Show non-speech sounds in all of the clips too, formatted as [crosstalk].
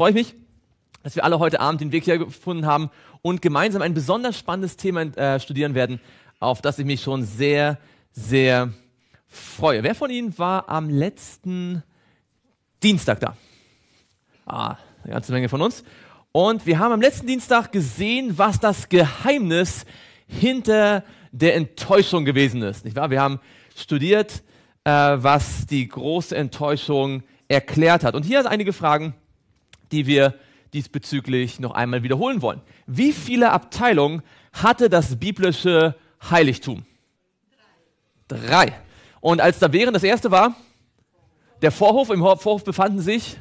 freue ich mich, dass wir alle heute Abend den Weg hier gefunden haben und gemeinsam ein besonders spannendes Thema äh, studieren werden, auf das ich mich schon sehr, sehr freue. Wer von Ihnen war am letzten Dienstag da? Ah, eine ganze Menge von uns. Und wir haben am letzten Dienstag gesehen, was das Geheimnis hinter der Enttäuschung gewesen ist. Nicht wahr? Wir haben studiert, äh, was die große Enttäuschung erklärt hat. Und hier sind einige Fragen, die wir diesbezüglich noch einmal wiederholen wollen. Wie viele Abteilungen hatte das biblische Heiligtum? Drei. Und als da wären, das erste war der Vorhof. Im Vorhof befanden sich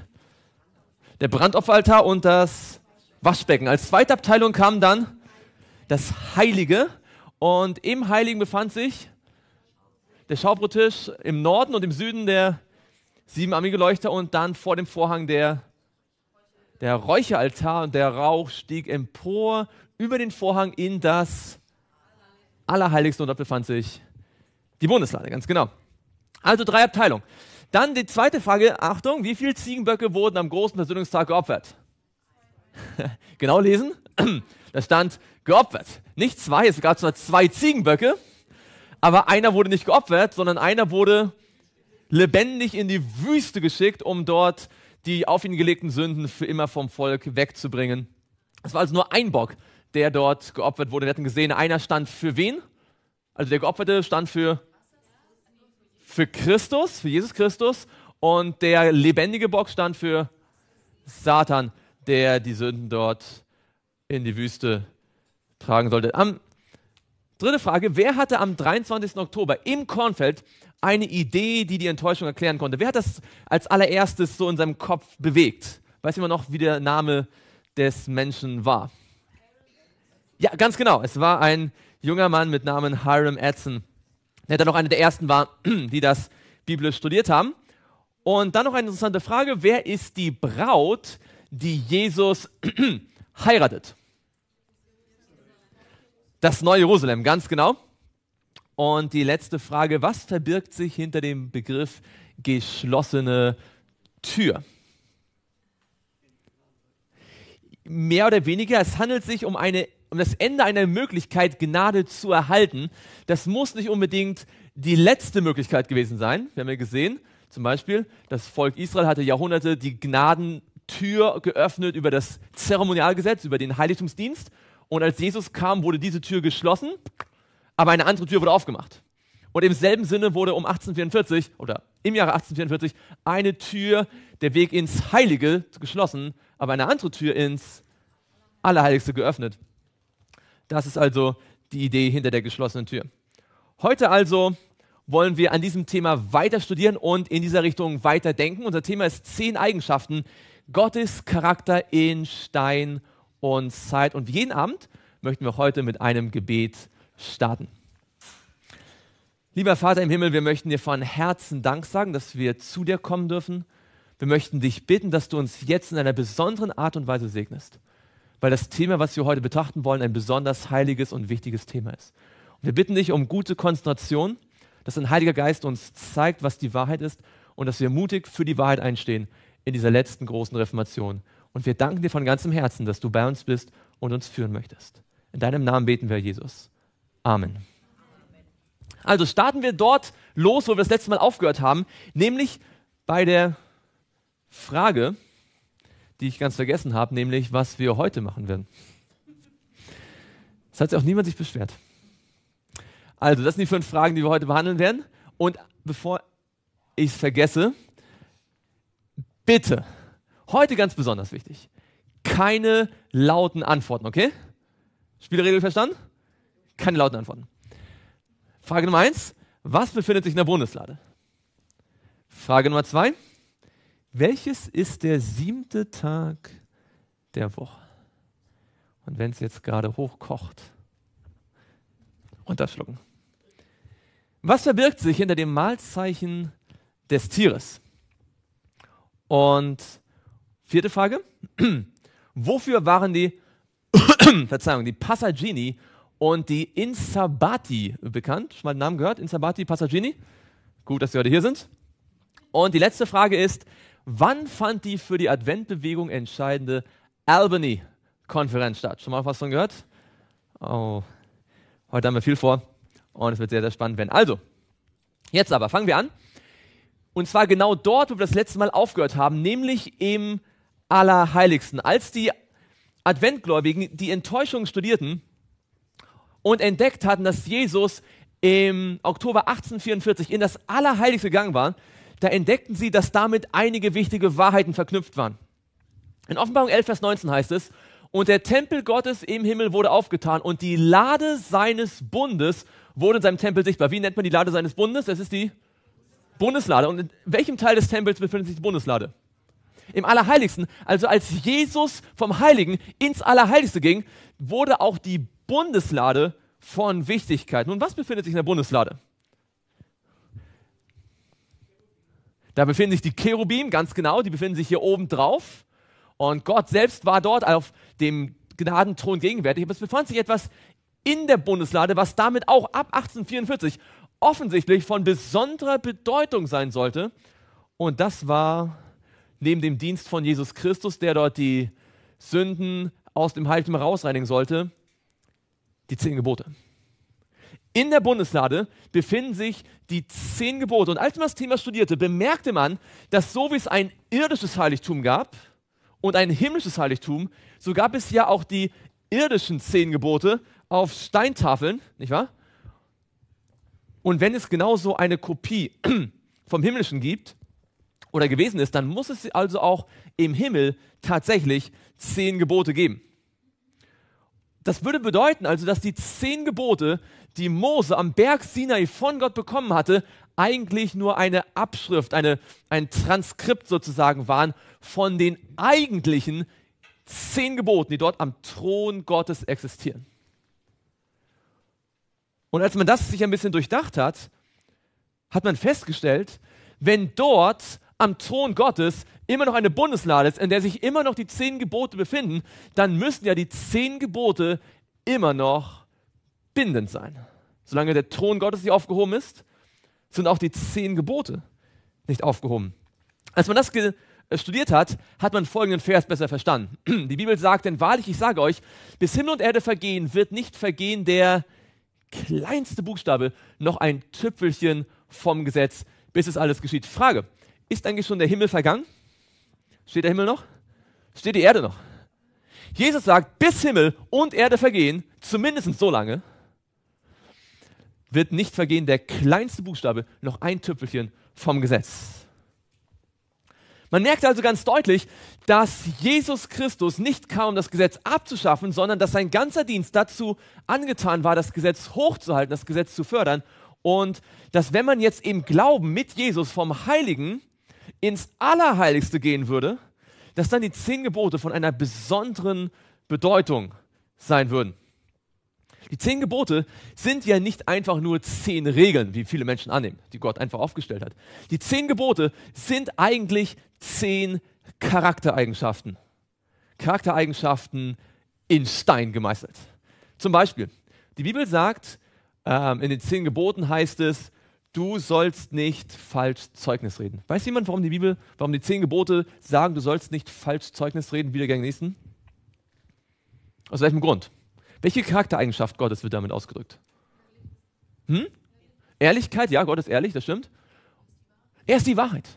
der Brandopferaltar und das Waschbecken. Als zweite Abteilung kam dann das Heilige. Und im Heiligen befand sich der Schaubrottisch im Norden und im Süden der siebenarmige Leuchter und dann vor dem Vorhang der der Räucheraltar und der Rauch stieg empor über den Vorhang in das Allerheiligste und dort befand sich die Bundeslade, ganz genau. Also drei Abteilungen. Dann die zweite Frage, Achtung, wie viele Ziegenböcke wurden am großen Versöhnungstag geopfert? [laughs] genau lesen. [clears throat] Da stand geopfert. Nicht zwei, es gab zwar zwei Ziegenböcke, aber einer wurde nicht geopfert, sondern einer wurde lebendig in die Wüste geschickt, um dort die auf ihn gelegten Sünden für immer vom Volk wegzubringen. Es war also nur ein Bock, der dort geopfert wurde. Wir hatten gesehen, einer stand für wen? Also der Geopferte stand für, für Christus, für Jesus Christus. Und der lebendige Bock stand für Satan, der die Sünden dort in die Wüste tragen sollte. Am, dritte Frage, wer hatte am 23. Oktober im Kornfeld eine Idee, die die Enttäuschung erklären konnte. Wer hat das als allererstes so in seinem Kopf bewegt? Weiß jemand noch, wie der Name des Menschen war? Ja, ganz genau. Es war ein junger Mann mit Namen Hiram Edson, der dann noch einer der ersten war, [clears throat] die das Biblisch studiert haben. Und dann noch eine interessante Frage: Wer ist die Braut, die Jesus [clears throat] heiratet? Das neue Jerusalem, ganz genau. Und die letzte Frage, was verbirgt sich hinter dem Begriff geschlossene Tür? Mehr oder weniger, es handelt sich um, eine, um das Ende einer Möglichkeit, Gnade zu erhalten. Das muss nicht unbedingt die letzte Möglichkeit gewesen sein. Wir haben ja gesehen, zum Beispiel, das Volk Israel hatte Jahrhunderte die Gnadentür geöffnet über das Zeremonialgesetz, über den Heiligtumsdienst. Und als Jesus kam, wurde diese Tür geschlossen aber eine andere Tür wurde aufgemacht. Und im selben Sinne wurde um 1844 oder im Jahre 1844 eine Tür, der Weg ins Heilige, geschlossen, aber eine andere Tür ins Allerheiligste geöffnet. Das ist also die Idee hinter der geschlossenen Tür. Heute also wollen wir an diesem Thema weiter studieren und in dieser Richtung weiter denken. Unser Thema ist zehn Eigenschaften Gottes Charakter in Stein und Zeit. Und jeden Abend möchten wir heute mit einem Gebet starten. Lieber Vater im Himmel, wir möchten dir von Herzen Dank sagen, dass wir zu dir kommen dürfen. Wir möchten dich bitten, dass du uns jetzt in einer besonderen Art und Weise segnest, weil das Thema, was wir heute betrachten wollen, ein besonders heiliges und wichtiges Thema ist. Und wir bitten dich um gute Konzentration, dass ein Heiliger Geist uns zeigt, was die Wahrheit ist und dass wir mutig für die Wahrheit einstehen in dieser letzten großen Reformation. Und wir danken dir von ganzem Herzen, dass du bei uns bist und uns führen möchtest. In deinem Namen beten wir, Jesus. Amen. Also starten wir dort los, wo wir das letzte Mal aufgehört haben, nämlich bei der Frage, die ich ganz vergessen habe, nämlich was wir heute machen werden. Das hat sich auch niemand sich beschwert. Also, das sind die fünf Fragen, die wir heute behandeln werden. Und bevor ich es vergesse, bitte, heute ganz besonders wichtig, keine lauten Antworten, okay? Spielregel verstanden? Keine lauten Antworten. Frage Nummer eins, was befindet sich in der Bundeslade? Frage Nummer zwei, welches ist der siebte Tag der Woche? Und wenn es jetzt gerade hochkocht, runterschlucken. Was verbirgt sich hinter dem Mahlzeichen des Tieres? Und vierte Frage, [clears throat] wofür waren die, [clears throat] Verzeihung, die Passagini und die Insabati bekannt. Schon mal den Namen gehört? Insabati Passaggini? Gut, dass Sie heute hier sind. Und die letzte Frage ist, wann fand die für die Adventbewegung entscheidende Albany-Konferenz statt? Schon mal was von gehört? Oh, heute haben wir viel vor und es wird sehr, sehr spannend werden. Also, jetzt aber fangen wir an. Und zwar genau dort, wo wir das letzte Mal aufgehört haben, nämlich im Allerheiligsten. Als die Adventgläubigen die Enttäuschung studierten, und entdeckt hatten, dass Jesus im Oktober 1844 in das Allerheiligste gegangen war, da entdeckten sie, dass damit einige wichtige Wahrheiten verknüpft waren. In Offenbarung 11, Vers 19 heißt es, und der Tempel Gottes im Himmel wurde aufgetan und die Lade seines Bundes wurde in seinem Tempel sichtbar. Wie nennt man die Lade seines Bundes? Das ist die Bundeslade. Und in welchem Teil des Tempels befindet sich die Bundeslade? Im Allerheiligsten. Also als Jesus vom Heiligen ins Allerheiligste ging, wurde auch die Bundeslade von Wichtigkeit. Nun, was befindet sich in der Bundeslade? Da befinden sich die Cherubim, ganz genau, die befinden sich hier oben drauf. Und Gott selbst war dort auf dem Gnadenthron gegenwärtig. Aber es befand sich etwas in der Bundeslade, was damit auch ab 1844 offensichtlich von besonderer Bedeutung sein sollte. Und das war neben dem Dienst von Jesus Christus, der dort die Sünden aus dem Heiligtum herausreinigen sollte, die zehn Gebote. In der Bundeslade befinden sich die zehn Gebote. Und als man das Thema studierte, bemerkte man, dass so wie es ein irdisches Heiligtum gab und ein himmlisches Heiligtum, so gab es ja auch die irdischen zehn Gebote auf Steintafeln, nicht wahr? Und wenn es genauso eine Kopie [clears throat] vom himmlischen gibt oder gewesen ist, dann muss es also auch im Himmel tatsächlich zehn Gebote geben das würde bedeuten also, dass die zehn Gebote, die Mose am Berg Sinai von Gott bekommen hatte, eigentlich nur eine Abschrift, eine, ein Transkript sozusagen waren von den eigentlichen zehn Geboten, die dort am Thron Gottes existieren. Und als man das sich ein bisschen durchdacht hat, hat man festgestellt, wenn dort am Thron Gottes immer noch eine Bundeslade ist, in der sich immer noch die zehn Gebote befinden, dann müssen ja die zehn Gebote immer noch bindend sein. Solange der Thron Gottes nicht aufgehoben ist, sind auch die zehn Gebote nicht aufgehoben. Als man das äh, studiert hat, hat man folgenden Vers besser verstanden. [clears throat] Die Bibel sagt, denn wahrlich, ich sage euch, bis Himmel und Erde vergehen, wird nicht vergehen der kleinste Buchstabe, noch ein Tüpfelchen vom Gesetz, bis es alles geschieht. Frage, ist eigentlich schon der Himmel vergangen? Steht der Himmel noch? Steht die Erde noch? Jesus sagt, bis Himmel und Erde vergehen, zumindest so lange, wird nicht vergehen der kleinste Buchstabe, noch ein Tüpfelchen vom Gesetz. Man merkt also ganz deutlich, dass Jesus Christus nicht kam, um das Gesetz abzuschaffen, sondern dass sein ganzer Dienst dazu angetan war, das Gesetz hochzuhalten, das Gesetz zu fördern. Und dass wenn man jetzt im Glauben mit Jesus vom Heiligen ins Allerheiligste gehen würde, dass dann die zehn Gebote von einer besonderen Bedeutung sein würden. Die zehn Gebote sind ja nicht einfach nur zehn Regeln, wie viele Menschen annehmen, die Gott einfach aufgestellt hat. Die zehn Gebote sind eigentlich zehn Charaktereigenschaften. Charaktereigenschaften in Stein gemeißelt. Zum Beispiel, die Bibel sagt, ähm, in den zehn Geboten heißt es, du sollst nicht falsch Zeugnis reden. Weiß jemand, warum die Bibel, warum die zehn Gebote sagen, du sollst nicht falsch Zeugnis reden, wieder gegen den Nächsten? Aus welchem Grund? Welche Charaktereigenschaft Gottes wird damit ausgedrückt? Hm? Ehrlichkeit, ja, Gott ist ehrlich, das stimmt. Er ist die Wahrheit.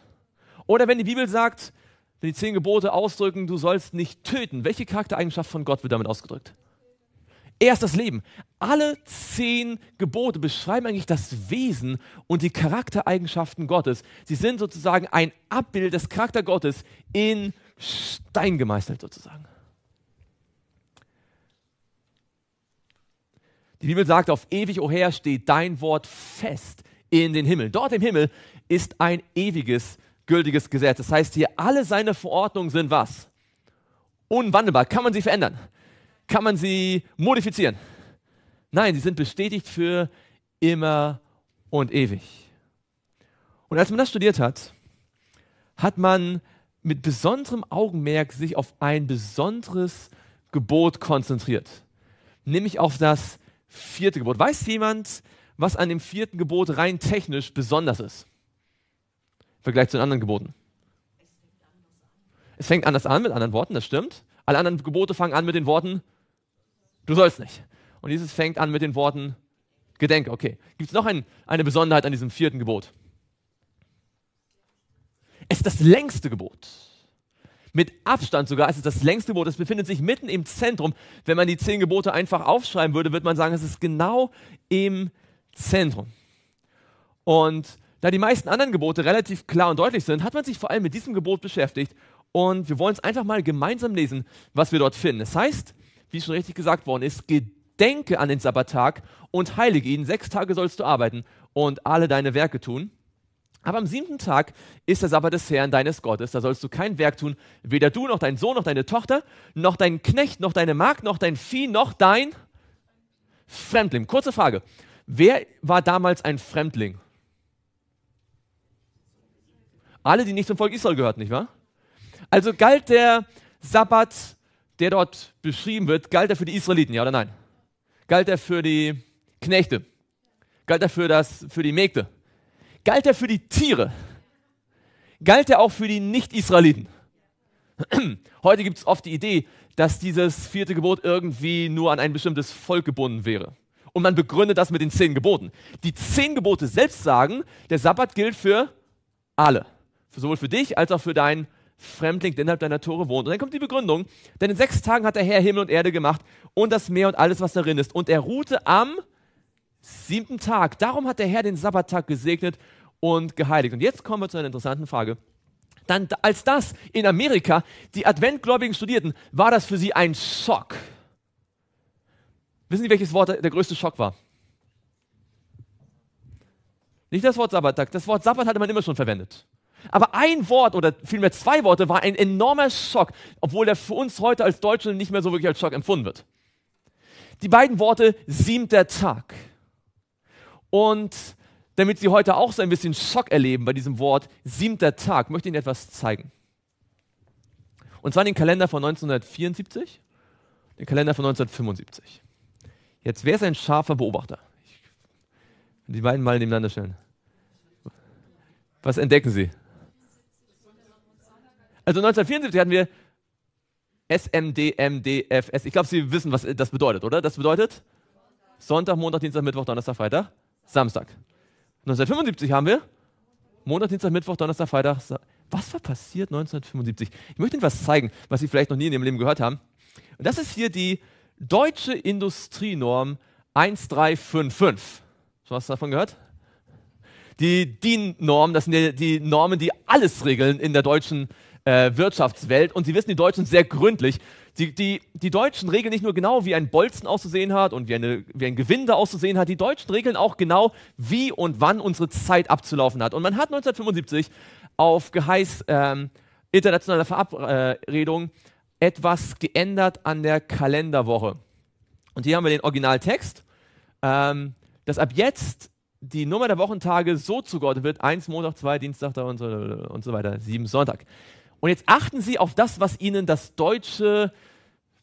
Oder wenn die Bibel sagt, wenn die zehn Gebote ausdrücken, du sollst nicht töten, welche Charaktereigenschaft von Gott wird damit ausgedrückt? Er ist das Leben. Alle zehn Gebote beschreiben eigentlich das Wesen und die Charaktereigenschaften Gottes. Sie sind sozusagen ein Abbild des Charakter Gottes in Stein gemeißelt sozusagen. Die Bibel sagt, auf ewig, o Herr, steht dein Wort fest in den Himmel. Dort im Himmel ist ein ewiges, gültiges Gesetz. Das heißt hier, alle seine Verordnungen sind was? Unwandelbar, kann man sie verändern kann man sie modifizieren. Nein, sie sind bestätigt für immer und ewig. Und als man das studiert hat, hat man mit besonderem Augenmerk sich auf ein besonderes Gebot konzentriert, nämlich auf das vierte Gebot. Weiß jemand, was an dem vierten Gebot rein technisch besonders ist? Im Vergleich zu den anderen Geboten. Es fängt anders an mit anderen Worten, das stimmt. Alle anderen Gebote fangen an mit den Worten Du sollst nicht. Und Jesus fängt an mit den Worten Gedenke. Okay. Gibt es noch ein, eine Besonderheit an diesem vierten Gebot? Es ist das längste Gebot. Mit Abstand sogar es ist es das längste Gebot. Es befindet sich mitten im Zentrum. Wenn man die zehn Gebote einfach aufschreiben würde, würde man sagen, es ist genau im Zentrum. Und da die meisten anderen Gebote relativ klar und deutlich sind, hat man sich vor allem mit diesem Gebot beschäftigt. Und wir wollen es einfach mal gemeinsam lesen, was wir dort finden. Es das heißt, wie schon richtig gesagt worden ist, gedenke an den Sabbattag und heilige ihn. Sechs Tage sollst du arbeiten und alle deine Werke tun. Aber am siebten Tag ist der Sabbat des Herrn deines Gottes. Da sollst du kein Werk tun, weder du noch dein Sohn noch deine Tochter, noch dein Knecht, noch deine Magd, noch dein Vieh, noch dein Fremdling. Kurze Frage. Wer war damals ein Fremdling? Alle, die nicht zum Volk Israel gehörten, nicht wahr? Also galt der Sabbat der dort beschrieben wird, galt er für die Israeliten, ja oder nein? Galt er für die Knechte? Galt er für, das, für die Mägde? Galt er für die Tiere? Galt er auch für die Nicht-Israeliten? [clears throat] Heute gibt es oft die Idee, dass dieses vierte Gebot irgendwie nur an ein bestimmtes Volk gebunden wäre. Und man begründet das mit den zehn Geboten. Die zehn Gebote selbst sagen, der Sabbat gilt für alle. Sowohl für dich als auch für dein Fremdling, der innerhalb deiner Tore wohnt. Und dann kommt die Begründung, denn in sechs Tagen hat der Herr Himmel und Erde gemacht und das Meer und alles, was darin ist. Und er ruhte am siebten Tag. Darum hat der Herr den Sabbattag gesegnet und geheiligt. Und jetzt kommen wir zu einer interessanten Frage. Dann, als das in Amerika die Adventgläubigen studierten, war das für sie ein Schock. Wissen Sie, welches Wort der größte Schock war? Nicht das Wort Sabbattag. Das Wort Sabbat hatte man immer schon verwendet. Aber ein Wort oder vielmehr zwei Worte war ein enormer Schock, obwohl er für uns heute als Deutsche nicht mehr so wirklich als Schock empfunden wird. Die beiden Worte siebter Tag. Und damit Sie heute auch so ein bisschen Schock erleben bei diesem Wort siebter Tag, möchte ich Ihnen etwas zeigen. Und zwar den Kalender von 1974, den Kalender von 1975. Jetzt, wer ist ein scharfer Beobachter? Ich, die beiden mal nebeneinander stellen. Was entdecken Sie? Also 1974 hatten wir SMDMDFS. Ich glaube, Sie wissen, was das bedeutet, oder? Das bedeutet Sonntag, Montag, Dienstag, Mittwoch, Donnerstag, Freitag, Samstag. 1975 haben wir Montag, Dienstag, Mittwoch, Donnerstag, Freitag. Sa was war passiert 1975? Ich möchte Ihnen was zeigen, was Sie vielleicht noch nie in Ihrem Leben gehört haben. Und das ist hier die deutsche Industrienorm 1355. Schon was davon gehört? Die DIN-Norm, das sind die, die Normen, die alles regeln in der deutschen Industrie äh, Wirtschaftswelt. Und Sie wissen, die Deutschen sind sehr gründlich. Die, die, die Deutschen regeln nicht nur genau, wie ein Bolzen auszusehen hat und wie, eine, wie ein Gewinde auszusehen hat. Die Deutschen regeln auch genau, wie und wann unsere Zeit abzulaufen hat. Und man hat 1975 auf Geheiß ähm, internationaler Verabredung etwas geändert an der Kalenderwoche. Und hier haben wir den Originaltext, ähm, dass ab jetzt die Nummer der Wochentage so zugeordnet wird: 1 Montag, 2 Dienstag und so, und so weiter, 7 Sonntag. Und jetzt achten Sie auf das, was Ihnen das deutsche,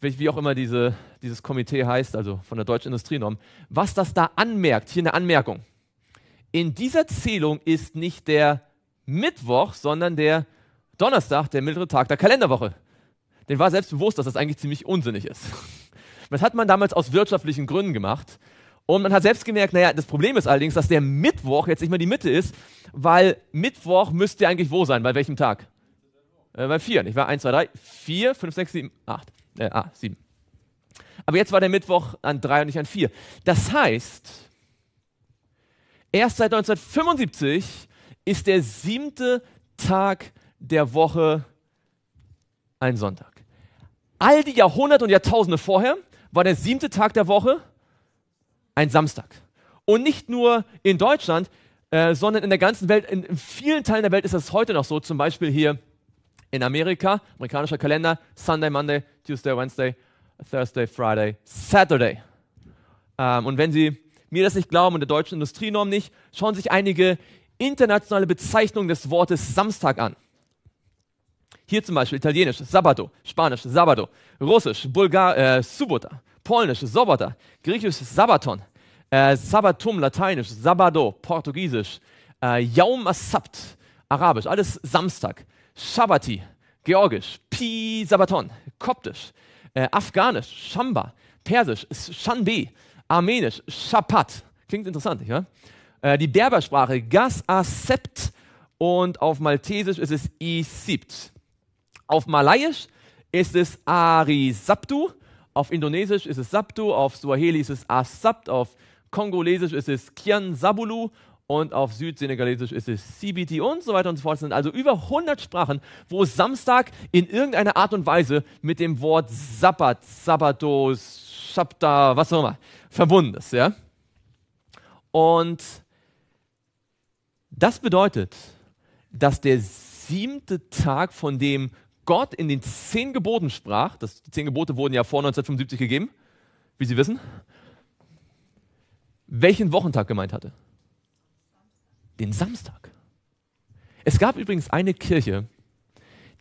wie auch immer diese, dieses Komitee heißt, also von der deutschen Industrienorm, was das da anmerkt. Hier eine Anmerkung. In dieser Zählung ist nicht der Mittwoch, sondern der Donnerstag, der mittlere Tag der Kalenderwoche. Den war selbst bewusst, dass das eigentlich ziemlich unsinnig ist. [laughs] Das hat man damals aus wirtschaftlichen Gründen gemacht. Und man hat selbst gemerkt, naja, das Problem ist allerdings, dass der Mittwoch jetzt nicht mehr die Mitte ist, weil Mittwoch müsste eigentlich wo sein, bei welchem Tag? äh, bei 4. Ich war 1, 2, 3, 4, 5, 6, 7, 8. Äh, ah, sieben. Aber jetzt war der Mittwoch an drei und nicht an vier. Das heißt, erst seit 1975 ist der siebte Tag der Woche ein Sonntag. All die Jahrhunderte und Jahrtausende vorher war der siebte Tag der Woche ein Samstag. Und nicht nur in Deutschland, äh, sondern in der ganzen Welt, in, vielen Teilen der Welt ist das heute noch so. Zum Beispiel hier in Amerika, amerikanischer Kalender, Sunday, Monday, Tuesday, Wednesday, Thursday, Friday, Saturday. Ähm, und wenn Sie mir das nicht glauben und der deutschen Industrienorm nicht, schauen sich einige internationale Bezeichnungen des Wortes Samstag an. Hier zum Beispiel Italienisch, Sabato, Spanisch, Sabato, Russisch, Bulgar, äh, Subota, Polnisch, Sobota, Griechisch, Sabaton, äh, Sabatum, Lateinisch, Sabado, Portugiesisch, äh, Yaum Asabt, Arabisch, alles Samstag. Sabbati, Georgisch, Pi Sabaton, Koptisch, äh, Afghanisch, Shamba, Persisch, Shandi, Armenisch, Shapat. Klingt interessant, ja? Äh, die Berbersprache, Gas Asept und auf Maltesisch ist es Isipt. Auf Malayisch ist es Arisabdu, auf Indonesisch ist es Sabdu, auf Swahili ist es Asabt, auf Kongolesisch ist es Kian Sabulu und auf Südsenegalesisch ist es CBT und so weiter und so fort. Es sind also über 100 Sprachen, wo Samstag in irgendeiner Art und Weise mit dem Wort Sabbat, Sabbatos, Shabda, was auch immer, verbunden ist. Ja? Und das bedeutet, dass der siebte Tag, von dem Gott in den zehn Geboten sprach, das, die zehn Gebote wurden ja vor 1975 gegeben, wie Sie wissen, welchen Wochentag gemeint hatte den Samstag. Es gab übrigens eine Kirche,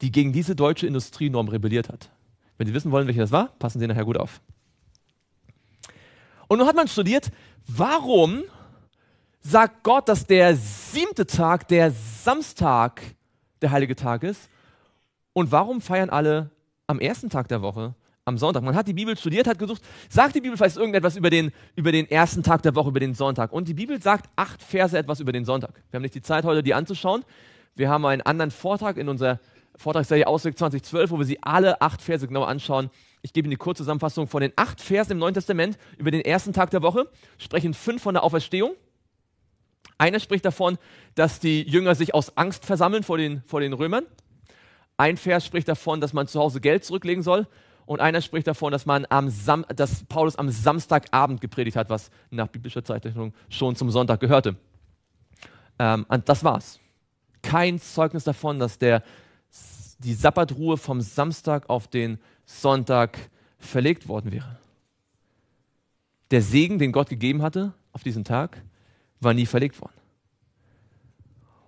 die gegen diese deutsche Industrienorm rebelliert hat. Wenn Sie wissen wollen, welche das war, passen Sie nachher gut auf. Und nun hat man studiert, warum sagt Gott, dass der siebte Tag, der Samstag, der heilige Tag ist? Und warum feiern alle am ersten Tag der Woche am Sonntag. Man hat die Bibel studiert, hat gesucht, sagt die Bibel vielleicht irgendetwas über den, über den ersten Tag der Woche, über den Sonntag. Und die Bibel sagt acht Verse etwas über den Sonntag. Wir haben nicht die Zeit, heute die anzuschauen. Wir haben einen anderen Vortrag in unserer Vortragsserie Ausweg 2012, wo wir sie alle acht Verse genau anschauen. Ich gebe Ihnen die kurze Zusammenfassung von den acht Versen im Neuen Testament über den ersten Tag der Woche. Sprechen fünf von der Auferstehung. Einer spricht davon, dass die Jünger sich aus Angst versammeln vor den, vor den Römern. Ein Vers spricht davon, dass man zu Hause Geld zurücklegen soll. Und einer spricht davon, dass, man am Sam dass Paulus am Samstagabend gepredigt hat, was nach biblischer Zeitrechnung schon zum Sonntag gehörte. Ähm, und das war's. Kein Zeugnis davon, dass der, die Sabbatruhe vom Samstag auf den Sonntag verlegt worden wäre. Der Segen, den Gott gegeben hatte auf diesen Tag, war nie verlegt worden.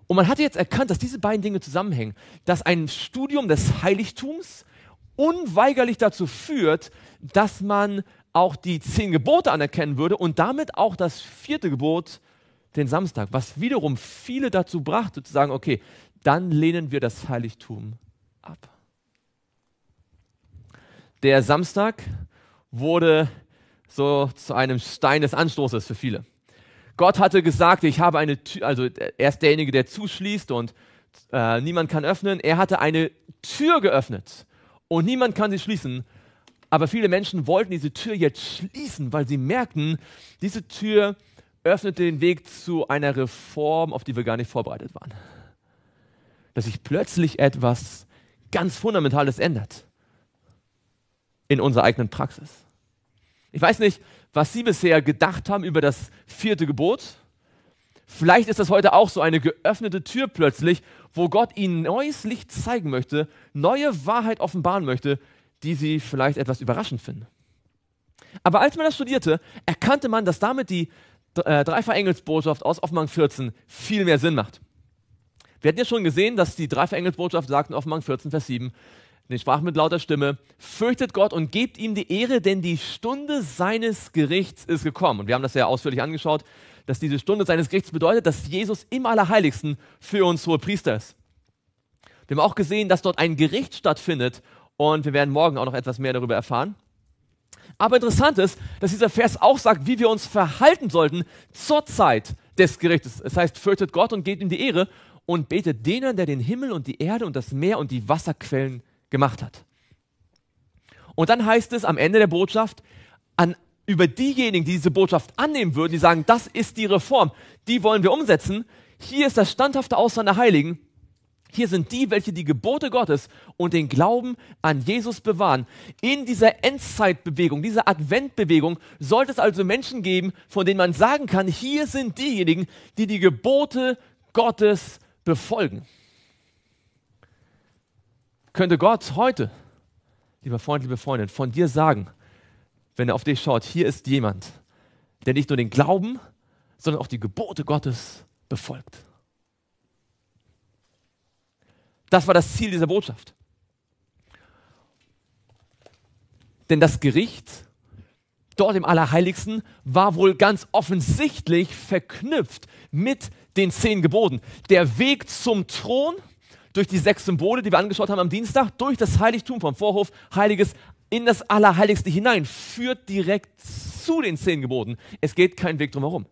Und man hatte jetzt erkannt, dass diese beiden Dinge zusammenhängen, dass ein Studium des Heiligtums unweigerlich dazu führt, dass man auch die zehn Gebote anerkennen würde und damit auch das vierte Gebot, den Samstag, was wiederum viele dazu brachte zu sagen, okay, dann lehnen wir das Heiligtum ab. Der Samstag wurde so zu einem Stein des Anstoßes für viele. Gott hatte gesagt, ich habe eine Tür, also er ist derjenige, der zuschließt und äh, niemand kann öffnen. Er hatte eine Tür geöffnet und niemand kann sie schließen. Aber viele Menschen wollten diese Tür jetzt schließen, weil sie merkten, diese Tür öffnet den Weg zu einer Reform, auf die wir gar nicht vorbereitet waren. Dass sich plötzlich etwas ganz Fundamentales ändert in unserer eigenen Praxis. Ich weiß nicht, was Sie bisher gedacht haben über das vierte Gebot. Vielleicht ist das heute auch so eine geöffnete Tür plötzlich, wo Gott ihnen neues Licht zeigen möchte, neue Wahrheit offenbaren möchte, die sie vielleicht etwas überraschend finden. Aber als man das studierte, erkannte man, dass damit die äh, Dreifach-Engelsbotschaft aus Offenbarung 14 viel mehr Sinn macht. Wir hatten ja schon gesehen, dass die Dreifach-Engelsbotschaft sagt in Offenbarung 14, Vers 7, den sprach mit lauter Stimme, fürchtet Gott und gebt ihm die Ehre, denn die Stunde seines Gerichts ist gekommen. Und wir haben das ja ausführlich angeschaut dass diese Stunde seines Gerichts bedeutet, dass Jesus im Allerheiligsten für uns hohe Priester ist. Wir haben auch gesehen, dass dort ein Gericht stattfindet und wir werden morgen auch noch etwas mehr darüber erfahren. Aber interessant ist, dass dieser Vers auch sagt, wie wir uns verhalten sollten zur Zeit des Gerichtes. Es heißt, fürchtet Gott und geht ihm die Ehre und betet denen, der den Himmel und die Erde und das Meer und die Wasserquellen gemacht hat. Und dann heißt es am Ende der Botschaft, an über diejenigen, die diese Botschaft annehmen würden, die sagen, das ist die Reform, die wollen wir umsetzen. Hier ist das standhafte Ausland der Heiligen. Hier sind die, welche die Gebote Gottes und den Glauben an Jesus bewahren. In dieser Endzeitbewegung, dieser Adventbewegung sollte es also Menschen geben, von denen man sagen kann, hier sind diejenigen, die die Gebote Gottes befolgen. Könnte Gott heute, lieber Freund, liebe Freundin, von dir sagen, wenn er auf dich schaut, hier ist jemand, der nicht nur den Glauben, sondern auch die Gebote Gottes befolgt. Das war das Ziel dieser Botschaft. Denn das Gericht dort im Allerheiligsten war wohl ganz offensichtlich verknüpft mit den zehn Geboten. Der Weg zum Thron durch die sechs Symbole, die wir angeschaut haben am Dienstag, durch das Heiligtum vom Vorhof, heiliges in das Allerheiligste hinein, führt direkt zu den zehn Geboten. Es geht kein Weg drumherum.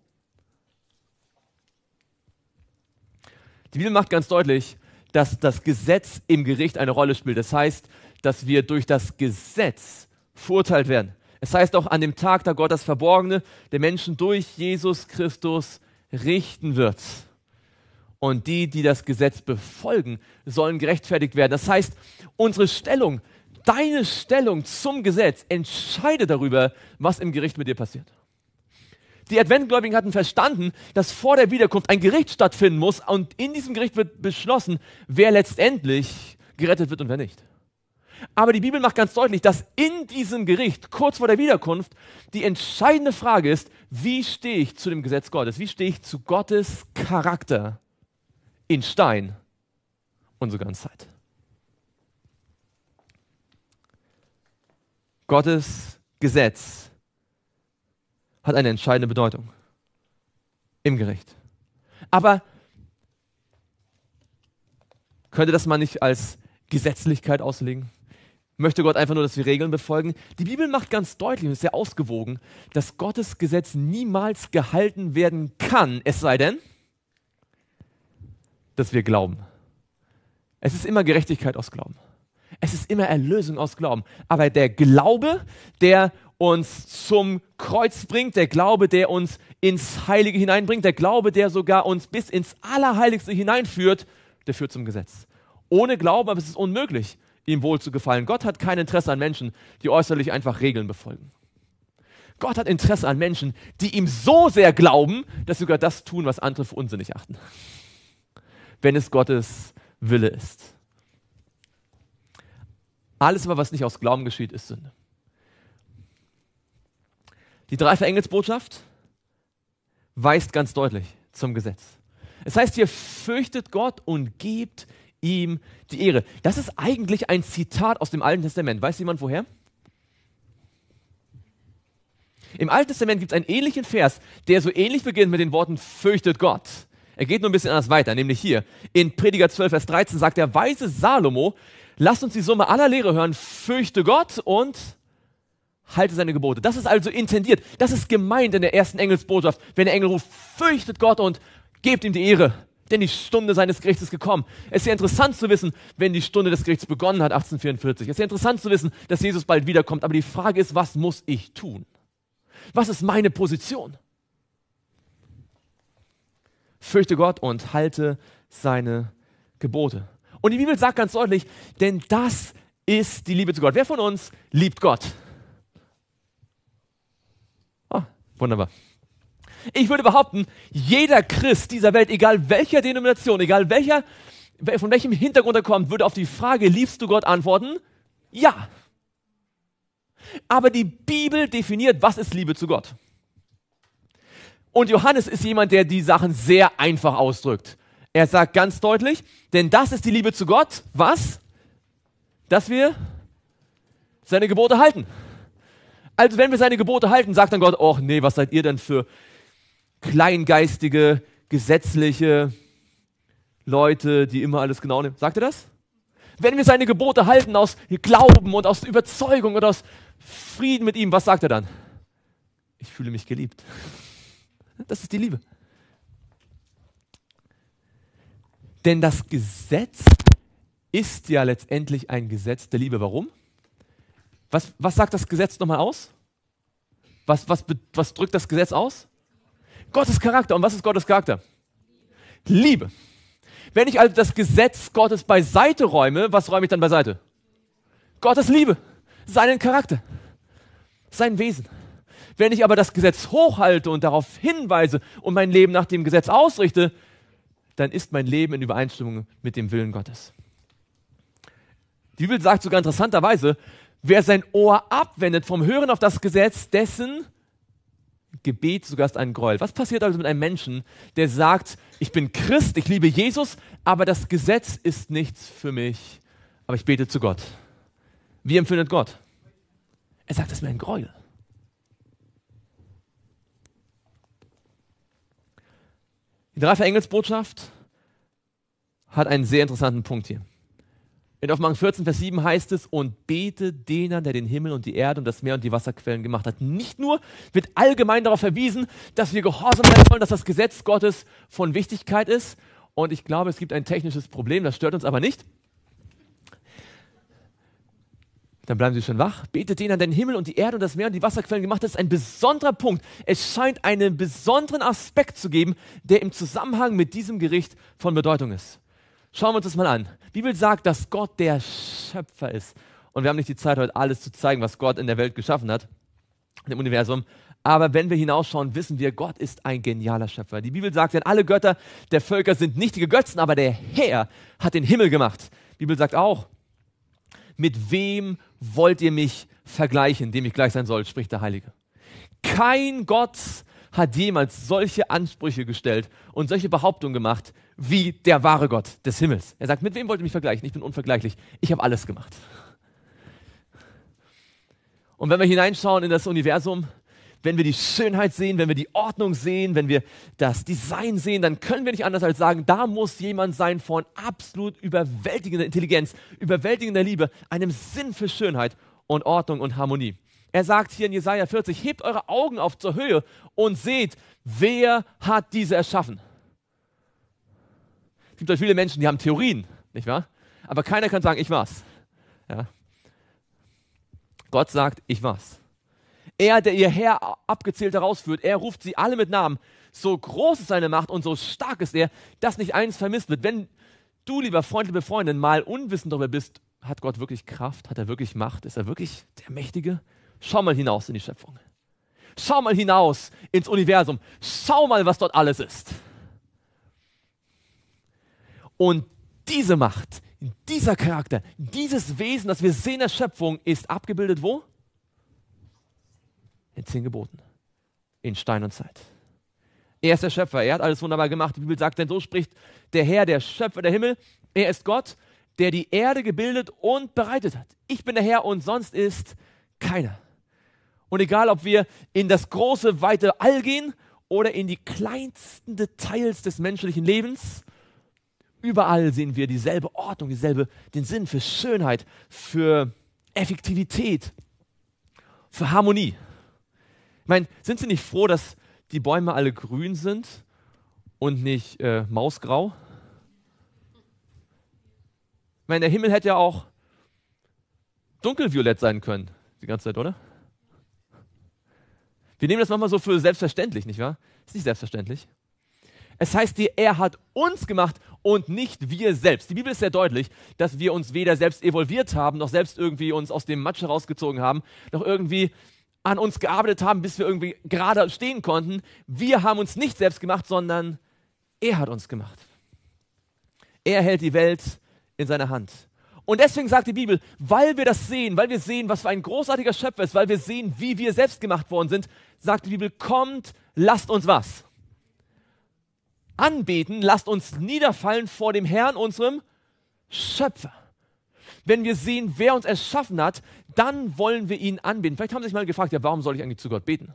Die Bibel macht ganz deutlich, dass das Gesetz im Gericht eine Rolle spielt. Das heißt, dass wir durch das Gesetz verurteilt werden. Es heißt auch an dem Tag, da Gott das Verborgene der Menschen durch Jesus Christus richten wird. Und die, die das Gesetz befolgen, sollen gerechtfertigt werden. Das heißt, unsere Stellung Deine Stellung zum Gesetz entscheidet darüber, was im Gericht mit dir passiert. Die Adventgläubigen hatten verstanden, dass vor der Wiederkunft ein Gericht stattfinden muss und in diesem Gericht wird beschlossen, wer letztendlich gerettet wird und wer nicht. Aber die Bibel macht ganz deutlich, dass in diesem Gericht, kurz vor der Wiederkunft, die entscheidende Frage ist, wie stehe ich zu dem Gesetz Gottes? Wie stehe ich zu Gottes Charakter in Stein und sogar in Zeit? Gottes Gesetz hat eine entscheidende Bedeutung im Gericht. Aber könnte das man nicht als Gesetzlichkeit auslegen? Möchte Gott einfach nur, dass wir Regeln befolgen? Die Bibel macht ganz deutlich und ist sehr ausgewogen, dass Gottes Gesetz niemals gehalten werden kann, es sei denn, dass wir glauben. Es ist immer Gerechtigkeit aus Glauben. Es ist immer Erlösung aus Glauben. Aber der Glaube, der uns zum Kreuz bringt, der Glaube, der uns ins Heilige hineinbringt, der Glaube, der sogar uns bis ins Allerheiligste hineinführt, der führt zum Gesetz. Ohne Glauben, aber es ist unmöglich, ihm wohl zu gefallen. Gott hat kein Interesse an Menschen, die äußerlich einfach Regeln befolgen. Gott hat Interesse an Menschen, die ihm so sehr glauben, dass sie sogar das tun, was andere für unsinnig achten. Wenn es Gottes Wille ist. Alles aber, was nicht aus Glauben geschieht, ist Sünde. Die dreifache Engelsbotschaft weist ganz deutlich zum Gesetz. Es heißt hier, fürchtet Gott und gebt ihm die Ehre. Das ist eigentlich ein Zitat aus dem Alten Testament. Weiß jemand woher? Im Alten Testament gibt es einen ähnlichen Vers, der so ähnlich beginnt mit den Worten fürchtet Gott. Er geht nur ein bisschen anders weiter, nämlich hier. In Prediger 12, Vers 13 sagt der weise Salomo, Lasst uns die Summe aller Lehre hören, fürchte Gott und halte seine Gebote. Das ist also intendiert. Das ist gemeint in der ersten Engelsbotschaft. Wenn der Engel ruft, fürchtet Gott und gebt ihm die Ehre, denn die Stunde seines Gerichts ist gekommen. Es ist ja interessant zu wissen, wenn die Stunde des Gerichts begonnen hat, 1844. Es ist ja interessant zu wissen, dass Jesus bald wiederkommt. Aber die Frage ist, was muss ich tun? Was ist meine Position? Fürchte Gott und halte seine Gebote. Und die Bibel sagt ganz deutlich, denn das ist die Liebe zu Gott. Wer von uns liebt Gott? Oh, wunderbar. Ich würde behaupten, jeder Christ dieser Welt, egal welcher Denomination, egal welcher, von welchem Hintergrund er kommt, würde auf die Frage, liebst du Gott, antworten, ja. Aber die Bibel definiert, was ist Liebe zu Gott. Und Johannes ist jemand, der die Sachen sehr einfach ausdrückt. Er sagt ganz deutlich, denn das ist die Liebe zu Gott, was? Dass wir seine Gebote halten. Also wenn wir seine Gebote halten, sagt dann Gott, oh nee, was seid ihr denn für kleingeistige, gesetzliche Leute, die immer alles genau nehmen. Sagt er das? Wenn wir seine Gebote halten aus Glauben und aus Überzeugung und aus Frieden mit ihm, was sagt er dann? Ich fühle mich geliebt. Das ist die Liebe. Denn das Gesetz ist ja letztendlich ein Gesetz der Liebe. Warum? Was, was sagt das Gesetz nochmal aus? Was, was, was drückt das Gesetz aus? Gottes Charakter. Und was ist Gottes Charakter? Liebe. Wenn ich also das Gesetz Gottes beiseite räume, was räume ich dann beiseite? Gottes Liebe, seinen Charakter, sein Wesen. Wenn ich aber das Gesetz hochhalte und darauf hinweise und mein Leben nach dem Gesetz ausrichte, dann ist mein Leben in Übereinstimmung mit dem Willen Gottes. Die Bibel sagt sogar interessanterweise, wer sein Ohr abwendet vom Hören auf das Gesetz, dessen Gebet sogar ist ein Gräuel. Was passiert also mit einem Menschen, der sagt, ich bin Christ, ich liebe Jesus, aber das Gesetz ist nichts für mich, aber ich bete zu Gott. Wie empfindet Gott? Er sagt, das ist mir ein Gräuel. Die Drei Engelsbotschaft hat einen sehr interessanten Punkt hier. In Offenbarung 14, Vers 7 heißt es, und bete den der den Himmel und die Erde und das Meer und die Wasserquellen gemacht hat. Nicht nur wird allgemein darauf verwiesen, dass wir gehorsam sein sollen, dass das Gesetz Gottes von Wichtigkeit ist. Und ich glaube, es gibt ein technisches Problem, das stört uns aber nicht. Dann bleiben sie schon wach. Betet den an den Himmel und die Erde und das Meer und die Wasserquellen gemacht. Das ist ein besonderer Punkt. Es scheint einen besonderen Aspekt zu geben, der im Zusammenhang mit diesem Gericht von Bedeutung ist. Schauen wir uns das mal an. Die Bibel sagt, dass Gott der Schöpfer ist. Und wir haben nicht die Zeit, heute alles zu zeigen, was Gott in der Welt geschaffen hat, im Universum. Aber wenn wir hinausschauen, wissen wir, Gott ist ein genialer Schöpfer. Die Bibel sagt, denn alle Götter der Völker sind nichtige Götzen, aber der Herr hat den Himmel gemacht. Die Bibel sagt auch, mit wem wollt ihr mich vergleichen, dem ich gleich sein soll, spricht der Heilige. Kein Gott hat jemals solche Ansprüche gestellt und solche Behauptungen gemacht wie der wahre Gott des Himmels. Er sagt, mit wem wollt ihr mich vergleichen? Ich bin unvergleichlich. Ich habe alles gemacht. Und wenn wir hineinschauen in das Universum, wenn wir die Schönheit sehen, wenn wir die Ordnung sehen, wenn wir das Design sehen, dann können wir nicht anders als sagen, da muss jemand sein von absolut überwältigender Intelligenz, überwältigender Liebe, einem Sinn für Schönheit und Ordnung und Harmonie. Er sagt hier in Jesaja 40, hebt eure Augen auf zur Höhe und seht, wer hat diese erschaffen? Es gibt halt viele Menschen, die haben Theorien, nicht wahr? Aber keiner kann sagen, ich war's. Ja. Gott sagt, ich war's. Er, der ihr Herr abgezählt herausführt, er ruft sie alle mit Namen. So groß ist seine Macht und so stark ist er, dass nicht eins vermisst wird. Wenn du, lieber Freund, liebe Freundin, mal unwissend darüber bist, hat Gott wirklich Kraft? Hat er wirklich Macht? Ist er wirklich der Mächtige? Schau mal hinaus in die Schöpfung. Schau mal hinaus ins Universum. Schau mal, was dort alles ist. Und diese Macht, dieser Charakter, dieses Wesen, das wir sehen in der Schöpfung, ist abgebildet wo? in zehn Geboten in Stein und Zeit. Er ist der Schöpfer, er hat alles wunderbar gemacht. Die Bibel sagt, denn so spricht der Herr, der Schöpfer der Himmel. Er ist Gott, der die Erde gebildet und bereitet hat. Ich bin der Herr und sonst ist keiner. Und egal, ob wir in das große, weite All gehen oder in die kleinsten Details des menschlichen Lebens, überall sehen wir dieselbe Ordnung, dieselbe, den Sinn für Schönheit, für Effektivität, für Harmonie. Ich meine, sind Sie nicht froh, dass die Bäume alle grün sind und nicht äh, mausgrau? Ich meine, der Himmel hätte ja auch dunkelviolett sein können, die ganze Zeit, oder? Wir nehmen das manchmal so für selbstverständlich, nicht wahr? Ist nicht selbstverständlich. Es heißt dir, er hat uns gemacht und nicht wir selbst. Die Bibel ist sehr deutlich, dass wir uns weder selbst evolviert haben, noch selbst irgendwie uns aus dem Matsch herausgezogen haben, noch irgendwie an uns gearbeitet haben, bis wir irgendwie gerade stehen konnten. Wir haben uns nicht selbst gemacht, sondern er hat uns gemacht. Er hält die Welt in seiner Hand. Und deswegen sagt die Bibel, weil wir das sehen, weil wir sehen, was für ein großartiger Schöpfer ist, weil wir sehen, wie wir selbst gemacht worden sind, sagt die Bibel, kommt, lasst uns was? Anbeten, lasst uns niederfallen vor dem Herrn, unserem Schöpfer. Wenn wir sehen, wer uns erschaffen hat, dann wollen wir ihn anbeten. Vielleicht haben Sie sich mal gefragt, ja, warum soll ich eigentlich zu Gott beten?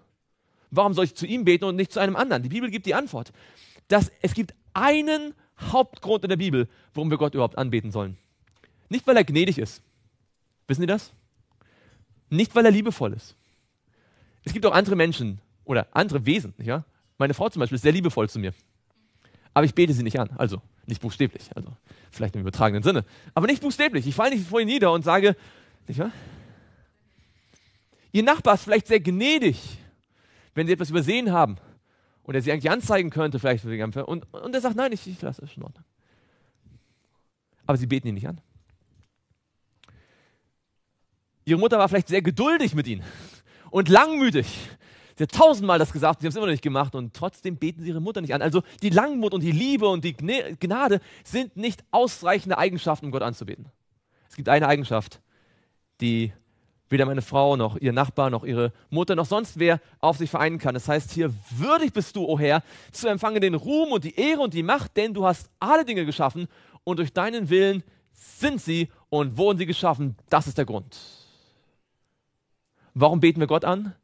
Warum soll ich zu ihm beten und nicht zu einem anderen? Die Bibel gibt die Antwort. Dass es gibt einen Hauptgrund in der Bibel, warum wir Gott überhaupt anbeten sollen. Nicht, weil er gnädig ist. Wissen Sie das? Nicht, weil er liebevoll ist. Es gibt auch andere Menschen oder andere Wesen. Ja? Meine Frau zum Beispiel ist sehr liebevoll zu mir. Aber ich bete sie nicht an. Also nicht buchstäblich. Also vielleicht im übertragenen Sinne, aber nicht buchstäblich. Ich falle nicht vor ihn nieder und sage, nicht wahr? Ihr Nachbar ist vielleicht sehr gnädig, wenn sie etwas übersehen haben und er sie eigentlich anzeigen könnte, vielleicht für die Kämpfe. Und, und er sagt, nein, ich, ich lasse es schon Ordnung. Aber sie beten ihn nicht an. Ihre Mutter war vielleicht sehr geduldig mit ihnen und langmütig Sie hat tausendmal das gesagt, sie haben es immer noch nicht gemacht und trotzdem beten sie ihre Mutter nicht an. Also die Langmut und die Liebe und die Gnade sind nicht ausreichende Eigenschaften, um Gott anzubeten. Es gibt eine Eigenschaft, die weder meine Frau noch ihr Nachbar noch ihre Mutter noch sonst wer auf sich vereinen kann. Das heißt, hier würdig bist du, o oh Herr, zu empfangen den Ruhm und die Ehre und die Macht, denn du hast alle Dinge geschaffen und durch deinen Willen sind sie und wurden sie geschaffen. Das ist der Grund. Warum beten wir Gott an?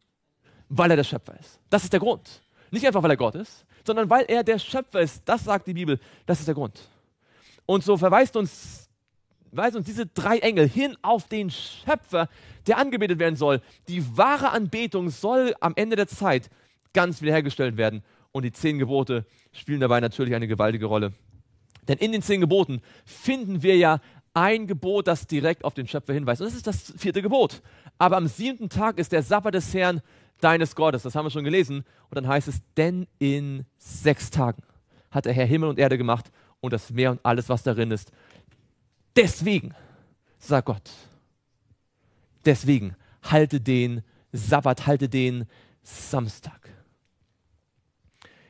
Weil er der Schöpfer ist. Das ist der Grund. Nicht einfach, weil er Gott ist, sondern weil er der Schöpfer ist. Das sagt die Bibel. Das ist der Grund. Und so verweist uns weisen uns diese drei Engel hin auf den Schöpfer, der angebetet werden soll. Die wahre Anbetung soll am Ende der Zeit ganz wiederhergestellt werden. Und die zehn Gebote spielen dabei natürlich eine gewaltige Rolle. Denn in den zehn Geboten finden wir ja ein Gebot, das direkt auf den Schöpfer hinweist. Und das ist das vierte Gebot. Aber am siebten Tag ist der Sabbat des Herrn deines Gottes. Das haben wir schon gelesen. Und dann heißt es, denn in sechs Tagen hat der Herr Himmel und Erde gemacht und das Meer und alles, was darin ist. Deswegen, sagt Gott, deswegen halte den Sabbat, halte den Samstag.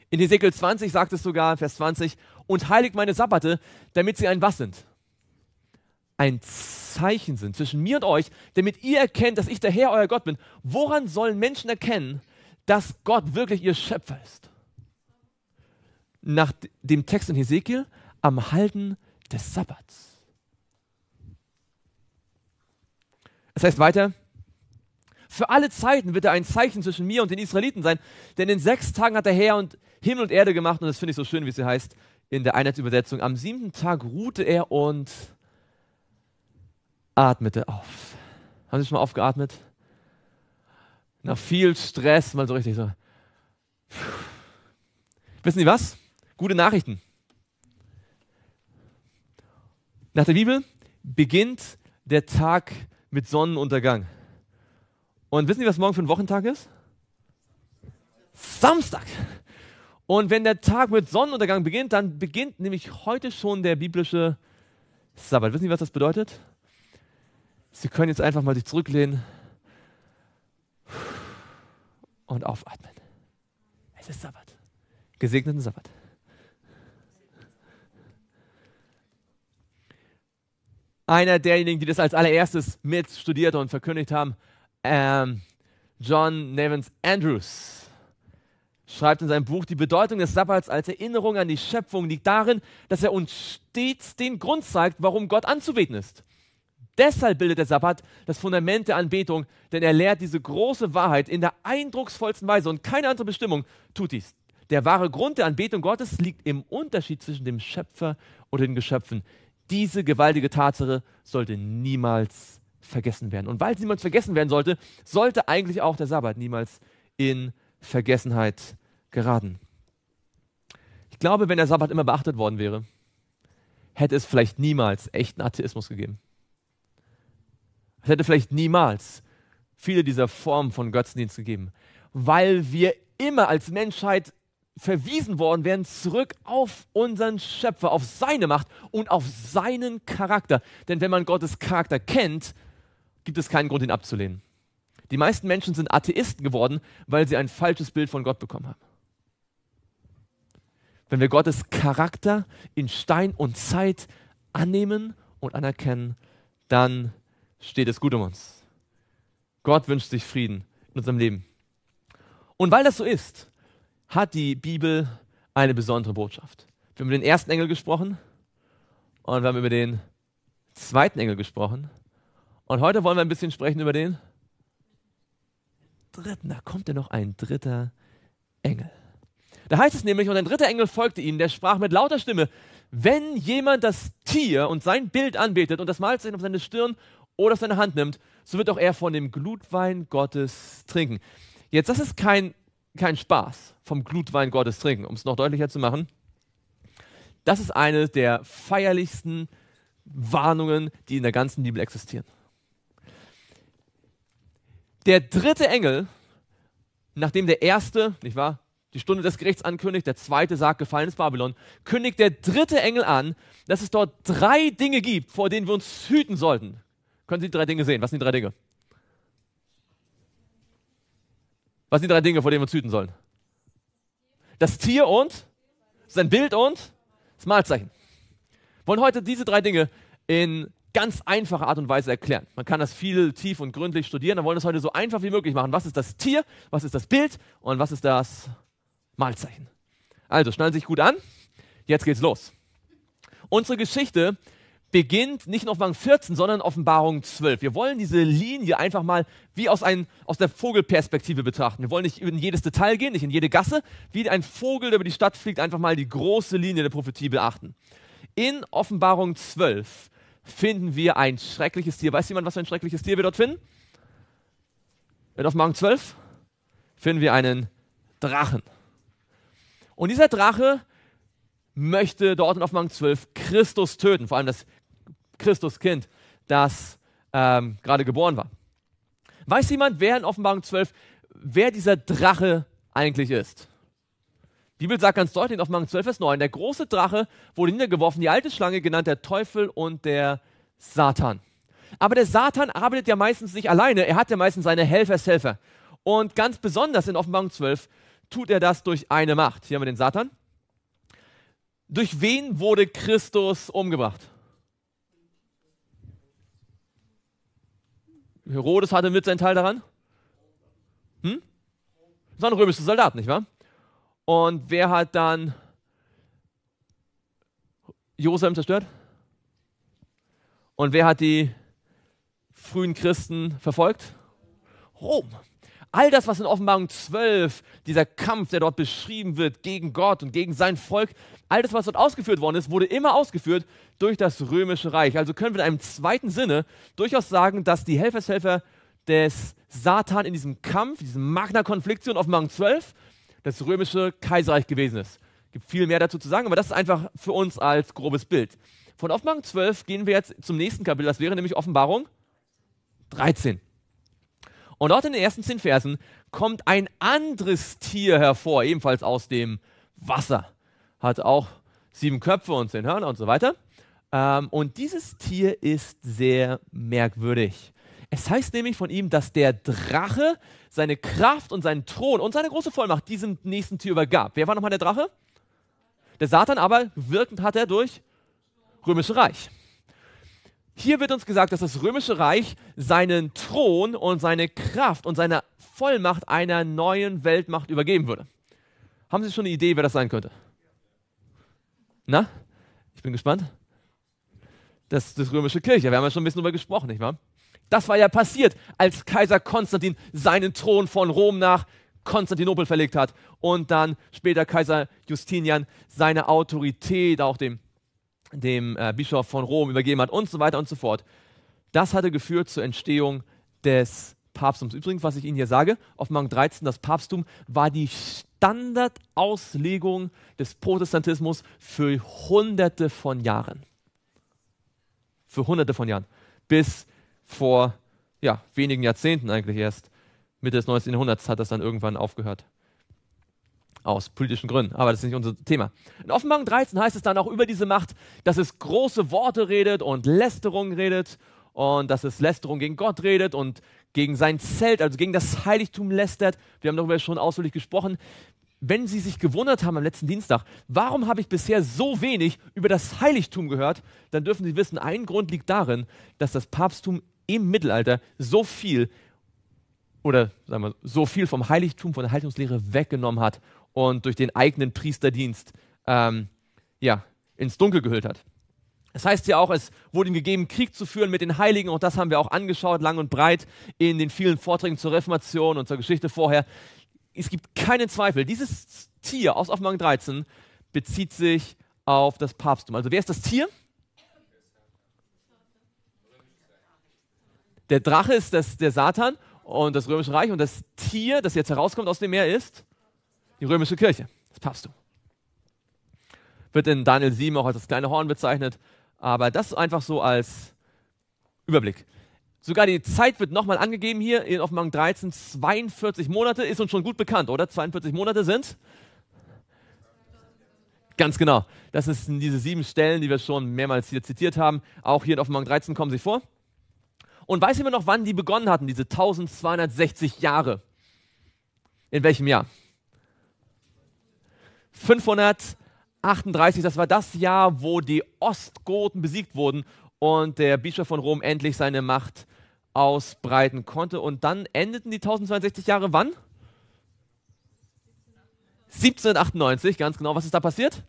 In Ezekiel 20 sagt es sogar, Vers 20, und heiligt meine Sabbate, damit sie ein was sind? ein Zeichen sind zwischen mir und euch, damit ihr erkennt, dass ich der Herr euer Gott bin. Woran sollen Menschen erkennen, dass Gott wirklich ihr Schöpfer ist? Nach dem Text in Hesekiel, am Halten des Sabbats. Es heißt weiter, für alle Zeiten wird er ein Zeichen zwischen mir und den Israeliten sein, denn in sechs Tagen hat der Herr und Himmel und Erde gemacht, und das finde ich so schön, wie es hier heißt, in der Einheitsübersetzung. Am siebten Tag ruhte er und atmete auf. Haben Sie schon mal aufgeatmet? Nach viel Stress mal so richtig so. Wissen Sie was? Gute Nachrichten. Nach der Bibel beginnt der Tag mit Sonnenuntergang. Und wissen Sie, was morgen für ein Wochentag ist? Samstag. Und wenn der Tag mit Sonnenuntergang beginnt, dann beginnt nämlich heute schon der biblische Sabbat. Wissen Sie, was das bedeutet? Sie können jetzt einfach mal sich zurücklehnen und aufatmen. Es ist Sabbat. Gesegneten Sabbat. Einer derjenigen, die das als allererstes mit studiert und verkündigt haben, ähm, John Nevins Andrews schreibt in seinem Buch, die Bedeutung des Sabbats als Erinnerung an die Schöpfung liegt darin, dass er uns stets den Grund zeigt, warum Gott anzubeten ist. Deshalb bildet der Sabbat das Fundament der Anbetung, denn er lehrt diese große Wahrheit in der eindrucksvollsten Weise und keine andere Bestimmung tut dies. Der wahre Grund der Anbetung Gottes liegt im Unterschied zwischen dem Schöpfer und den Geschöpfen. Diese gewaltige Tatsache sollte niemals vergessen werden. Und weil sie niemals vergessen werden sollte, sollte eigentlich auch der Sabbat niemals in Vergessenheit geraten. Ich glaube, wenn der Sabbat immer beachtet worden wäre, hätte es vielleicht niemals echten Atheismus gegeben. Es hätte vielleicht niemals viele dieser Formen von Götzendienst gegeben, weil wir immer als Menschheit verwiesen worden wären zurück auf unseren Schöpfer, auf seine Macht und auf seinen Charakter. Denn wenn man Gottes Charakter kennt, gibt es keinen Grund, ihn abzulehnen. Die meisten Menschen sind Atheisten geworden, weil sie ein falsches Bild von Gott bekommen haben. Wenn wir Gottes Charakter in Stein und Zeit annehmen und anerkennen, dann steht es gut um uns. Gott wünscht sich Frieden in unserem Leben. Und weil das so ist, hat die Bibel eine besondere Botschaft. Wir haben über den ersten Engel gesprochen und wir haben über den zweiten Engel gesprochen. Und heute wollen wir ein bisschen sprechen über den dritten. Da kommt ja noch ein dritter Engel. Da heißt es nämlich, und ein dritter Engel folgte ihnen, der sprach mit lauter Stimme, wenn jemand das Tier und sein Bild anbetet und das Mahlzeichen auf seine Stirn oder seine Hand nimmt, so wird auch er von dem Glutwein Gottes trinken. Jetzt, das ist kein, kein Spaß, vom Glutwein Gottes trinken, um es noch deutlicher zu machen. Das ist eine der feierlichsten Warnungen, die in der ganzen Bibel existieren. Der dritte Engel, nachdem der erste, nicht wahr, die Stunde des Gerichts ankündigt, der zweite sagt, gefallen ist Babylon, kündigt der dritte Engel an, dass es dort drei Dinge gibt, vor denen wir uns hüten sollten. Können Sie die drei Dinge sehen? Was sind die drei Dinge? Was sind die drei Dinge, vor denen wir uns hüten sollen? Das Tier und sein Bild und das Malzeichen. Wir wollen heute diese drei Dinge in ganz einfacher Art und Weise erklären. Man kann das viel tief und gründlich studieren. Wir wollen es heute so einfach wie möglich machen. Was ist das Tier? Was ist das Bild? Und was ist das Malzeichen? Also, schnallen Sie sich gut an. Jetzt geht's los. Unsere Geschichte beginnt nicht in Offenbarung 14, sondern in Offenbarung 12. Wir wollen diese Linie einfach mal wie aus, ein, aus der Vogelperspektive betrachten. Wir wollen nicht in jedes Detail gehen, nicht in jede Gasse. Wie ein Vogel, der über die Stadt fliegt, einfach mal die große Linie der Prophetie beachten. In Offenbarung 12 finden wir ein schreckliches Tier. Weiß jemand, was für ein schreckliches Tier wir dort finden? In Offenbarung 12 finden wir einen Drachen. Und dieser Drache möchte dort in Offenbarung 12 Christus töten, vor allem das Christuskind, das ähm, gerade geboren war. Weiß jemand, wer in Offenbarung 12, wer dieser Drache eigentlich ist? Die Bibel sagt ganz deutlich in Offenbarung 12, Vers 9, der große Drache wurde niedergeworfen, die alte Schlange genannt der Teufel und der Satan. Aber der Satan arbeitet ja meistens nicht alleine, er hat ja meistens seine Helfershelfer. Und ganz besonders in Offenbarung 12 tut er das durch eine Macht. Hier haben wir den Satan. Durch wen wurde Christus umgebracht? Herodes hatte mit seinen Teil daran. Hm? Das waren römische Soldaten, nicht wahr? Und wer hat dann Jerusalem zerstört? Und wer hat die frühen Christen verfolgt? Rom. All das, was in Offenbarung 12, dieser Kampf, der dort beschrieben wird gegen Gott und gegen sein Volk, all das, was dort ausgeführt worden ist, wurde immer ausgeführt durch das römische Reich. Also können wir in einem zweiten Sinne durchaus sagen, dass die Helfershelfer des Satan in diesem Kampf, diesem magna Konfliktion Offenbarung 12, das römische Kaiserreich gewesen ist. Es gibt viel mehr dazu zu sagen, aber das ist einfach für uns als grobes Bild. Von Offenbarung 12 gehen wir jetzt zum nächsten Kapitel, das wäre nämlich Offenbarung 13. Und dort in den ersten zehn Versen kommt ein anderes Tier hervor, ebenfalls aus dem Wasser. Hat auch sieben Köpfe und zehn Hörner und so weiter. Ähm, und dieses Tier ist sehr merkwürdig. Es heißt nämlich von ihm, dass der Drache seine Kraft und seinen Thron und seine große Vollmacht diesem nächsten Tier übergab. Wer war nochmal der Drache? Der Satan aber, wirkend hat er durch Römische Reich. Hier wird uns gesagt, dass das römische Reich seinen Thron und seine Kraft und seine Vollmacht einer neuen Weltmacht übergeben würde. Haben Sie schon eine Idee, wer das sein könnte? Na? Ich bin gespannt. Das, ist das römische Kirche, wir haben ja schon ein bisschen darüber gesprochen, nicht wahr? Das war ja passiert, als Kaiser Konstantin seinen Thron von Rom nach Konstantinopel verlegt hat und dann später Kaiser Justinian seine Autorität auch dem dem äh, Bischof von Rom übergeben hat und so weiter und so fort. Das hatte geführt zur Entstehung des Papsttums. Übrigens, was ich Ihnen hier sage, Offenbarung 13, das Papsttum war die Standardauslegung des Protestantismus für hunderte von Jahren. Für hunderte von Jahren. Bis vor ja, wenigen Jahrzehnten eigentlich erst. Mitte des 19. Jahrhunderts hat das dann irgendwann aufgehört. Aus politischen Gründen, aber das ist nicht unser Thema. In Offenbarung 13 heißt es dann auch über diese Macht, dass es große Worte redet und Lästerung redet und dass es Lästerung gegen Gott redet und gegen sein Zelt, also gegen das Heiligtum lästert. Wir haben darüber schon ausführlich gesprochen. Wenn Sie sich gewundert haben am letzten Dienstag, warum habe ich bisher so wenig über das Heiligtum gehört, dann dürfen Sie wissen, ein Grund liegt darin, dass das Papsttum im Mittelalter so viel oder sagen wir so viel vom Heiligtum, von der Heiligtumslehre weggenommen hat und durch den eigenen Priesterdienst ähm, ja, ins Dunkel gehüllt hat. Das heißt ja auch, es wurde ihm gegeben, Krieg zu führen mit den Heiligen. Und das haben wir auch angeschaut, lang und breit, in den vielen Vorträgen zur Reformation und zur Geschichte vorher. Es gibt keinen Zweifel, dieses Tier aus Offenbarung 13 bezieht sich auf das Papsttum. Also wer ist das Tier? Der Drache ist das, der Satan und das Römische Reich. Und das Tier, das jetzt herauskommt aus dem Meer, ist die römische Kirche, das Papsttum. Wird in Daniel 7 auch als das kleine Horn bezeichnet, aber das einfach so als Überblick. Sogar die Zeit wird nochmal angegeben hier in Offenbarung 13, 42 Monate ist uns schon gut bekannt, oder? 42 Monate sind? Ganz genau. Das sind diese sieben Stellen, die wir schon mehrmals hier zitiert haben. Auch hier in Offenbarung 13 kommen sie vor. Und weiß jemand noch, wann die begonnen hatten, diese 1260 Jahre? In welchem Jahr? 538, das war das Jahr, wo die Ostgoten besiegt wurden und der Bischof von Rom endlich seine Macht ausbreiten konnte. Und dann endeten die 1062 Jahre wann? 1798, ganz genau. Was ist da passiert?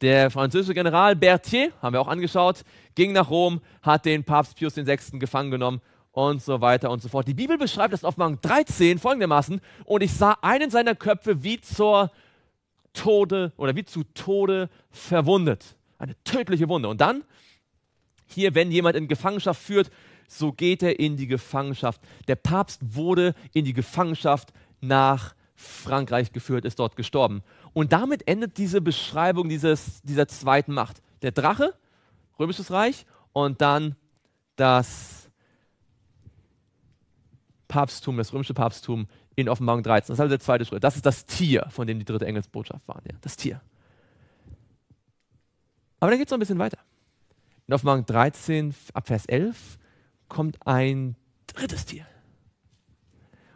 Der französische General Berthier, haben wir auch angeschaut, ging nach Rom, hat den Papst Pius VI. gefangen genommen und so weiter und so fort. Die Bibel beschreibt das Offenbarung 13 folgendermaßen: Und ich sah einen seiner Köpfe wie zur Tode oder wie zu Tode verwundet. Eine tödliche Wunde. Und dann, hier, wenn jemand in Gefangenschaft führt, so geht er in die Gefangenschaft. Der Papst wurde in die Gefangenschaft nach Frankreich geführt, ist dort gestorben. Und damit endet diese Beschreibung dieses, dieser zweiten Macht. Der Drache, römisches Reich, und dann das Papsttum, das römische Papsttum in Offenbarung 13. Das ist also der zweite Schritt. Das ist das Tier, von dem die dritte Engelsbotschaft war. Ja, das Tier. Aber dann geht es noch ein bisschen weiter. In Offenbarung 13, ab Vers 11, kommt ein drittes Tier.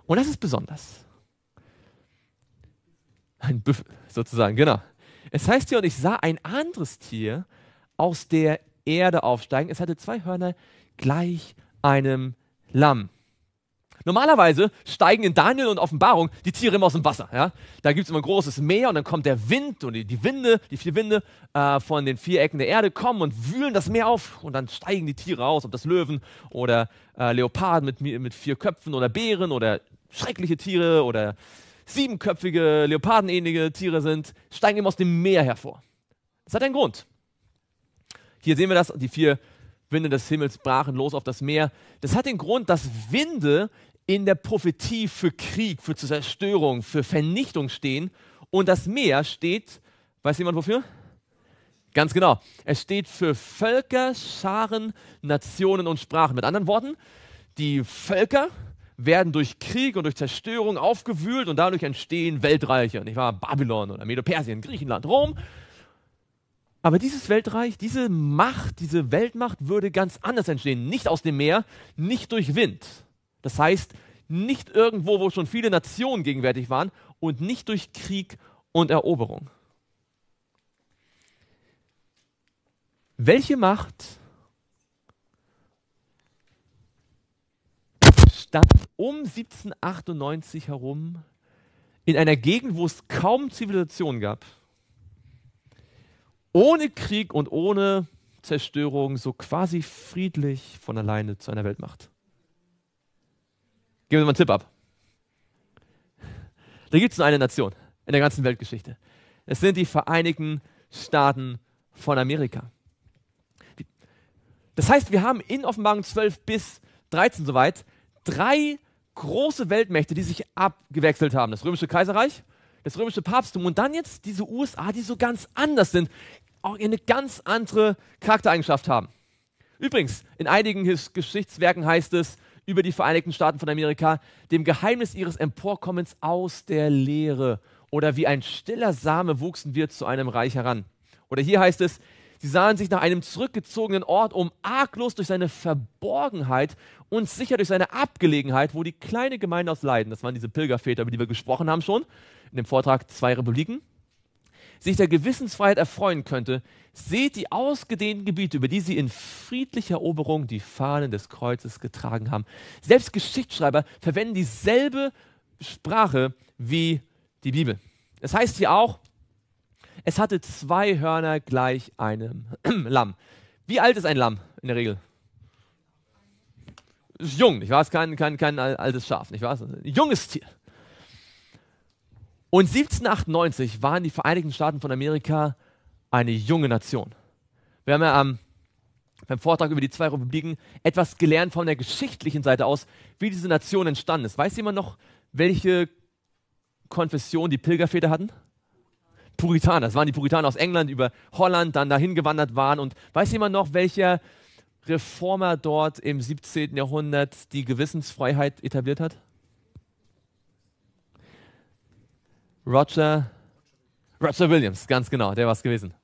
Und das ist besonders. Ein Büffel, sozusagen, genau. Es heißt hier, und ich sah ein anderes Tier aus der Erde aufsteigen. Es hatte zwei Hörner gleich einem Lamm. Normalerweise steigen in Daniel und Offenbarung die Tiere immer aus dem Wasser. Ja? Da gibt es immer ein großes Meer und dann kommt der Wind und die Winde, die vier Winde äh, von den vier Ecken der Erde kommen und wühlen das Meer auf und dann steigen die Tiere aus, ob das Löwen oder äh, Leoparden mit, mit vier Köpfen oder Bären oder schreckliche Tiere oder siebenköpfige, leopardenähnliche Tiere sind, steigen immer aus dem Meer hervor. Das hat einen Grund. Hier sehen wir das, die vier Winde des Himmels brachen los auf das Meer. Das hat den Grund, dass Winde in der Prophetie für Krieg, für Zerstörung, für Vernichtung stehen. Und das Meer steht, weiß jemand wofür? Ganz genau. Es steht für Völker, Scharen, Nationen und Sprachen. Mit anderen Worten, die Völker werden durch Krieg und durch Zerstörung aufgewühlt und dadurch entstehen Weltreiche. Nicht wahr? Babylon oder Medo-Persien, Griechenland, Rom. Aber dieses Weltreich, diese Macht, diese Weltmacht würde ganz anders entstehen. Nicht aus dem Meer, nicht durch Wind, das heißt, nicht irgendwo, wo schon viele Nationen gegenwärtig waren und nicht durch Krieg und Eroberung. Welche Macht stand um 1798 herum in einer Gegend, wo es kaum Zivilisation gab, ohne Krieg und ohne Zerstörung so quasi friedlich von alleine zu einer Weltmacht? Geben wir mal einen Tipp ab. Da gibt es nur eine Nation in der ganzen Weltgeschichte. Es sind die Vereinigten Staaten von Amerika. Das heißt, wir haben in Offenbarung 12 bis 13 soweit drei große Weltmächte, die sich abgewechselt haben. Das römische Kaiserreich, das römische Papsttum und dann jetzt diese USA, die so ganz anders sind, auch eine ganz andere Charaktereigenschaft haben. Übrigens, in einigen Geschichtswerken heißt es, über die Vereinigten Staaten von Amerika, dem Geheimnis ihres Emporkommens aus der Leere. Oder wie ein stiller Same wuchsen wir zu einem Reich heran. Oder hier heißt es, sie sahen sich nach einem zurückgezogenen Ort um, arglos durch seine Verborgenheit und sicher durch seine Abgelegenheit, wo die kleine Gemeinde aus Leiden, das waren diese Pilgerväter, über die wir gesprochen haben schon, in dem Vortrag Zwei Republiken, sich der Gewissensfreiheit erfreuen könnte, seht die ausgedehnten Gebiete, über die sie in friedlicher Eroberung die Fahnen des Kreuzes getragen haben. Selbst Geschichtsschreiber verwenden dieselbe Sprache wie die Bibel. Es heißt hier auch, es hatte zwei Hörner gleich einem [clears throat] Lamm. Wie alt ist ein Lamm in der Regel? Ist jung, ich war es kein, kein, kein altes Schaf, nicht wahr? Ein junges Tier. Und 1798 waren die Vereinigten Staaten von Amerika eine junge Nation. Wir haben ja ähm, beim Vortrag über die zwei Republiken etwas gelernt von der geschichtlichen Seite aus, wie diese Nation entstanden ist. Weiß jemand noch, welche Konfession die Pilgerväter hatten? Puritaner. Das waren die Puritaner aus England über Holland, dann dahin gewandert waren. Und weiß jemand noch, welcher Reformer dort im 17. Jahrhundert die Gewissensfreiheit etabliert hat? Roger, Roger Williams, ganz genau, der war es gewesen.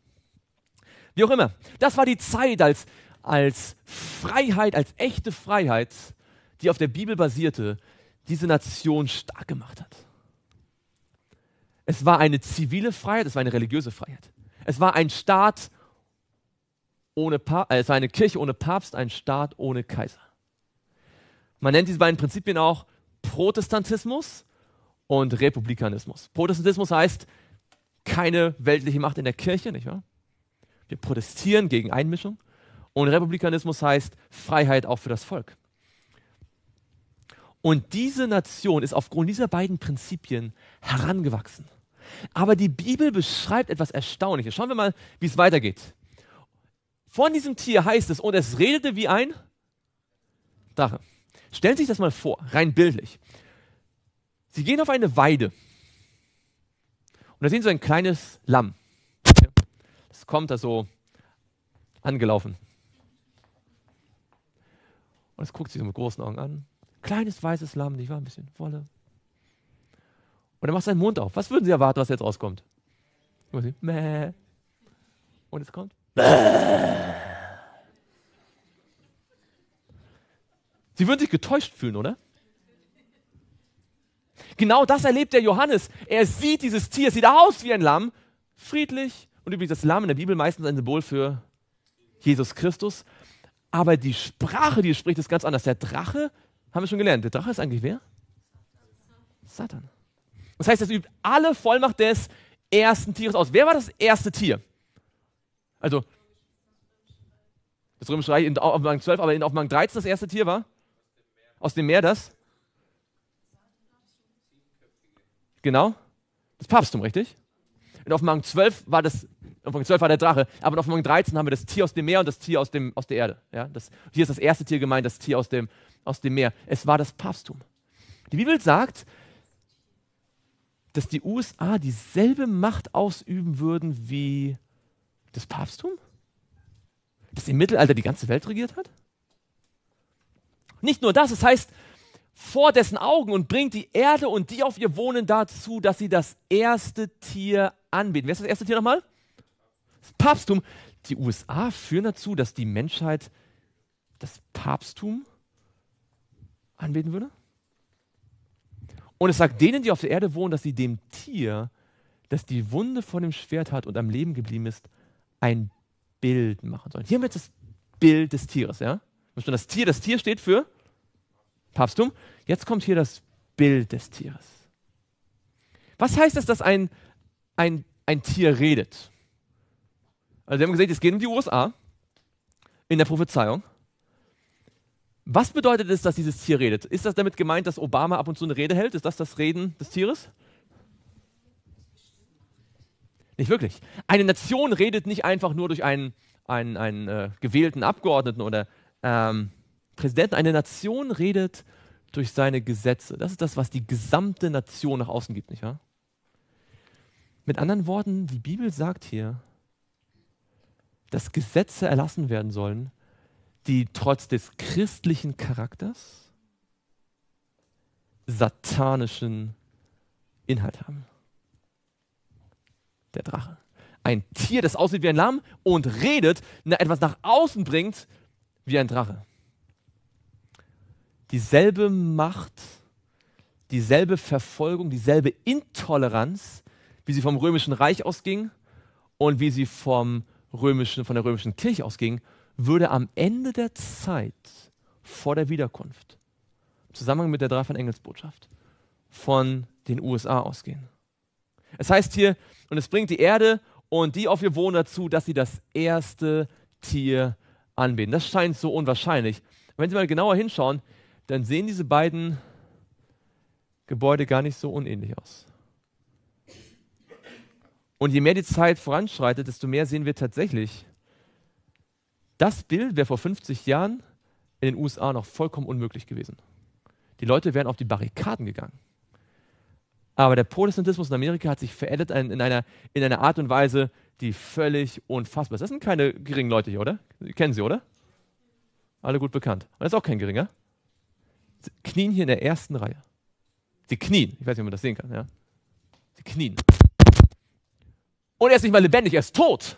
Wie auch immer, das war die Zeit, als, als Freiheit, als echte Freiheit, die auf der Bibel basierte, diese Nation stark gemacht hat. Es war eine zivile Freiheit, es war eine religiöse Freiheit. Es war ein Staat ohne Papst, äh, es war eine Kirche ohne Papst, ein Staat ohne Kaiser. Man nennt diese beiden Prinzipien auch Protestantismus und Republikanismus. Protestantismus heißt keine weltliche Macht in der Kirche, nicht wahr? Wir protestieren gegen Einmischung. Und Republikanismus heißt Freiheit auch für das Volk. Und diese Nation ist aufgrund dieser beiden Prinzipien herangewachsen. Aber die Bibel beschreibt etwas Erstaunliches. Schauen wir mal, wie es weitergeht. Von diesem Tier heißt es, und es redete wie ein Drache. Stellen Sie sich das mal vor, rein bildlich. Sie gehen auf eine Weide. Und da sehen sie ein kleines Lamm. Es kommt da so angelaufen. Und es guckt sie so mit großen Augen an. Kleines weißes Lamm, nicht wahr? Ein bisschen Wolle. Und er macht seinen Mund auf. Was würden Sie erwarten, was jetzt rauskommt? Und, sie, Und es kommt. Mäh. Sie würden sich getäuscht fühlen, oder? Genau das erlebt der Johannes. Er sieht dieses Tier, sieht aus wie ein Lamm, friedlich. Und übrigens das Lamm in der Bibel meistens ein Symbol für Jesus Christus. Aber die Sprache, die es spricht, ist ganz anders. Der Drache, haben wir schon gelernt, der Drache ist eigentlich wer? Satan. Das heißt, er übt alle Vollmacht des ersten Tieres aus. Wer war das erste Tier? Also, das Römische Reich in Aufmang 12, aber in Aufmang 13 das erste Tier war? Aus dem Meer das? Genau. Das Papsttum, richtig? In Offenbarung 12 war das, Offenbarung 12 war der Drache, aber in Offenbarung 13 haben wir das Tier aus dem Meer und das Tier aus, dem, aus der Erde. Ja? Das, hier ist das erste Tier gemeint, das Tier aus dem, aus dem Meer. Es war das Papsttum. Die Bibel sagt, dass die USA dieselbe Macht ausüben würden wie das Papsttum? Das im Mittelalter die ganze Welt regiert hat? Nicht nur das, es das heißt, vor dessen Augen und bringt die Erde und die auf ihr wohnen dazu, dass sie das erste Tier anbeten. Wer ist das erste Tier nochmal? Das Papsttum. Die USA führen dazu, dass die Menschheit das Papsttum anbeten würde? Und es sagt denen, die auf der Erde wohnen, dass sie dem Tier, das die Wunde von dem Schwert hat und am Leben geblieben ist, ein Bild machen sollen. Hier haben wir jetzt das Bild des Tieres, ja? das Tier, das Tier steht für Papsttum. Jetzt kommt hier das Bild des Tieres. Was heißt es, dass ein, ein, ein Tier redet? Also wir haben gesehen, es geht um die USA in der Prophezeiung. Was bedeutet es, dass dieses Tier redet? Ist das damit gemeint, dass Obama ab und zu eine Rede hält? Ist das das Reden des Tieres? Nicht wirklich. Eine Nation redet nicht einfach nur durch einen, einen, einen äh, gewählten Abgeordneten oder ähm, Präsident Eine Nation redet durch seine Gesetze. Das ist das, was die gesamte Nation nach außen gibt, nicht wahr? Mit anderen Worten, die Bibel sagt hier, dass Gesetze erlassen werden sollen, die trotz des christlichen Charakters satanischen Inhalt haben. Der Drache. Ein Tier, das aussieht wie ein Lamm und redet, etwas nach außen bringt wie ein Drache dieselbe Macht, dieselbe Verfolgung, dieselbe Intoleranz, wie sie vom römischen Reich ausging und wie sie vom römischen, von der römischen Kirche ausging, würde am Ende der Zeit vor der Wiederkunft, im Zusammenhang mit der drei von Engelsbotschaft, von den USA ausgehen. Es heißt hier, und es bringt die Erde und die auf ihr wohnen dazu, dass sie das erste Tier anbeten. Das scheint so unwahrscheinlich. Wenn Sie mal genauer hinschauen, dann sehen diese beiden Gebäude gar nicht so unähnlich aus. Und je mehr die Zeit voranschreitet, desto mehr sehen wir tatsächlich, das Bild wäre vor 50 Jahren in den USA noch vollkommen unmöglich gewesen. Die Leute wären auf die Barrikaden gegangen. Aber der Protestantismus in Amerika hat sich verändert in einer, in einer Art und Weise, die völlig unfassbar ist. Das sind keine geringen Leute hier, oder? Kennen Sie, oder? Alle gut bekannt. Und das ist auch kein geringer knien hier in der ersten Reihe. Sie knien. Ich weiß nicht, ob man das sehen kann. Ja? Sie knien. Und er ist nicht mal lebendig, er ist tot.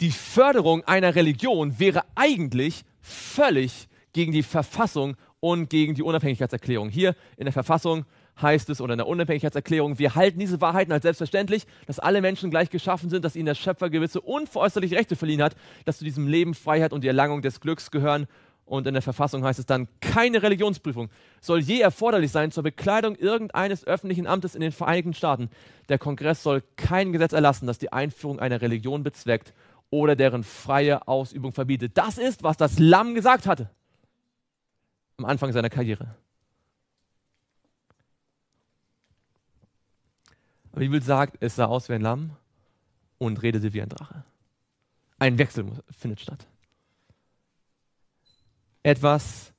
Die Förderung einer Religion wäre eigentlich völlig gegen die Verfassung und gegen die Unabhängigkeitserklärung. Hier in der Verfassung heißt es, oder in der Unabhängigkeitserklärung, wir halten diese Wahrheiten als selbstverständlich, dass alle Menschen gleich geschaffen sind, dass ihnen der Schöpfer gewisse unveräußerliche Rechte verliehen hat, dass zu diesem Leben Freiheit und die Erlangung des Glücks gehören. Und in der Verfassung heißt es dann, keine Religionsprüfung soll je erforderlich sein zur Bekleidung irgendeines öffentlichen Amtes in den Vereinigten Staaten. Der Kongress soll kein Gesetz erlassen, das die Einführung einer Religion bezweckt oder deren freie Ausübung verbietet. Das ist, was das Lamm gesagt hatte am Anfang seiner Karriere. Die Bibel sagt, es sah aus wie ein Lamm und redete wie ein Drache. Ein Wechsel findet statt. Etwas,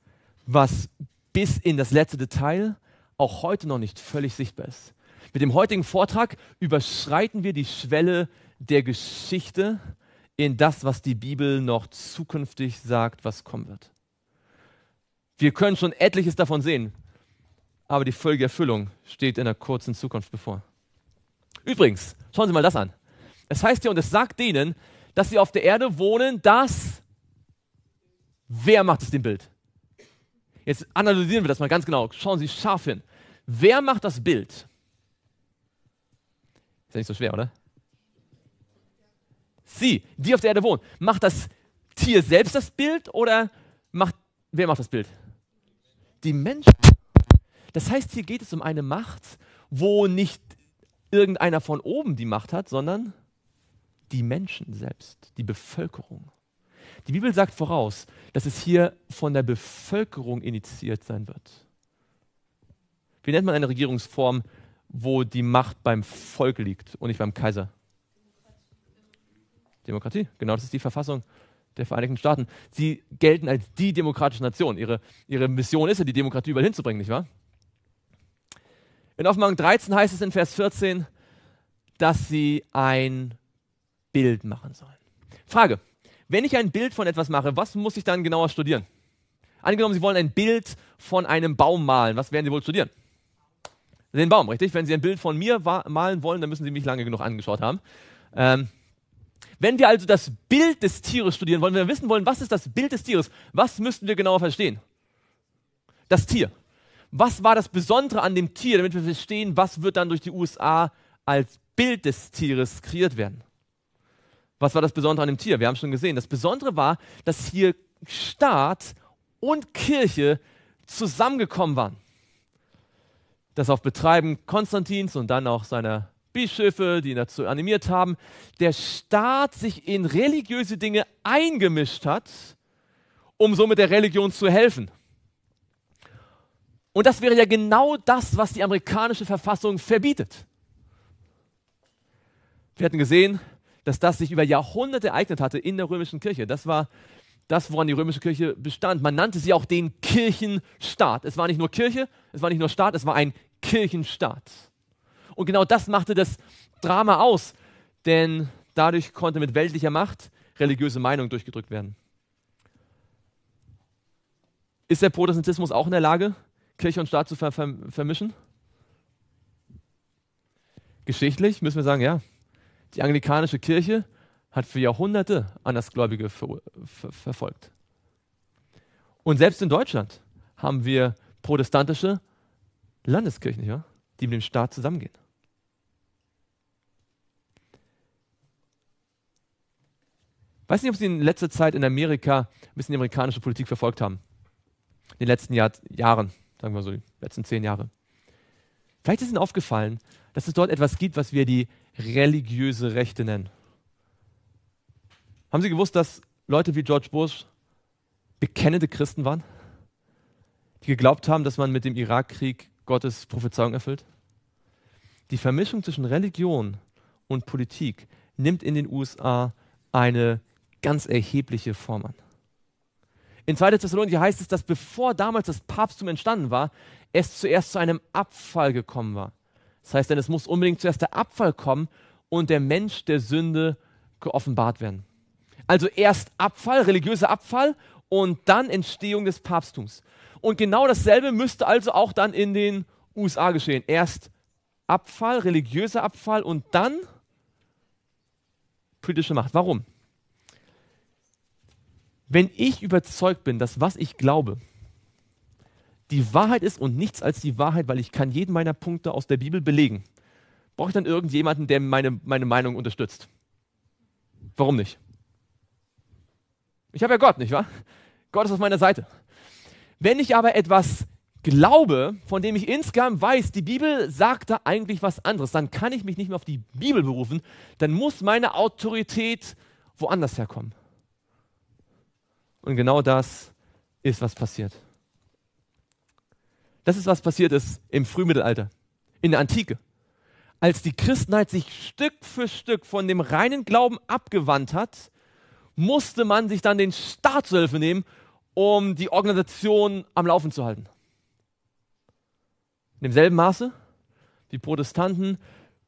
was bis in das letzte Detail auch heute noch nicht völlig sichtbar ist. Mit dem heutigen Vortrag überschreiten wir die Schwelle der Geschichte in das, was die Bibel noch zukünftig sagt, was kommen wird. Wir können schon etliches davon sehen, aber die völlige Erfüllung steht in der kurzen Zukunft bevor. Übrigens, schauen Sie mal das an. Es heißt ja, und es sagt denen, dass sie auf der Erde wohnen, dass. Wer macht es dem Bild? Jetzt analysieren wir das mal ganz genau. Schauen Sie scharf hin. Wer macht das Bild? Ist ja nicht so schwer, oder? Sie, die auf der Erde wohnen. Macht das Tier selbst das Bild oder macht, wer macht das Bild? Die Menschen. Das heißt, hier geht es um eine Macht, wo nicht irgendeiner von oben die Macht hat, sondern die Menschen selbst, die Bevölkerung. Die Bibel sagt voraus, dass es hier von der Bevölkerung initiiert sein wird. Wie nennt man eine Regierungsform, wo die Macht beim Volk liegt und nicht beim Kaiser? Demokratie, genau, das ist die Verfassung der Vereinigten Staaten. Sie gelten als die demokratische Nation. Ihre, ihre Mission ist ja, die Demokratie überall hinzubringen, nicht wahr? In Offenbarung 13 heißt es in Vers 14, dass sie ein Bild machen sollen. Frage, wenn ich ein Bild von etwas mache, was muss ich dann genauer studieren? Angenommen, Sie wollen ein Bild von einem Baum malen, was werden Sie wohl studieren? Den Baum, richtig? Wenn Sie ein Bild von mir malen wollen, dann müssen Sie mich lange genug angeschaut haben. Ähm, wenn wir also das Bild des Tieres studieren wollen, wenn wir wissen wollen, was ist das Bild des Tieres, was müssten wir genauer verstehen? Das Tier was war das Besondere an dem Tier, damit wir verstehen, was wird dann durch die USA als Bild des Tieres kreiert werden. Was war das Besondere an dem Tier? Wir haben schon gesehen. Das Besondere war, dass hier Staat und Kirche zusammengekommen waren. Das auf Betreiben Konstantins und dann auch seiner Bischöfe, die ihn dazu animiert haben, der Staat sich in religiöse Dinge eingemischt hat, um somit der Religion zu helfen. Und das wäre ja genau das, was die amerikanische Verfassung verbietet. Wir hatten gesehen, dass das sich über Jahrhunderte ereignet hatte in der römischen Kirche. Das war das, woran die römische Kirche bestand. Man nannte sie auch den Kirchenstaat. Es war nicht nur Kirche, es war nicht nur Staat, es war ein Kirchenstaat. Und genau das machte das Drama aus, denn dadurch konnte mit weltlicher Macht religiöse Meinung durchgedrückt werden. Ist der Protestantismus auch in der Lage, Kirche und Staat zu ver ver vermischen? Geschichtlich müssen wir sagen, ja. Die anglikanische Kirche hat für Jahrhunderte Andersgläubige ver verfolgt. Und selbst in Deutschland haben wir protestantische Landeskirchen, ja, die mit dem Staat zusammengehen. Ich Weiß nicht, ob Sie in letzter Zeit in Amerika ein bisschen die amerikanische Politik verfolgt haben. In den letzten Jahr Jahren sagen wir so, die letzten zehn Jahre. Vielleicht ist Ihnen aufgefallen, dass es dort etwas gibt, was wir die religiöse Rechte nennen. Haben Sie gewusst, dass Leute wie George Bush bekennende Christen waren, die geglaubt haben, dass man mit dem Irakkrieg Gottes Prophezeiung erfüllt? Die Vermischung zwischen Religion und Politik nimmt in den USA eine ganz erhebliche Form an. In 2. Thessalonicher heißt es, dass bevor damals das Papsttum entstanden war, es zuerst zu einem Abfall gekommen war. Das heißt, denn es muss unbedingt zuerst der Abfall kommen und der Mensch der Sünde geoffenbart werden. Also erst Abfall, religiöser Abfall und dann Entstehung des Papsttums. Und genau dasselbe müsste also auch dann in den USA geschehen. Erst Abfall, religiöser Abfall und dann politische Macht. Warum? Wenn ich überzeugt bin, dass was ich glaube, die Wahrheit ist und nichts als die Wahrheit, weil ich kann jeden meiner Punkte aus der Bibel belegen, brauche ich dann irgendjemanden, der meine, meine Meinung unterstützt? Warum nicht? Ich habe ja Gott, nicht wahr? Gott ist auf meiner Seite. Wenn ich aber etwas glaube, von dem ich insgesamt weiß, die Bibel sagt da eigentlich was anderes, dann kann ich mich nicht mehr auf die Bibel berufen, dann muss meine Autorität woanders herkommen. Und genau das ist, was passiert. Das ist, was passiert ist im Frühmittelalter, in der Antike. Als die Christenheit sich Stück für Stück von dem reinen Glauben abgewandt hat, musste man sich dann den Staat zur Hilfe nehmen, um die Organisation am Laufen zu halten. In demselben Maße, wie Protestanten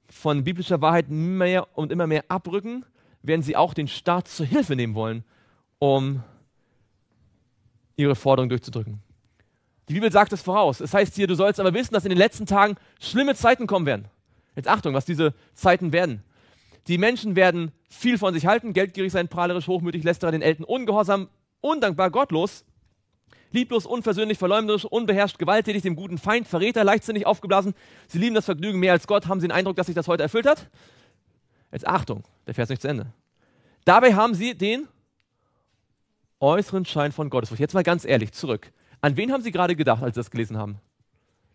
von biblischer Wahrheit mehr und immer mehr abrücken, werden sie auch den Staat zur Hilfe nehmen wollen, um ihre Forderung durchzudrücken. Die Bibel sagt es voraus. Es heißt hier, du sollst aber wissen, dass in den letzten Tagen schlimme Zeiten kommen werden. Jetzt Achtung, was diese Zeiten werden. Die Menschen werden viel von sich halten, geldgierig sein, prahlerisch, hochmütig, lästerer, den Eltern ungehorsam, undankbar, gottlos, lieblos, unversöhnlich, verleumderisch, unbeherrscht, gewalttätig, dem guten Feind, Verräter, leichtsinnig, aufgeblasen. Sie lieben das Vergnügen mehr als Gott. Haben Sie den Eindruck, dass sich das heute erfüllt hat? Jetzt Achtung, der Vers ist nicht zu Ende. Dabei haben sie den äußeren Schein von Gottesfurcht. Jetzt mal ganz ehrlich zurück. An wen haben Sie gerade gedacht, als Sie das gelesen haben?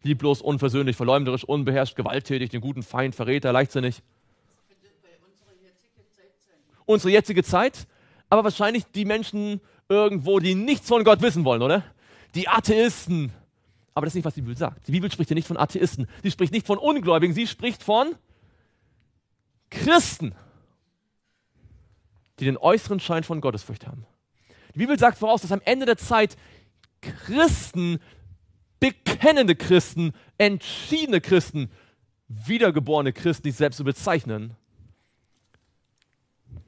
Lieblos, unversöhnlich, verleumderisch, unbeherrscht, gewalttätig, den guten Feind, Verräter, leichtsinnig. Unsere jetzige Zeit, aber wahrscheinlich die Menschen irgendwo, die nichts von Gott wissen wollen, oder? Die Atheisten. Aber das ist nicht, was die Bibel sagt. Die Bibel spricht ja nicht von Atheisten. Sie spricht nicht von Ungläubigen. Sie spricht von Christen, die den äußeren Schein von Gottesfurcht haben. Die Bibel sagt voraus, dass am Ende der Zeit Christen, bekennende Christen, entschiedene Christen, wiedergeborene Christen, die sich selbst so bezeichnen,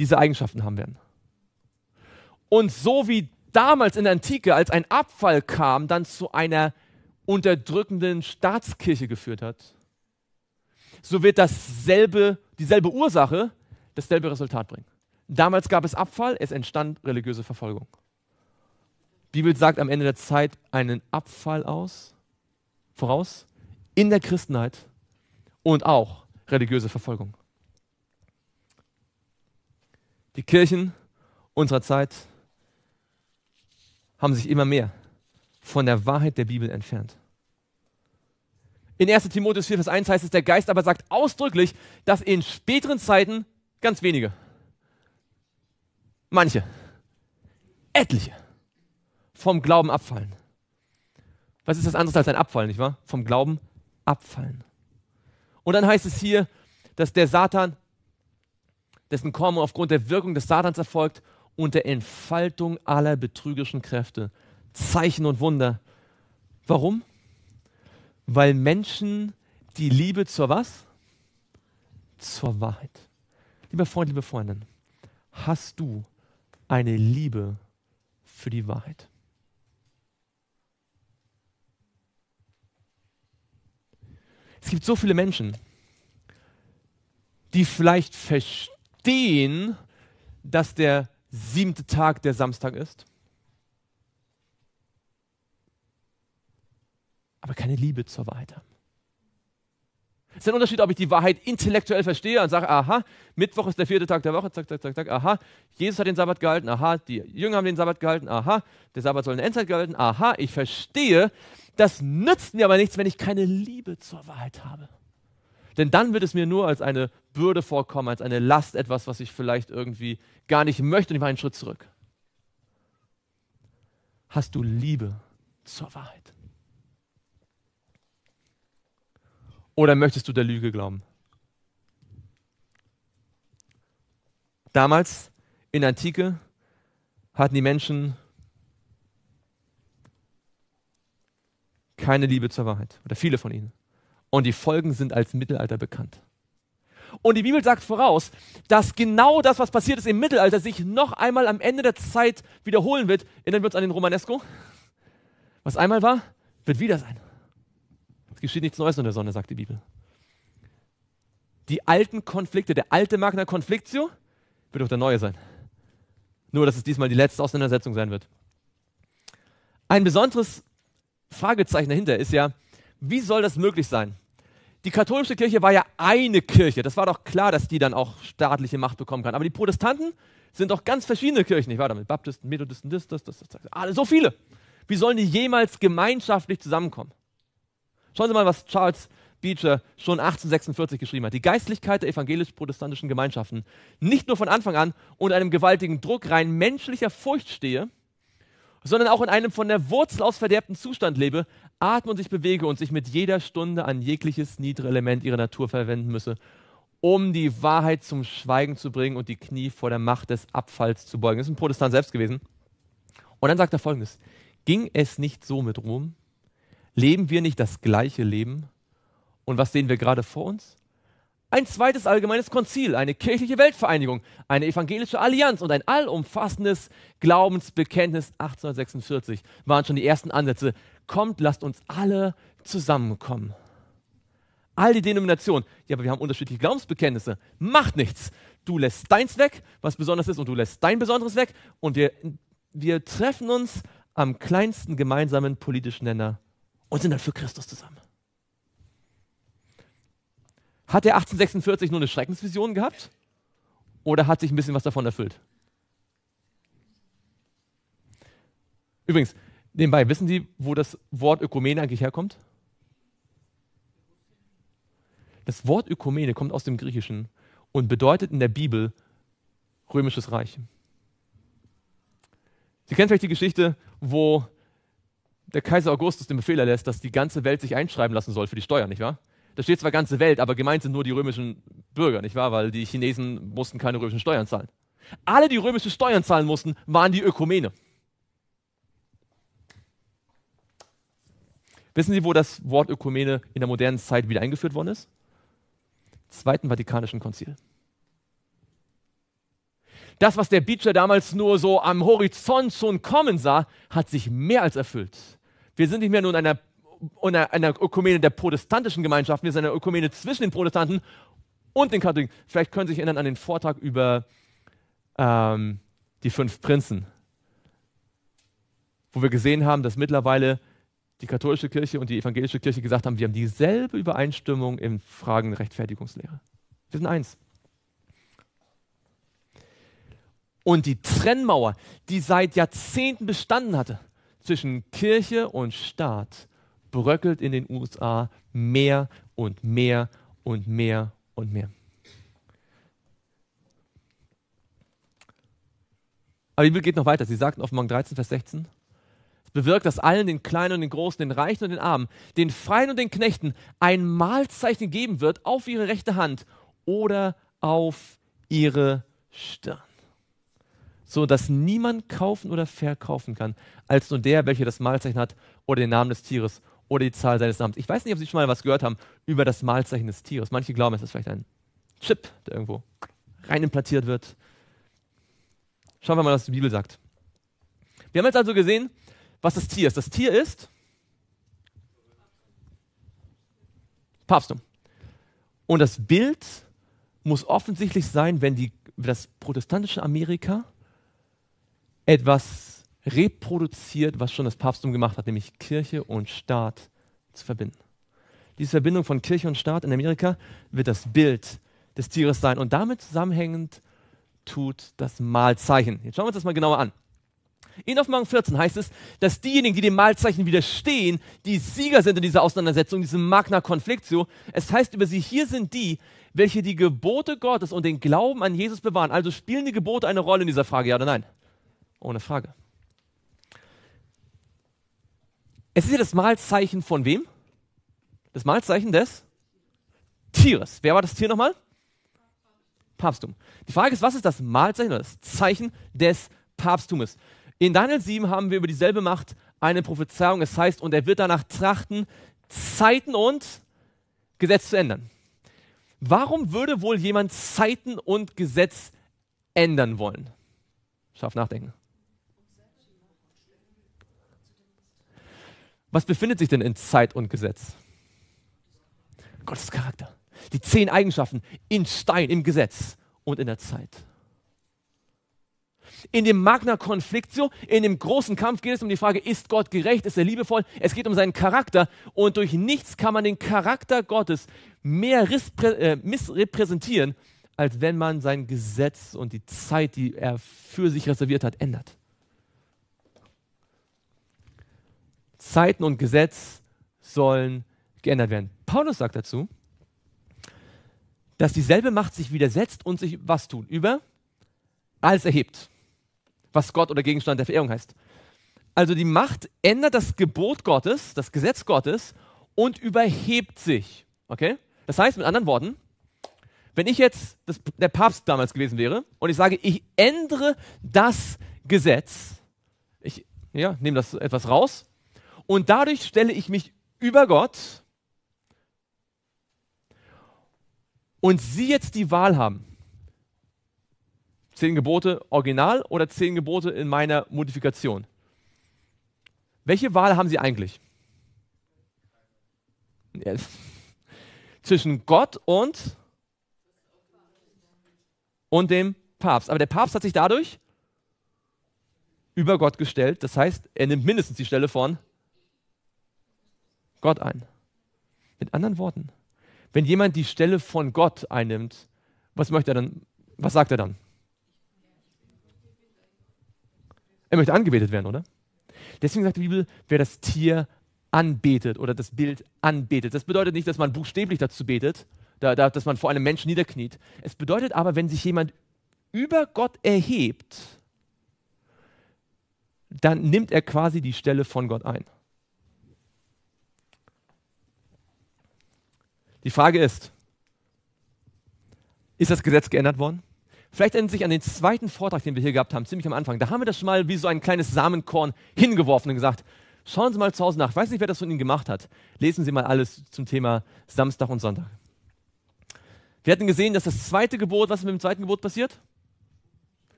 diese Eigenschaften haben werden. Und so wie damals in der Antike, als ein Abfall kam, dann zu einer unterdrückenden Staatskirche geführt hat, so wird dasselbe, dieselbe Ursache dasselbe Resultat bringen. Damals gab es Abfall, es entstand religiöse Verfolgung. Die Bibel sagt am Ende der Zeit einen Abfall aus, voraus, in der Christenheit und auch religiöse Verfolgung. Die Kirchen unserer Zeit haben sich immer mehr von der Wahrheit der Bibel entfernt. In 1 Timotheus 4, Vers 1 heißt es, der Geist aber sagt ausdrücklich, dass in späteren Zeiten ganz wenige Manche, etliche, vom Glauben abfallen. Was ist das anderes als ein Abfall, nicht wahr? Vom Glauben abfallen. Und dann heißt es hier, dass der Satan, dessen Kommen aufgrund der Wirkung des Satans erfolgt, unter Entfaltung aller betrügerischen Kräfte, Zeichen und Wunder. Warum? Weil Menschen die Liebe zur was? Zur Wahrheit. Lieber Freund, liebe Freundin, hast du eine Liebe für die Wahrheit. Es gibt so viele Menschen, die vielleicht verstehen, dass der siebte Tag der Samstag ist, aber keine Liebe zur Wahrheit haben. Es ist ein Unterschied, ob ich die Wahrheit intellektuell verstehe und sage, aha, Mittwoch ist der vierte Tag der Woche, zack, zack, zack, zack, aha, Jesus hat den Sabbat gehalten, aha, die Jünger haben den Sabbat gehalten, aha, der Sabbat soll in der Endzeit gehalten, aha, ich verstehe. Das nützt mir aber nichts, wenn ich keine Liebe zur Wahrheit habe. Denn dann wird es mir nur als eine Bürde vorkommen, als eine Last, etwas, was ich vielleicht irgendwie gar nicht möchte und ich mache einen Schritt zurück. Hast du Liebe zur Wahrheit? Oder möchtest du der Lüge glauben? Damals in Antike hatten die Menschen keine Liebe zur Wahrheit oder viele von ihnen. Und die Folgen sind als Mittelalter bekannt. Und die Bibel sagt voraus, dass genau das, was passiert ist im Mittelalter, sich noch einmal am Ende der Zeit wiederholen wird. Erinnern wir uns an den Romanesco? Was einmal war, wird wieder sein geschieht nichts Neues unter der Sonne, sagt die Bibel. Die alten Konflikte, der alte Magna Conflictio wird auch der neue sein. Nur, dass es diesmal die letzte Auseinandersetzung sein wird. Ein besonderes Fragezeichen dahinter ist ja, wie soll das möglich sein? Die katholische Kirche war ja eine Kirche. Das war doch klar, dass die dann auch staatliche Macht bekommen kann. Aber die Protestanten sind doch ganz verschiedene Kirchen. Ich war damit Baptisten, Methodisten, das, das, das, das. Ah, so viele. Wie sollen die jemals gemeinschaftlich zusammenkommen? Schauen Sie mal, was Charles Beecher schon 1846 geschrieben hat. Die Geistlichkeit der evangelisch-protestantischen Gemeinschaften nicht nur von Anfang an unter einem gewaltigen Druck rein menschlicher Furcht stehe, sondern auch in einem von der Wurzel aus verderbten Zustand lebe, atme und sich bewege und sich mit jeder Stunde an jegliches niedere Element ihrer Natur verwenden müsse, um die Wahrheit zum Schweigen zu bringen und die Knie vor der Macht des Abfalls zu beugen. Das ist ein Protestant selbst gewesen. Und dann sagt er folgendes: Ging es nicht so mit Rom, Leben wir nicht das gleiche Leben? Und was sehen wir gerade vor uns? Ein zweites allgemeines Konzil, eine kirchliche Weltvereinigung, eine evangelische Allianz und ein allumfassendes Glaubensbekenntnis 1846 waren schon die ersten Ansätze. Kommt, lasst uns alle zusammenkommen. All die Denominationen, ja, aber wir haben unterschiedliche Glaubensbekenntnisse. Macht nichts. Du lässt deins weg, was besonders ist, und du lässt dein Besonderes weg. Und wir, wir treffen uns am kleinsten gemeinsamen politischen Nenner und sind dann halt für Christus zusammen. Hat er 1846 nur eine Schreckensvision gehabt? Oder hat sich ein bisschen was davon erfüllt? Übrigens, nebenbei, wissen Sie, wo das Wort Ökumene eigentlich herkommt? Das Wort Ökumene kommt aus dem Griechischen und bedeutet in der Bibel römisches Reich. Sie kennen vielleicht die Geschichte, wo der Kaiser Augustus den Befehl erlässt, dass die ganze Welt sich einschreiben lassen soll für die Steuern, nicht wahr? Da steht zwar ganze Welt, aber gemeint sind nur die römischen Bürger, nicht wahr? Weil die Chinesen mussten keine römischen Steuern zahlen. Alle, die römische Steuern zahlen mussten, waren die Ökumene. Wissen Sie, wo das Wort Ökumene in der modernen Zeit wieder eingeführt worden ist? Zweiten Vatikanischen Konzil. Das, was der Beecher damals nur so am Horizont schon kommen sah, hat sich mehr als erfüllt. Wir sind nicht mehr nur in einer, in einer Ökumene der protestantischen Gemeinschaften, wir sind in einer Ökumene zwischen den Protestanten und den Katholiken. Vielleicht können Sie sich erinnern an den Vortrag über ähm, die fünf Prinzen, wo wir gesehen haben, dass mittlerweile die katholische Kirche und die evangelische Kirche gesagt haben, wir haben dieselbe Übereinstimmung in Fragen Rechtfertigungslehre. Wir sind eins. Und die Trennmauer, die seit Jahrzehnten bestanden hatte, zwischen Kirche und Staat bröckelt in den USA mehr und mehr und mehr und mehr. Aber die Bibel geht noch weiter. Sie sagt in Offenbarung 13, Vers 16, es bewirkt, dass allen, den Kleinen und den Großen, den Reichen und den Armen, den Freien und den Knechten ein Mahlzeichen geben wird auf ihre rechte Hand oder auf ihre Stirn so dass niemand kaufen oder verkaufen kann, als nur der, welcher das Mahlzeichen hat oder den Namen des Tieres oder die Zahl seines Namens. Ich weiß nicht, ob Sie schon mal was gehört haben über das Mahlzeichen des Tieres. Manche glauben, es ist vielleicht ein Chip, der irgendwo reinimplantiert wird. Schauen wir mal, was die Bibel sagt. Wir haben jetzt also gesehen, was das Tier ist. Das Tier ist Papstum. Und das Bild muss offensichtlich sein, wenn die, das protestantische Amerika etwas reproduziert, was schon das Papsttum gemacht hat, nämlich Kirche und Staat zu verbinden. Diese Verbindung von Kirche und Staat in Amerika wird das Bild des Tieres sein. Und damit zusammenhängend tut das Mahlzeichen. Jetzt schauen wir uns das mal genauer an. In Offenbarung 14 heißt es, dass diejenigen, die dem Mahlzeichen widerstehen, die Sieger sind in dieser Auseinandersetzung, diesem Magna Conflictio. Es heißt über sie, hier sind die, welche die Gebote Gottes und den Glauben an Jesus bewahren. Also spielen die Gebote eine Rolle in dieser Frage, ja oder nein? Ohne Frage. Es ist ja das Malzeichen von wem? Das Malzeichen des Tieres. Wer war das Tier nochmal? Papsttum. Die Frage ist, was ist das Malzeichen oder das Zeichen des Papsttumes? In Daniel 7 haben wir über dieselbe Macht eine Prophezeiung. Es heißt, und er wird danach trachten, Zeiten und Gesetz zu ändern. Warum würde wohl jemand Zeiten und Gesetz ändern wollen? Scharf nachdenken. Was befindet sich denn in Zeit und Gesetz? Gottes Charakter. Die zehn Eigenschaften in Stein, im Gesetz und in der Zeit. In dem Magna Conflictio, in dem großen Kampf geht es um die Frage, ist Gott gerecht, ist er liebevoll? Es geht um seinen Charakter und durch nichts kann man den Charakter Gottes mehr äh, missrepräsentieren, als wenn man sein Gesetz und die Zeit, die er für sich reserviert hat, ändert. Zeiten und Gesetz sollen geändert werden. Paulus sagt dazu, dass dieselbe Macht sich widersetzt und sich was tut? Über alles erhebt, was Gott oder Gegenstand der Verehrung heißt. Also die Macht ändert das Gebot Gottes, das Gesetz Gottes und überhebt sich. Okay? Das heißt mit anderen Worten, wenn ich jetzt das, der Papst damals gewesen wäre und ich sage, ich ändere das Gesetz, ich ja, nehme das etwas raus und dadurch stelle ich mich über Gott und Sie jetzt die Wahl haben. Zehn Gebote original oder zehn Gebote in meiner Modifikation. Welche Wahl haben Sie eigentlich? Yes. [laughs] Zwischen Gott und, und dem Papst. Aber der Papst hat sich dadurch über Gott gestellt. Das heißt, er nimmt mindestens die Stelle von Gott. Gott ein. Mit anderen Worten, wenn jemand die Stelle von Gott einnimmt, was möchte er dann? Was sagt er dann? Er möchte angebetet werden, oder? Deswegen sagt die Bibel, wer das Tier anbetet oder das Bild anbetet. Das bedeutet nicht, dass man buchstäblich dazu betet, da, da, dass man vor einem Menschen niederkniet. Es bedeutet aber, wenn sich jemand über Gott erhebt, dann nimmt er quasi die Stelle von Gott ein. Die Frage ist, ist das Gesetz geändert worden? Vielleicht erinnern Sie sich an den zweiten Vortrag, den wir hier gehabt haben, ziemlich am Anfang. Da haben wir das schon mal wie so ein kleines Samenkorn hingeworfen und gesagt, schauen Sie mal zu Hause nach. Ich weiß nicht, wer das von Ihnen gemacht hat. Lesen Sie mal alles zum Thema Samstag und Sonntag. Wir hatten gesehen, dass das zweite Gebot, was mit dem zweiten Gebot passiert?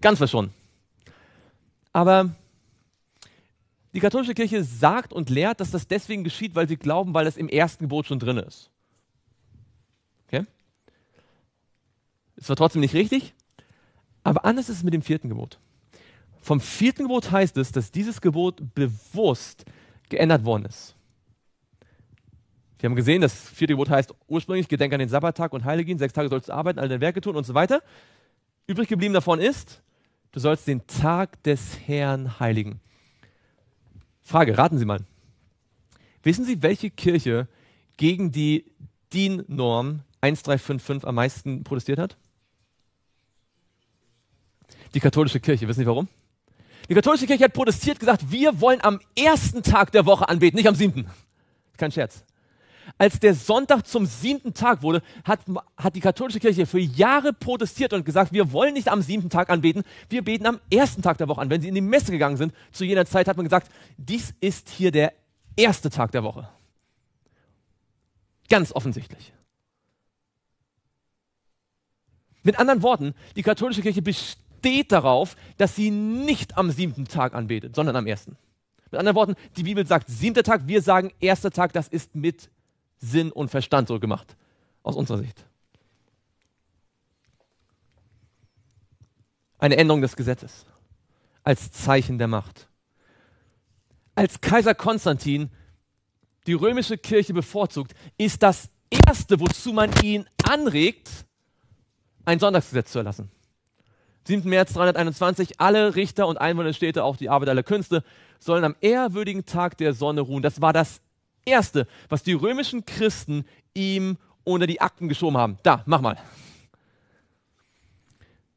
Ganz verschonen. Aber die katholische Kirche sagt und lehrt, dass das deswegen geschieht, weil sie glauben, weil das im ersten Gebot schon drin ist. Es war trotzdem nicht richtig. Aber anders ist es mit dem vierten Gebot. Vom vierten Gebot heißt es, dass dieses Gebot bewusst geändert worden ist. Wir haben gesehen, das vierte Gebot heißt ursprünglich, gedenk an den Sabbattag und heilige ihn, sechs Tage sollst du arbeiten, all deine Werke tun und so weiter. Übrig geblieben davon ist, du sollst den Tag des Herrn heiligen. Frage, raten Sie mal. Wissen Sie, welche Kirche gegen die DIN-Norm 1355 am meisten protestiert hat? die katholische Kirche. Wissen Sie warum? Die katholische Kirche hat protestiert, gesagt, wir wollen am ersten Tag der Woche anbeten, nicht am siebten. Kein Scherz. Als der Sonntag zum siebten Tag wurde, hat, hat die katholische Kirche für Jahre protestiert und gesagt, wir wollen nicht am siebten Tag anbeten, wir beten am ersten Tag der Woche an. Wenn sie in die Messe gegangen sind, zu jener Zeit hat man gesagt, dies ist hier der erste Tag der Woche. Ganz offensichtlich. Mit anderen Worten, die katholische Kirche besteht besteht darauf, dass sie nicht am siebten Tag anbetet, sondern am ersten. Mit anderen Worten, die Bibel sagt siebter Tag, wir sagen erster Tag, das ist mit Sinn und Verstand so gemacht, aus unserer Sicht. Eine Änderung des Gesetzes als Zeichen der Macht. Als Kaiser Konstantin die römische Kirche bevorzugt, ist das Erste, wozu man ihn anregt, ein Sonntagsgesetz zu erlassen. 7. März 321, alle Richter und Einwohner der Städte, auch die Arbeit aller Künste, sollen am ehrwürdigen Tag der Sonne ruhen. Das war das Erste, was die römischen Christen ihm unter die Akten geschoben haben. Da, mach mal.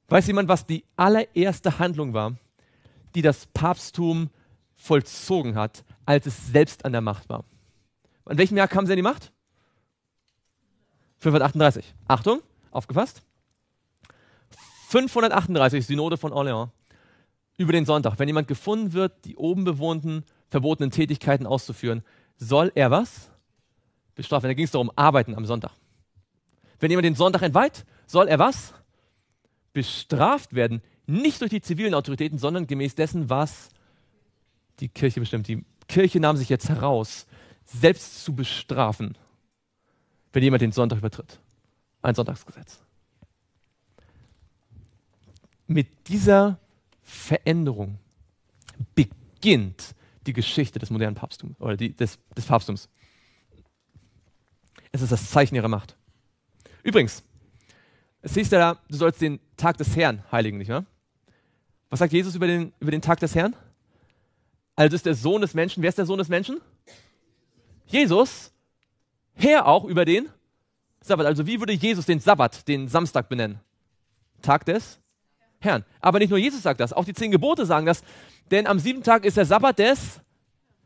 Weiß jemand, was die allererste Handlung war, die das Papsttum vollzogen hat, als es selbst an der Macht war? An welchem Jahr kam sie an die Macht? 538. Achtung, aufgepasst. 538, Synode von Orléans, über den Sonntag. Wenn jemand gefunden wird, die oben bewohnten, verbotenen Tätigkeiten auszuführen, soll er was? Bestraft werden. Da ging es darum, arbeiten am Sonntag. Wenn jemand den Sonntag entweiht, soll er was? Bestraft werden. Nicht durch die zivilen Autoritäten, sondern gemäß dessen, was die Kirche bestimmt. Die Kirche nahm sich jetzt heraus, selbst zu bestrafen, wenn jemand den Sonntag übertritt. Ein Sonntagsgesetz mit dieser Veränderung beginnt die Geschichte des modernen Papsttums oder die, des, des Papsttums. Es ist das Zeichen ihrer Macht. Übrigens, es hieß ja da, du sollst den Tag des Herrn heiligen, nicht wahr? Was sagt Jesus über den, über den Tag des Herrn? Also ist der Sohn des Menschen. Wer ist der Sohn des Menschen? Jesus, Herr auch über den Sabbat. Also wie würde Jesus den Sabbat, den Samstag benennen? Tag des Herrn. Aber nicht nur Jesus sagt das, auch die zehn Gebote sagen das. Denn am siebten Tag ist der Sabbat des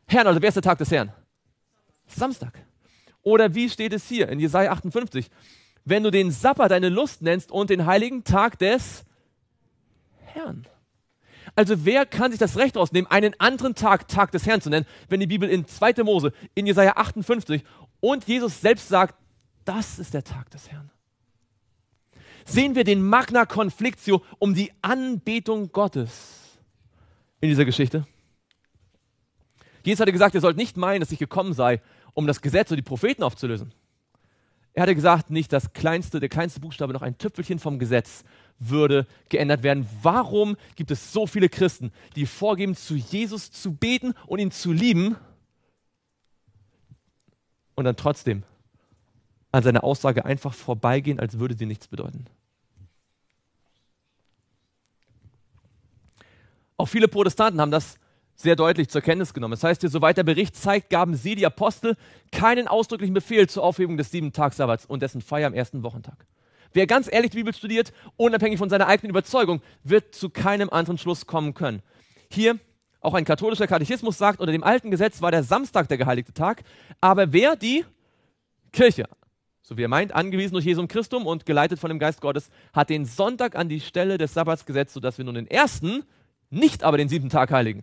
Herrn. Also wer ist der Tag des Herrn? Samstag. Oder wie steht es hier in Jesaja 58? Wenn du den Sabbat deine Lust nennst und den heiligen Tag des Herrn. Also wer kann sich das Recht rausnehmen, einen anderen Tag Tag des Herrn zu nennen, wenn die Bibel in 2. Mose, in Jesaja 58 und Jesus selbst sagt, das ist der Tag des Herrn sehen wir den Magna Conflictio um die Anbetung Gottes in dieser Geschichte. Jesus hatte gesagt, ihr sollt nicht meinen, dass ich gekommen sei, um das Gesetz und die Propheten aufzulösen. Er hatte gesagt, nicht das kleinste, der kleinste Buchstabe, noch ein Tüpfelchen vom Gesetz würde geändert werden. Warum gibt es so viele Christen, die vorgeben, zu Jesus zu beten und ihn zu lieben und dann trotzdem an seiner Aussage einfach vorbeigehen, als würde sie nichts bedeuten. Auch viele Protestanten haben das sehr deutlich zur Kenntnis genommen. Das heißt, hier, soweit der Bericht zeigt, gaben sie, die Apostel, keinen ausdrücklichen Befehl zur Aufhebung des sieben Tags und dessen Feier am ersten Wochentag. Wer ganz ehrlich die Bibel studiert, unabhängig von seiner eigenen Überzeugung, wird zu keinem anderen Schluss kommen können. Hier auch ein katholischer Katechismus sagt, unter dem alten Gesetz war der Samstag der geheiligte Tag, aber wer die Kirche, so wie er meint, angewiesen durch Jesum Christum und geleitet von dem Geist Gottes, hat den Sonntag an die Stelle des Sabbats gesetzt, sodass wir nun den ersten, nicht aber den siebten Tag heiligen.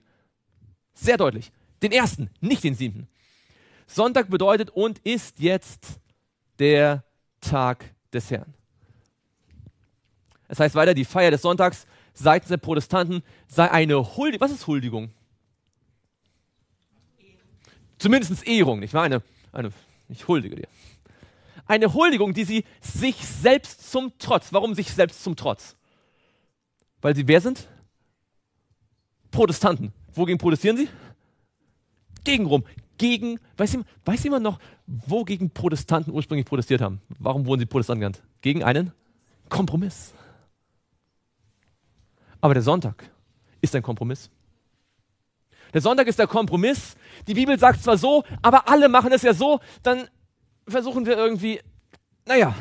Sehr deutlich. Den ersten, nicht den siebten. Sonntag bedeutet und ist jetzt der Tag des Herrn. Es heißt weiter, die Feier des Sonntags seitens der Protestanten sei eine Huldigung. Was ist Huldigung? Zumindest Ehrung, nicht wahr? Eine, eine, ich huldige dir eine Huldigung, die sie sich selbst zum Trotz. Warum sich selbst zum Trotz? Weil sie wer sind? Protestanten. Wogegen protestieren sie? Gegen Rom. Gegen, weiß jemand, weiß jemand noch, wogegen Protestanten ursprünglich protestiert haben? Warum wurden sie Protestanten genannt? Gegen einen Kompromiss. Aber der Sonntag ist ein Kompromiss. Der Sonntag ist der Kompromiss. Die Bibel sagt zwar so, aber alle machen es ja so, dann versuchen wir irgendwie, naja,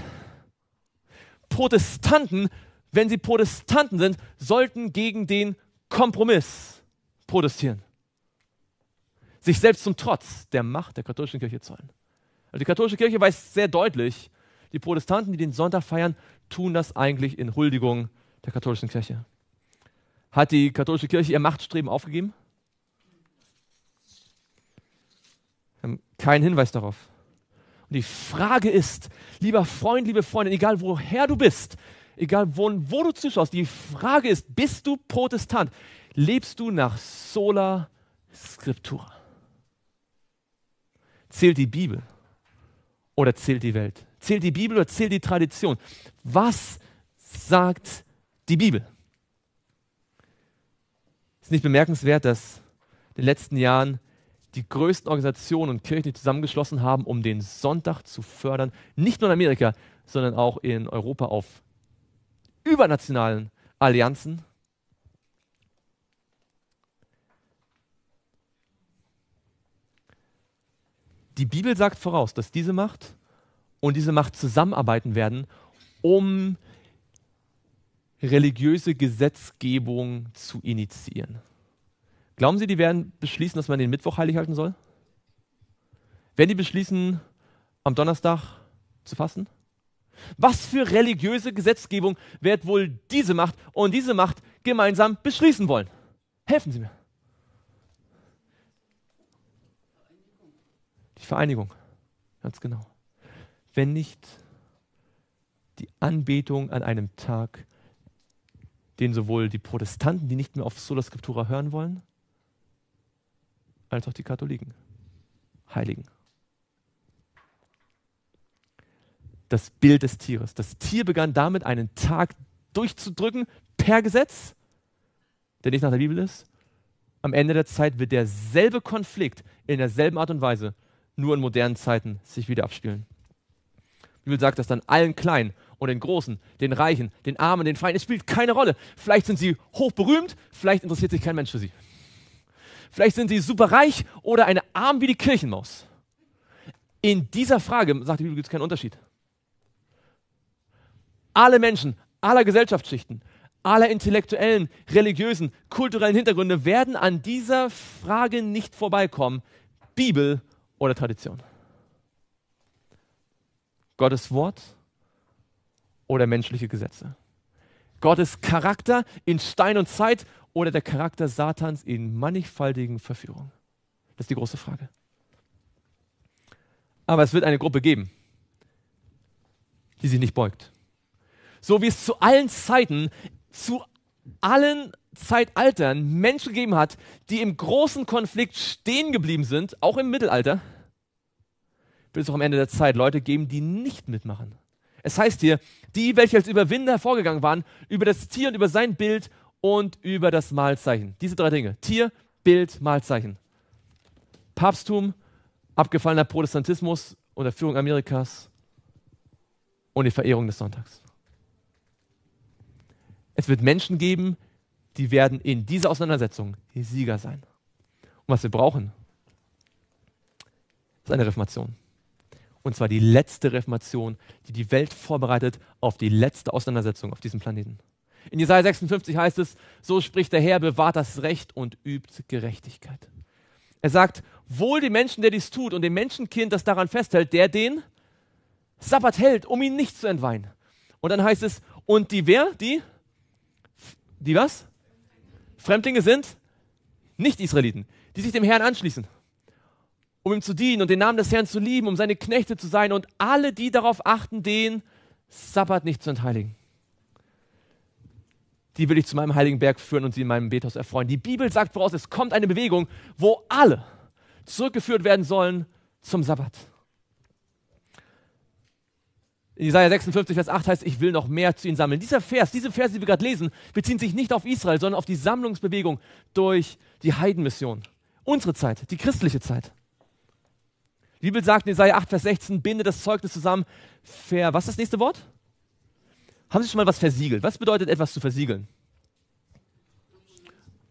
Protestanten, wenn sie Protestanten sind, sollten gegen den Kompromiss protestieren. Sich selbst zum Trotz der Macht der katholischen Kirche zollen. Also die katholische Kirche weiß sehr deutlich, die Protestanten, die den Sonntag feiern, tun das eigentlich in Huldigung der katholischen Kirche. Hat die katholische Kirche ihr Machtstreben aufgegeben? Wir haben ähm, keinen Hinweis darauf. Und die Frage ist, lieber Freund, liebe Freundin, egal woher du bist, egal wo, wo du zuschaust, die Frage ist, bist du Protestant? Lebst du nach sola scriptura? Zählt die Bibel oder zählt die Welt? Zählt die Bibel oder zählt die Tradition? Was sagt die Bibel? Ist nicht bemerkenswert, dass in den letzten Jahren die größten Organisationen und Kirchen, die zusammengeschlossen haben, um den Sonntag zu fördern, nicht nur in Amerika, sondern auch in Europa auf übernationalen Allianzen. Die Bibel sagt voraus, dass diese Macht und diese Macht zusammenarbeiten werden, um religiöse Gesetzgebung zu initiieren. Glauben Sie, die werden beschließen, dass man den Mittwoch heilig halten soll? Werden die beschließen, am Donnerstag zu fassen? Was für religiöse Gesetzgebung wird wohl diese Macht und diese Macht gemeinsam beschließen wollen? Helfen Sie mir. Die Vereinigung, ganz genau. Wenn nicht die Anbetung an einem Tag, den sowohl die Protestanten, die nicht mehr auf Sola Scriptura hören wollen, als auch die Katholiken heiligen. Das Bild des Tieres. Das Tier begann damit, einen Tag durchzudrücken per Gesetz, der nicht nach der Bibel ist. Am Ende der Zeit wird derselbe Konflikt in derselben Art und Weise nur in modernen Zeiten sich wieder abspielen. Die Bibel sagt dass dann allen Kleinen und den Großen, den Reichen, den Armen, den Feinden, Es spielt keine Rolle. Vielleicht sind sie hochberühmt, vielleicht interessiert sich kein Mensch für sie. Vielleicht sind sie superreich oder eine arm wie die Kirchenmaus. In dieser Frage, sagt die Bibel, gibt es keinen Unterschied. Alle Menschen aller Gesellschaftsschichten, aller intellektuellen, religiösen, kulturellen Hintergründe werden an dieser Frage nicht vorbeikommen. Bibel oder Tradition? Gottes Wort oder menschliche Gesetze? Gottes Charakter in Stein und Zeit oder der Charakter Satans in mannigfaltigen Verführungen? Das ist die große Frage. Aber es wird eine Gruppe geben, die sich nicht beugt. So wie es zu allen Zeiten, zu allen Zeitaltern Menschen gegeben hat, die im großen Konflikt stehen geblieben sind, auch im Mittelalter, wird es auch am Ende der Zeit Leute geben, die nicht mitmachen. Es heißt hier, die, welche als Überwinder hervorgegangen waren, über das Tier und über sein Bild und über das Mahlzeichen. Diese drei Dinge. Tier, Bild, Mahlzeichen. Papsttum, abgefallener Protestantismus unter Führung Amerikas und die Verehrung des Sonntags. Es wird Menschen geben, die werden in dieser Auseinandersetzung die Sieger sein. Und was wir brauchen, ist eine Reformation. Und zwar die letzte Reformation, die die Welt vorbereitet auf die letzte Auseinandersetzung auf diesem Planeten. In Jesaja 56 heißt es, so spricht der Herr, bewahrt das Recht und übt Gerechtigkeit. Er sagt, wohl dem Menschen, der dies tut und dem Menschenkind, das daran festhält, der den Sabbat hält, um ihn nicht zu entweihen. Und dann heißt es, und die wer? Die? Die was? Fremdlinge sind Nicht-Israeliten, die sich dem Herrn anschließen, um ihm zu dienen und den Namen des Herrn zu lieben, um seine Knechte zu sein und alle, die darauf achten, den Sabbat nicht zu entheiligen die will ich zu meinem heiligen Berg führen und sie in meinem Bethaus erfreuen. Die Bibel sagt voraus, es kommt eine Bewegung, wo alle zurückgeführt werden sollen zum Sabbat. In Jesaja 56, Vers 8 heißt, ich will noch mehr zu ihnen sammeln. Dieser Vers, diese Verse, die wir gerade lesen, beziehen sich nicht auf Israel, sondern auf die Sammlungsbewegung durch die Heidenmission. Unsere Zeit, die christliche Zeit. Die Bibel sagt in Jesaja 8, Vers 16, binde das Zeugnis zusammen, ver, was ist das nächste Wort? Haben Sie schon mal was versiegelt? Was bedeutet etwas zu versiegeln?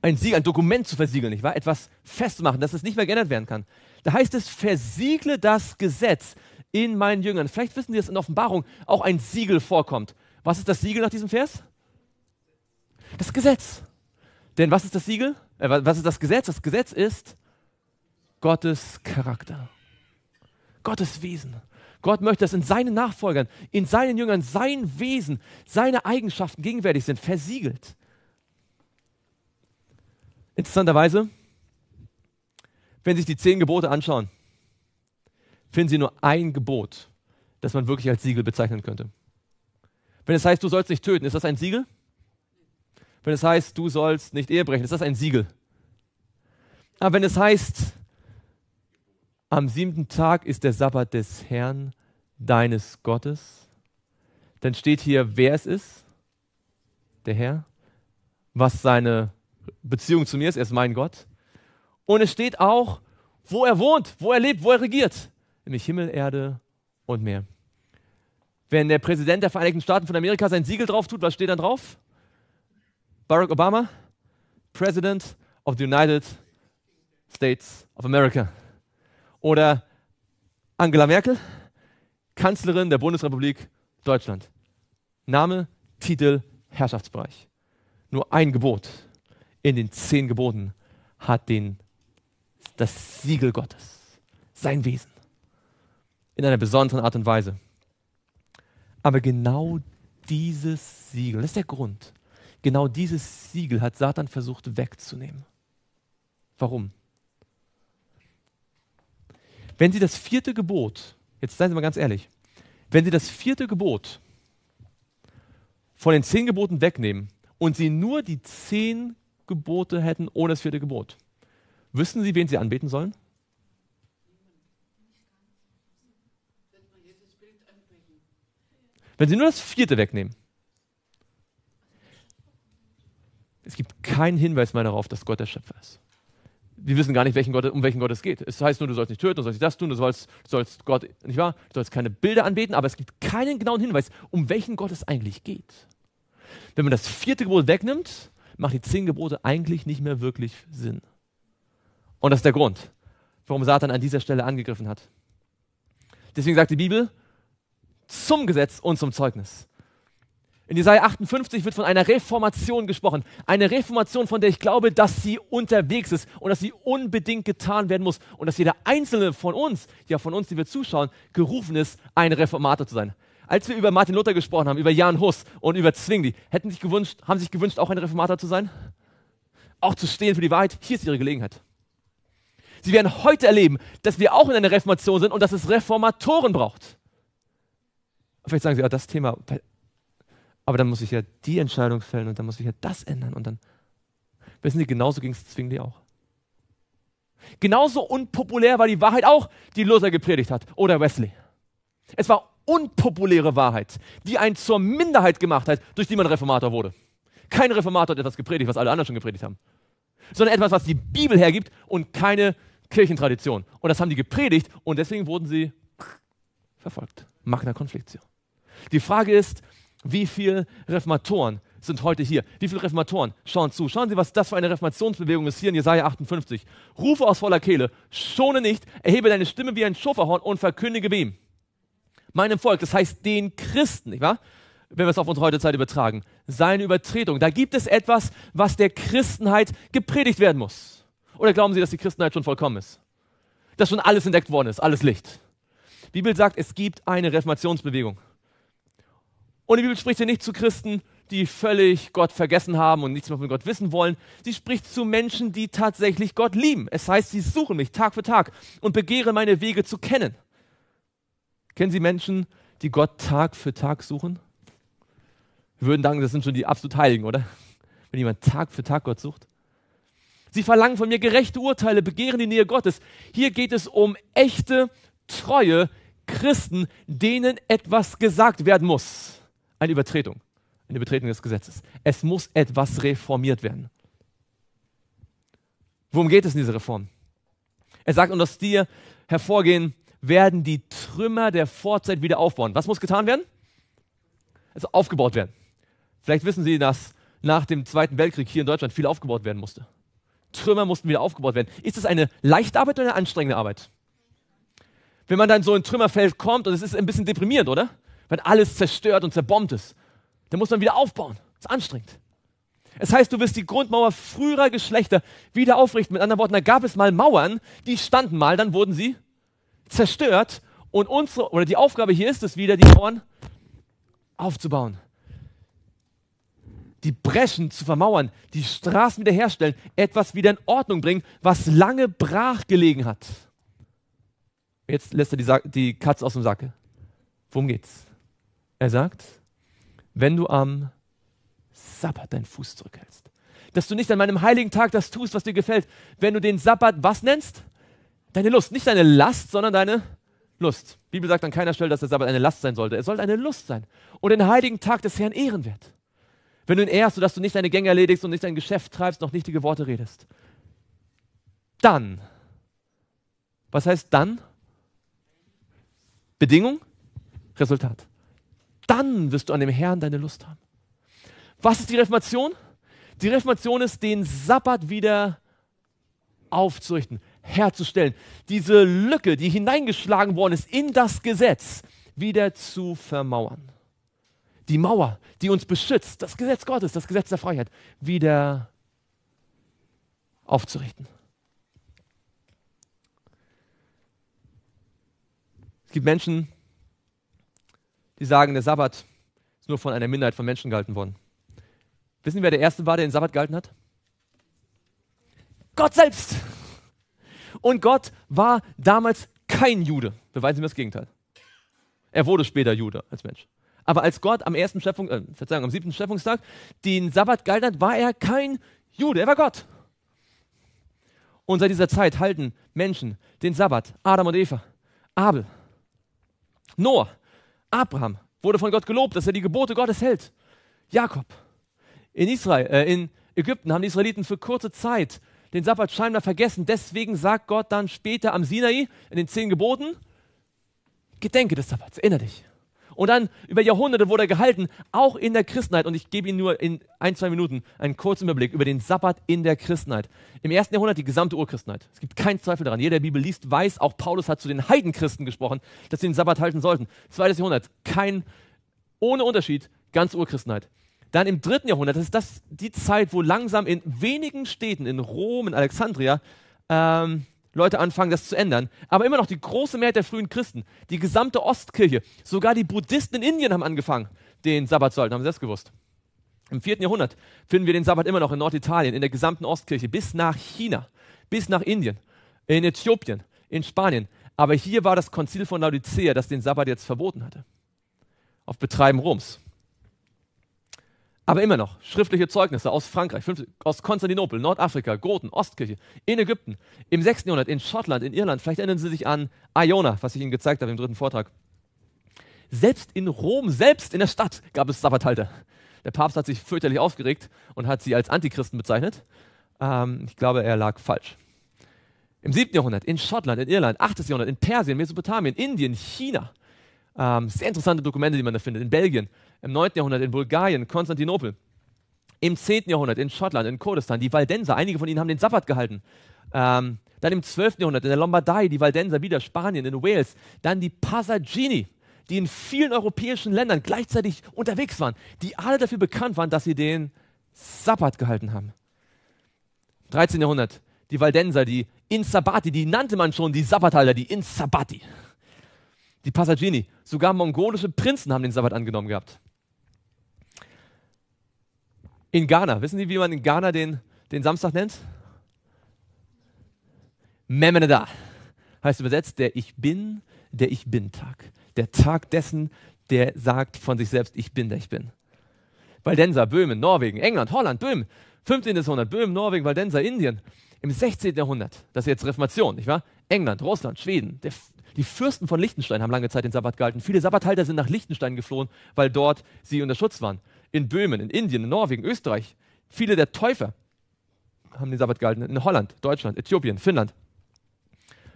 Ein Siegel, ein Dokument zu versiegeln, nicht wahr? Etwas festzumachen, dass es nicht mehr geändert werden kann. Da heißt es, versiegle das Gesetz in meinen Jüngern. Vielleicht wissen Sie, dass in Offenbarung auch ein Siegel vorkommt. Was ist das Siegel nach diesem Vers? Das Gesetz. Denn was ist das Siegel? Äh, was ist das Gesetz? Das Gesetz ist Gottes Charakter, Gottes Wesen. Gott möchte, dass in seinen Nachfolgern, in seinen Jüngern sein Wesen, seine Eigenschaften gegenwärtig sind, versiegelt. Interessanterweise, wenn Sie sich die zehn Gebote anschauen, finden Sie nur ein Gebot, das man wirklich als Siegel bezeichnen könnte. Wenn es heißt, du sollst nicht töten, ist das ein Siegel? Wenn es heißt, du sollst nicht ehebrechen, ist das ein Siegel? Aber wenn es heißt, am siebten Tag ist der Sabbat des Herrn, deines Gottes. Dann steht hier, wer es ist, der Herr, was seine Beziehung zu mir ist, er ist mein Gott. Und es steht auch, wo er wohnt, wo er lebt, wo er regiert, nämlich Himmel, Erde und Meer. Wenn der Präsident der Vereinigten Staaten von Amerika sein Siegel drauf tut, was steht dann drauf? Barack Obama, President of the United States of America oder Angela Merkel, Kanzlerin der Bundesrepublik Deutschland. Name, Titel, Herrschaftsbereich. Nur ein Gebot in den zehn Geboten hat den, das Siegel Gottes, sein Wesen, in einer besonderen Art und Weise. Aber genau dieses Siegel, das ist der Grund, genau dieses Siegel hat Satan versucht wegzunehmen. Warum? Wenn Sie das vierte Gebot, jetzt seien Sie mal ganz ehrlich, wenn Sie das vierte Gebot von den zehn Geboten wegnehmen und Sie nur die zehn Gebote hätten ohne das vierte Gebot, wüssten Sie, wen Sie anbeten sollen? Wenn Sie nur das vierte wegnehmen, es gibt keinen Hinweis mehr darauf, dass Gott der Schöpfer ist die wissen gar nicht, welchen Gott, um welchen Gott es geht. Es heißt nur, du sollst nicht töten, du sollst nicht das tun, du sollst, du sollst Gott, nicht wahr? Du sollst keine Bilder anbeten, aber es gibt keinen genauen Hinweis, um welchen Gott es eigentlich geht. Wenn man das vierte Gebot wegnimmt, macht die zehn Gebote eigentlich nicht mehr wirklich Sinn. Und das ist der Grund, warum Satan an dieser Stelle angegriffen hat. Deswegen sagt die Bibel, zum Gesetz und zum Zeugnis. In Jesaja 58 wird von einer Reformation gesprochen. Eine Reformation, von der ich glaube, dass sie unterwegs ist und dass sie unbedingt getan werden muss und dass jeder Einzelne von uns, ja von uns, die wir zuschauen, gerufen ist, ein Reformator zu sein. Als wir über Martin Luther gesprochen haben, über Jan Hus und über Zwingli, hätten sich gewünscht, haben sich gewünscht, auch ein Reformator zu sein? Auch zu stehen für die Wahrheit? Hier ist ihre Gelegenheit. Sie werden heute erleben, dass wir auch in einer Reformation sind und dass es Reformatoren braucht. Vielleicht sagen Sie, ja, das Thema, aber dann muss ich ja die Entscheidung fällen und dann muss ich ja das ändern und dann. Wissen Sie, genauso ging es Zwingli auch. Genauso unpopulär war die Wahrheit auch, die Luther gepredigt hat oder Wesley. Es war unpopuläre Wahrheit, die einen zur Minderheit gemacht hat, durch die man Reformator wurde. Kein Reformator hat etwas gepredigt, was alle anderen schon gepredigt haben, sondern etwas, was die Bibel hergibt und keine Kirchentradition. Und das haben die gepredigt und deswegen wurden sie verfolgt. Magna Konfliktio. Die Frage ist, wie viele Reformatoren sind heute hier? Wie viele Reformatoren schauen zu? Schauen Sie, was das für eine Reformationsbewegung ist hier in Jesaja 58. Rufe aus voller Kehle, schone nicht, erhebe deine Stimme wie ein Schofferhorn und verkündige wem? Meinem Volk, das heißt den Christen, nicht wahr? Wenn wir es auf unsere heutige Zeit übertragen. Seine Übertretung. Da gibt es etwas, was der Christenheit gepredigt werden muss. Oder glauben Sie, dass die Christenheit schon vollkommen ist? Dass schon alles entdeckt worden ist, alles Licht. Die Bibel sagt, es gibt eine Reformationsbewegung. Und die Bibel spricht hier nicht zu Christen, die völlig Gott vergessen haben und nichts mehr von Gott wissen wollen. Sie spricht zu Menschen, die tatsächlich Gott lieben. Es heißt, sie suchen mich Tag für Tag und begehren meine Wege zu kennen. Kennen Sie Menschen, die Gott Tag für Tag suchen? Wir würden sagen, das sind schon die absolut Heiligen, oder? Wenn jemand Tag für Tag Gott sucht. Sie verlangen von mir gerechte Urteile, begehren die Nähe Gottes. Hier geht es um echte, treue Christen, denen etwas gesagt werden muss eine Übertretung, eine Übertretung des Gesetzes. Es muss etwas reformiert werden. Worum geht es in dieser Reform? Er sagt, und aus dir hervorgehen werden die Trümmer der Vorzeit wieder aufbauen. Was muss getan werden? Also aufgebaut werden. Vielleicht wissen Sie, dass nach dem Zweiten Weltkrieg hier in Deutschland viel aufgebaut werden musste. Trümmer mussten wieder aufgebaut werden. Ist das eine leichte Arbeit oder eine anstrengende Arbeit? Wenn man dann so in Trümmerfeld kommt und es ist ein bisschen deprimierend, oder? wenn alles zerstört und zerbombt ist. Dann muss man wieder aufbauen. Das ist anstrengend. Es heißt, du wirst die Grundmauer früherer Geschlechter wieder aufrichten. Mit anderen Worten, da gab es mal Mauern, die standen mal, dann wurden sie zerstört. Und unsere, oder die Aufgabe hier ist es wieder, die Mauern aufzubauen. Die Breschen zu vermauern, die Straßen wiederherstellen, etwas wieder in Ordnung bringen, was lange brach gelegen hat. Jetzt lässt er die, Sa die Katze aus dem Sack. Worum geht's? Er sagt, wenn du am Sabbat deinen Fuß zurückhältst, dass du nicht an meinem heiligen Tag das tust, was dir gefällt, wenn du den Sabbat was nennst? Deine Lust, nicht deine Last, sondern deine Lust. Die Bibel sagt an keiner Stelle, dass der Sabbat eine Last sein sollte. Es sollte eine Lust sein und den heiligen Tag des Herrn ehrenwert. Wenn du ihn ehrst, sodass du nicht deine Gänge erledigst und nicht dein Geschäft treibst, noch nichtige Worte redest. Dann. Was heißt dann? Bedingung? Resultat dann wirst du an dem Herrn deine Lust haben. Was ist die Reformation? Die Reformation ist, den Sabbat wieder aufzurichten, herzustellen. Diese Lücke, die hineingeschlagen worden ist in das Gesetz, wieder zu vermauern. Die Mauer, die uns beschützt, das Gesetz Gottes, das Gesetz der Freiheit, wieder aufzurichten. Es gibt Menschen, die sagen, der Sabbat ist nur von einer Minderheit von Menschen gehalten worden. Wissen wir, wer der Erste war, der den Sabbat gehalten hat? Gott selbst. Und Gott war damals kein Jude. Beweisen Sie mir das Gegenteil. Er wurde später Jude als Mensch. Aber als Gott am ersten äh, Verzeihung, am siebten Schöpfungstag den Sabbat gehalten hat, war er kein Jude, er war Gott. Und seit dieser Zeit halten Menschen den Sabbat, Adam und Eva, Abel, Noah, Abraham wurde von Gott gelobt, dass er die Gebote Gottes hält. Jakob. In Israel, äh, in Ägypten haben die Israeliten für kurze Zeit den Sabbat scheinbar vergessen. Deswegen sagt Gott dann später am Sinai in den zehn Geboten, Gedenke des Sabbats, erinnere dich. Und dann über Jahrhunderte wurde er gehalten, auch in der Christenheit. Und ich gebe Ihnen nur in ein, zwei Minuten einen kurzen Überblick über den Sabbat in der Christenheit. Im ersten Jahrhundert die gesamte Urchristenheit. Es gibt keinen Zweifel daran. Jeder, der Bibel liest, weiß, auch Paulus hat zu den Heidenchristen gesprochen, dass sie den Sabbat halten sollten. Zweites Jahrhundert, kein, ohne Unterschied, ganz Urchristenheit. Dann im dritten Jahrhundert, das ist das, die Zeit, wo langsam in wenigen Städten, in Rom, in Alexandria, ähm, Leute anfangen, das zu ändern. Aber immer noch die große Mehrheit der frühen Christen, die gesamte Ostkirche, sogar die Buddhisten in Indien haben angefangen, den Sabbat zu halten, haben sie das gewusst. Im vierten Jahrhundert finden wir den Sabbat immer noch in Norditalien, in der gesamten Ostkirche, bis nach China, bis nach Indien, in Äthiopien, in Spanien. Aber hier war das Konzil von Laodicea, das den Sabbat jetzt verboten hatte. Auf Betreiben Roms. Aber immer noch schriftliche Zeugnisse aus Frankreich, aus Konstantinopel, Nordafrika, Goten, Ostkirche, in Ägypten, im 6. Jahrhundert, in Schottland, in Irland. Vielleicht erinnern Sie sich an Iona, was ich Ihnen gezeigt habe im dritten Vortrag. Selbst in Rom, selbst in der Stadt gab es Sabbathalter. Der Papst hat sich fürchterlich aufgeregt und hat sie als Antichristen bezeichnet. Ähm, ich glaube, er lag falsch. Im 7. Jahrhundert, in Schottland, in Irland, 8. Jahrhundert, in Persien, Mesopotamien, Indien, China. Ähm, sehr interessante Dokumente, die man da findet. In Belgien, im 9. Jahrhundert in Bulgarien, Konstantinopel, im 10. Jahrhundert in Schottland, in Kurdistan, die Waldenser, einige von ihnen haben den Sabbat gehalten. Ähm, dann im 12. Jahrhundert in der Lombardei, die Waldenser, wieder Spanien, in Wales, dann die Pasagini, die in vielen europäischen Ländern gleichzeitig unterwegs waren, die alle dafür bekannt waren, dass sie den Sabbat gehalten haben. 13. Jahrhundert, die Waldenser, die Insabati, die nannte man schon die Sabbathalter, die Insabati. Die Passagini, sogar mongolische Prinzen haben den Sabbat angenommen gehabt in Ghana. Wissen Sie, wie man in Ghana den, den Samstag nennt? Memeneda. Heißt übersetzt der Ich bin, der Ich bin Tag. Der Tag dessen, der sagt von sich selbst, ich bin, der ich bin. Waldenser, Böhmen, Norwegen, England, Holland, Böhmen, 15. Jahrhundert, Böhmen, Norwegen, Waldenser, Indien. Im 16. Jahrhundert, das ist jetzt Reformation, nicht wahr? England, Russland, Schweden, der, die Fürsten von Liechtenstein haben lange Zeit den Sabbat gehalten. Viele Sabbathalter sind nach Liechtenstein geflohen, weil dort sie unter Schutz waren in Böhmen, in Indien, in Norwegen, Österreich. Viele der Täufer haben den Sabbat gehalten. In Holland, Deutschland, Äthiopien, Finnland.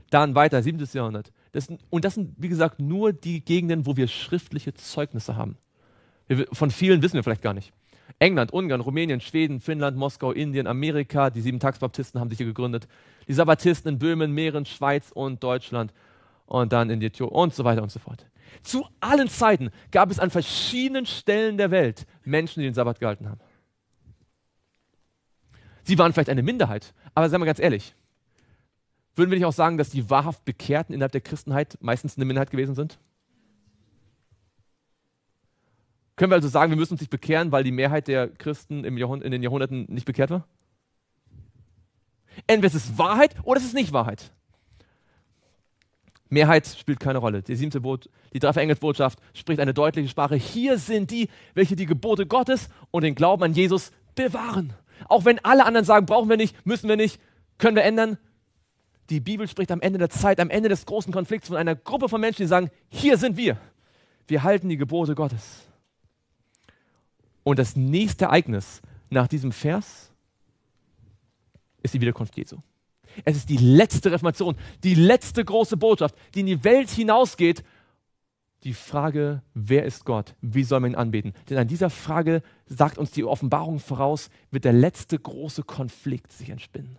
Dann weiter, 7. Jahrhundert. Das sind, und das sind, wie gesagt, nur die Gegenden, wo wir schriftliche Zeugnisse haben. Von vielen wissen wir vielleicht gar nicht. England, Ungarn, Rumänien, Schweden, Finnland, Moskau, Indien, Amerika, die Sieben-Tags-Baptisten haben sich hier gegründet. Die Sabbatisten in Böhmen, Mähren, Schweiz und Deutschland und dann in die Tür und so weiter und so fort. Zu allen Zeiten gab es an verschiedenen Stellen der Welt Menschen, die den Sabbat gehalten haben. Sie waren vielleicht eine Minderheit, aber seien wir ganz ehrlich, würden wir nicht auch sagen, dass die wahrhaft Bekehrten innerhalb der Christenheit meistens eine Minderheit gewesen sind? Können wir also sagen, wir müssen uns nicht bekehren, weil die Mehrheit der Christen in den Jahrhunderten nicht bekehrt war? Entweder ist es Wahrheit oder es ist nicht Wahrheit. Mehrheit spielt keine Rolle. Die siebte Bot, die Dreifachengelsbotschaft spricht eine deutliche Sprache. Hier sind die, welche die Gebote Gottes und den Glauben an Jesus bewahren. Auch wenn alle anderen sagen, brauchen wir nicht, müssen wir nicht, können wir ändern. Die Bibel spricht am Ende der Zeit, am Ende des großen Konflikts von einer Gruppe von Menschen, die sagen, hier sind wir. Wir halten die Gebote Gottes. Und das nächste Ereignis nach diesem Vers ist die Wiederkunft Jesu. Es ist die letzte Reformation, die letzte große Botschaft, die in die Welt hinausgeht. Die Frage, wer ist Gott? Wie soll man ihn anbeten? Denn an dieser Frage sagt uns die Offenbarung voraus, wird der letzte große Konflikt sich entspinnen.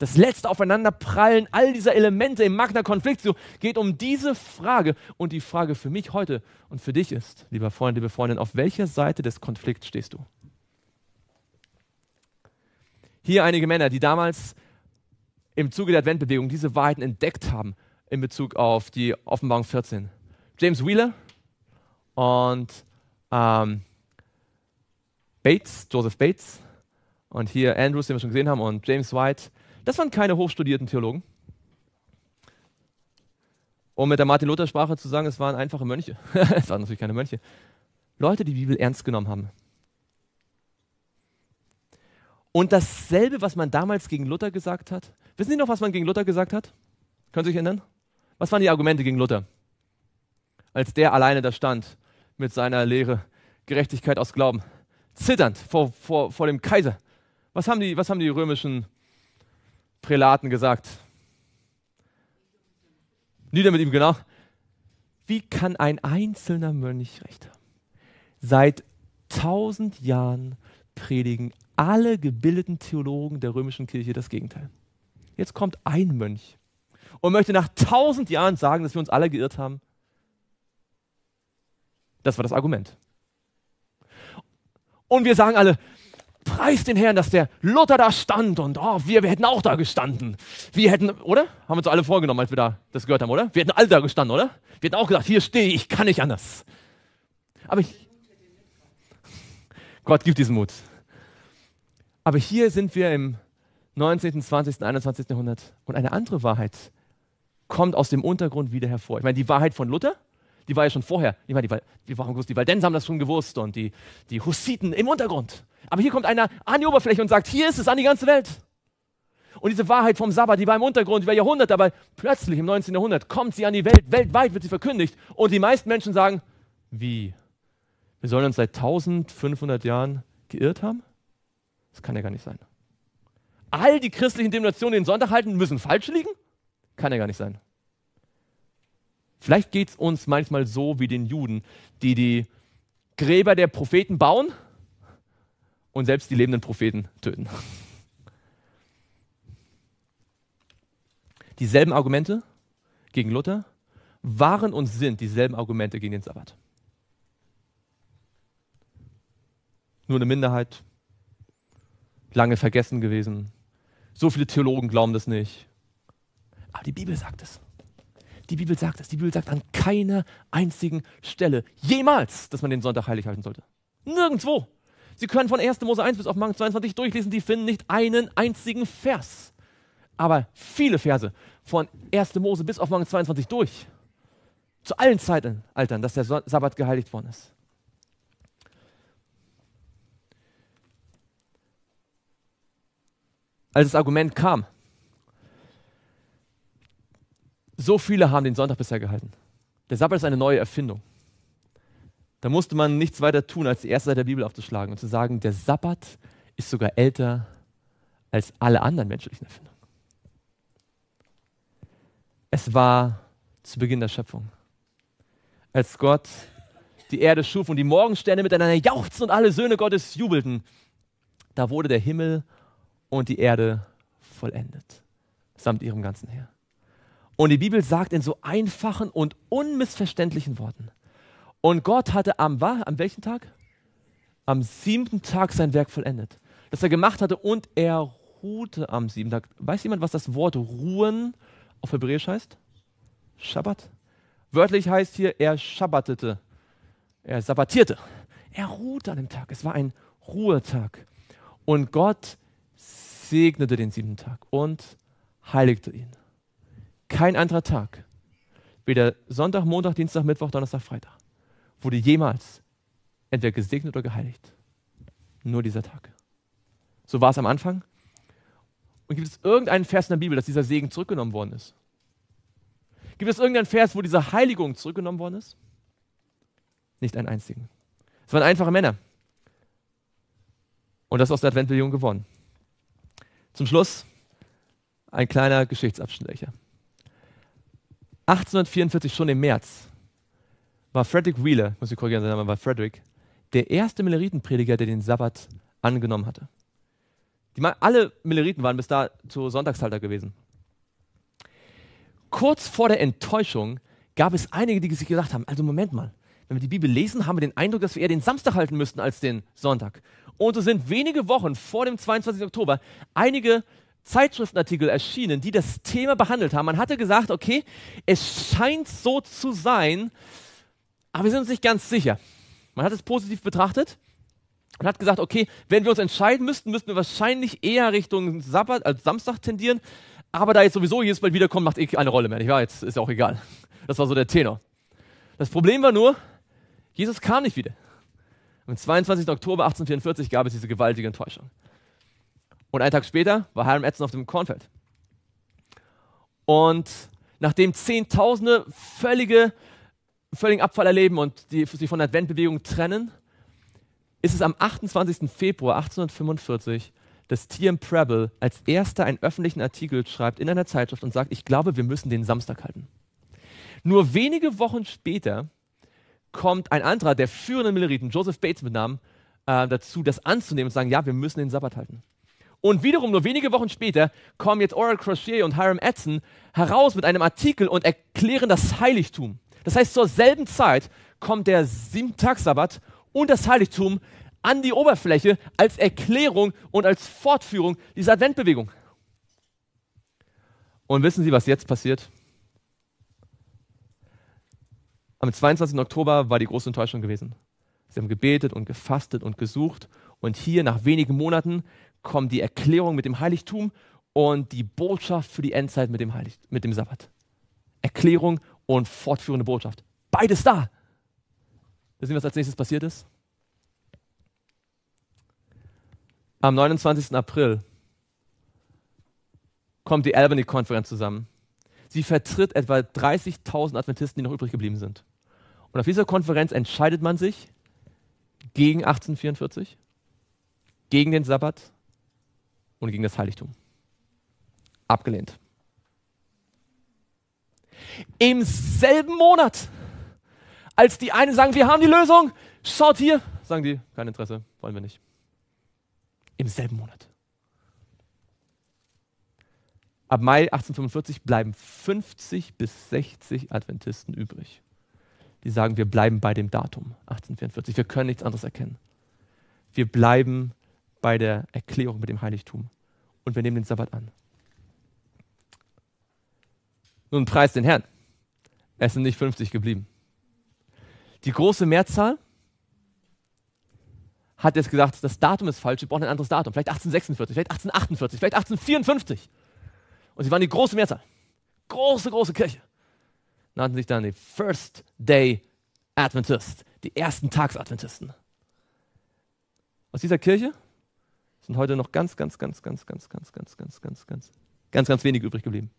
Das letzte Aufeinanderprallen all dieser Elemente im Magna Konflikt geht um diese Frage. Und die Frage für mich heute und für dich ist, lieber Freund, liebe Freundin, auf welcher Seite des Konflikts stehst du? Hier einige Männer, die damals im Zuge der Adventbewegung diese Wahrheiten entdeckt haben in Bezug auf die Offenbarung 14. James Wheeler und ähm, Bates, Joseph Bates und hier Andrews, den wir schon gesehen haben, und James White. Das waren keine hochstudierten Theologen. Um mit der Martin-Luther-Sprache zu sagen, es waren einfache Mönche. [laughs] es waren natürlich keine Mönche. Leute, die die Bibel ernst genommen haben. Und dasselbe, was man damals gegen Luther gesagt hat, Wissen Sie noch, was man gegen Luther gesagt hat? Können Sie sich erinnern? Was waren die Argumente gegen Luther? Als der alleine da stand mit seiner Lehre Gerechtigkeit aus Glauben, zitternd vor, vor, vor dem Kaiser. Was haben, die, was haben die römischen Prälaten gesagt? Nieder mit ihm, genau. Wie kann ein einzelner Mönch recht haben? Seit tausend Jahren predigen alle gebildeten Theologen der römischen Kirche das Gegenteil. Jetzt kommt ein Mönch und möchte nach tausend Jahren sagen, dass wir uns alle geirrt haben. Das war das Argument. Und wir sagen alle, preis den Herrn, dass der Luther da stand und oh, wir, wir hätten auch da gestanden. Wir hätten, oder? Haben wir uns alle vorgenommen, als wir da das gehört haben, oder? Wir hätten alle da gestanden, oder? Wir hätten auch gesagt, hier stehe ich, kann nicht anders. Aber ich, Gott gibt diesen Mut. Aber hier sind wir im 19., 20., 21. Jahrhundert. Und eine andere Wahrheit kommt aus dem Untergrund wieder hervor. Ich meine, die Wahrheit von Luther, die war ja schon vorher. Ich meine, die, die, waren gewusst, die Waldenser haben das schon gewusst und die, die Hussiten im Untergrund. Aber hier kommt einer an die Oberfläche und sagt, hier ist es an die ganze Welt. Und diese Wahrheit vom Sabbat, die war im Untergrund über Jahrhunderte, aber plötzlich im 19. Jahrhundert kommt sie an die Welt, weltweit wird sie verkündigt. Und die meisten Menschen sagen, wie? Wir sollen uns seit 1500 Jahren geirrt haben? Das kann ja gar nicht sein all die christlichen Denominationen den Sonntag halten, müssen falsch liegen? Kann ja gar nicht sein. Vielleicht geht es uns manchmal so wie den Juden, die die Gräber der Propheten bauen und selbst die lebenden Propheten töten. Dieselben Argumente gegen Luther waren und sind dieselben Argumente gegen den Sabbat. Nur eine Minderheit, lange vergessen gewesen, so viele Theologen glauben das nicht. Aber die Bibel sagt es. Die Bibel sagt es. Die Bibel sagt an keiner einzigen Stelle jemals, dass man den Sonntag heilig halten sollte. Nirgendwo. Sie können von 1. Mose 1 bis auf Markus 22 durchlesen, die finden nicht einen einzigen Vers. Aber viele Verse von 1. Mose bis auf Markus 22 durch. Zu allen Zeitaltern, dass der Sabbat geheiligt worden ist. als das Argument kam, so viele haben den Sonntag bisher gehalten. Der Sabbat ist eine neue Erfindung. Da musste man nichts weiter tun, als die erste Seite der Bibel aufzuschlagen und zu sagen, der Sabbat ist sogar älter als alle anderen menschlichen Erfindungen. Es war zu Beginn der Schöpfung, als Gott die Erde schuf und die Morgensterne miteinander jauchzten und alle Söhne Gottes jubelten. Da wurde der Himmel und die Erde vollendet, samt ihrem ganzen Heer. Und die Bibel sagt in so einfachen und unmissverständlichen Worten, und Gott hatte am, war, am welchen Tag? Am siebten Tag sein Werk vollendet, das er gemacht hatte und er ruhte am siebten Tag. Weiß jemand, was das Wort ruhen auf Hebräisch heißt? Schabbat. Wörtlich heißt hier, er schabbatete, er sabbatierte. Er ruhte an dem Tag. Es war ein Ruhetag. Und Gott segnete den siebten Tag und heiligte ihn. Kein anderer Tag, weder Sonntag, Montag, Dienstag, Mittwoch, Donnerstag, Freitag, wurde jemals entweder gesegnet oder geheiligt. Nur dieser Tag. So war es am Anfang. Und gibt es irgendeinen Vers in der Bibel, dass dieser Segen zurückgenommen worden ist? Gibt es irgendeinen Vers, wo diese Heiligung zurückgenommen worden ist? Nicht einen einzigen. Es waren einfache Männer. Und das aus der Adventbewegung gewonnen. Zum Schluss ein kleiner Geschichtsabschnitt. 1844, schon im März, war Frederick Wheeler, muss ich korrigieren, sein Name war Frederick, der erste Milleritenprediger, der den Sabbat angenommen hatte. Die, alle Milleriten waren bis da zu Sonntagshalter gewesen. Kurz vor der Enttäuschung gab es einige, die sich gesagt haben: Also, Moment mal, wenn wir die Bibel lesen, haben wir den Eindruck, dass wir eher den Samstag halten müssten als den Sonntag. Und so sind wenige Wochen vor dem 22. Oktober einige Zeitschriftenartikel erschienen, die das Thema behandelt haben. Man hatte gesagt, okay, es scheint so zu sein, aber wir sind uns nicht ganz sicher. Man hat es positiv betrachtet und hat gesagt, okay, wenn wir uns entscheiden müssten, müssten wir wahrscheinlich eher Richtung Sabbat, also Samstag tendieren. Aber da jetzt sowieso jedes Mal wiederkommt, macht eh keine Rolle mehr. Nicht wahr? Jetzt ist ja auch egal. Das war so der Tenor. Das Problem war nur, Jesus kam nicht wieder. Am 22. Oktober 1844 gab es diese gewaltige Enttäuschung. Und einen Tag später war Hiram Edson auf dem Kornfeld. Und nachdem Zehntausende völlige, völligen Abfall erleben und die, sich von der Adventbewegung trennen, ist es am 28. Februar 1845, dass T.M. Preble als erster einen öffentlichen Artikel schreibt in einer Zeitschrift und sagt, ich glaube, wir müssen den Samstag halten. Nur wenige Wochen später kommt ein anderer der führenden Milleriten, Joseph Bates mit Namen, äh, dazu, das anzunehmen und zu sagen, ja, wir müssen den Sabbat halten. Und wiederum nur wenige Wochen später kommen jetzt Oral Crochet und Hiram Edson heraus mit einem Artikel und erklären das Heiligtum. Das heißt, zur selben Zeit kommt der sieben und das Heiligtum an die Oberfläche als Erklärung und als Fortführung dieser Adventbewegung. Und wissen Sie, was jetzt passiert? Am 22. Oktober war die große Enttäuschung gewesen. Sie haben gebetet und gefastet und gesucht. Und hier nach wenigen Monaten kommt die Erklärung mit dem Heiligtum und die Botschaft für die Endzeit mit dem, Heilig mit dem Sabbat. Erklärung und fortführende Botschaft. Beides da. Wir sehen, was als nächstes passiert ist. Am 29. April kommt die Albany-Konferenz zusammen. Sie vertritt etwa 30.000 Adventisten, die noch übrig geblieben sind. Und auf dieser Konferenz entscheidet man sich gegen 1844, gegen den Sabbat und gegen das Heiligtum. Abgelehnt. Im selben Monat, als die einen sagen, wir haben die Lösung, schaut hier, sagen die, kein Interesse, wollen wir nicht. Im selben Monat. Ab Mai 1845 bleiben 50 bis 60 Adventisten übrig die sagen, wir bleiben bei dem Datum 1844. Wir können nichts anderes erkennen. Wir bleiben bei der Erklärung mit dem Heiligtum und wir nehmen den Sabbat an. Nun preist den Herrn. Es sind nicht 50 geblieben. Die große Mehrzahl hat jetzt gesagt, das Datum ist falsch, wir brauchen ein anderes Datum. Vielleicht 1846, vielleicht 1848, vielleicht 1854. Und sie waren die große Mehrzahl. Große, große Kirche nannten sich dann die First Day Adventists, die ersten Tags Adventisten. Aus dieser Kirche sind heute noch ganz, ganz, ganz, ganz, ganz, ganz, ganz, ganz, ganz, ganz, ganz, ganz wenige übrig geblieben.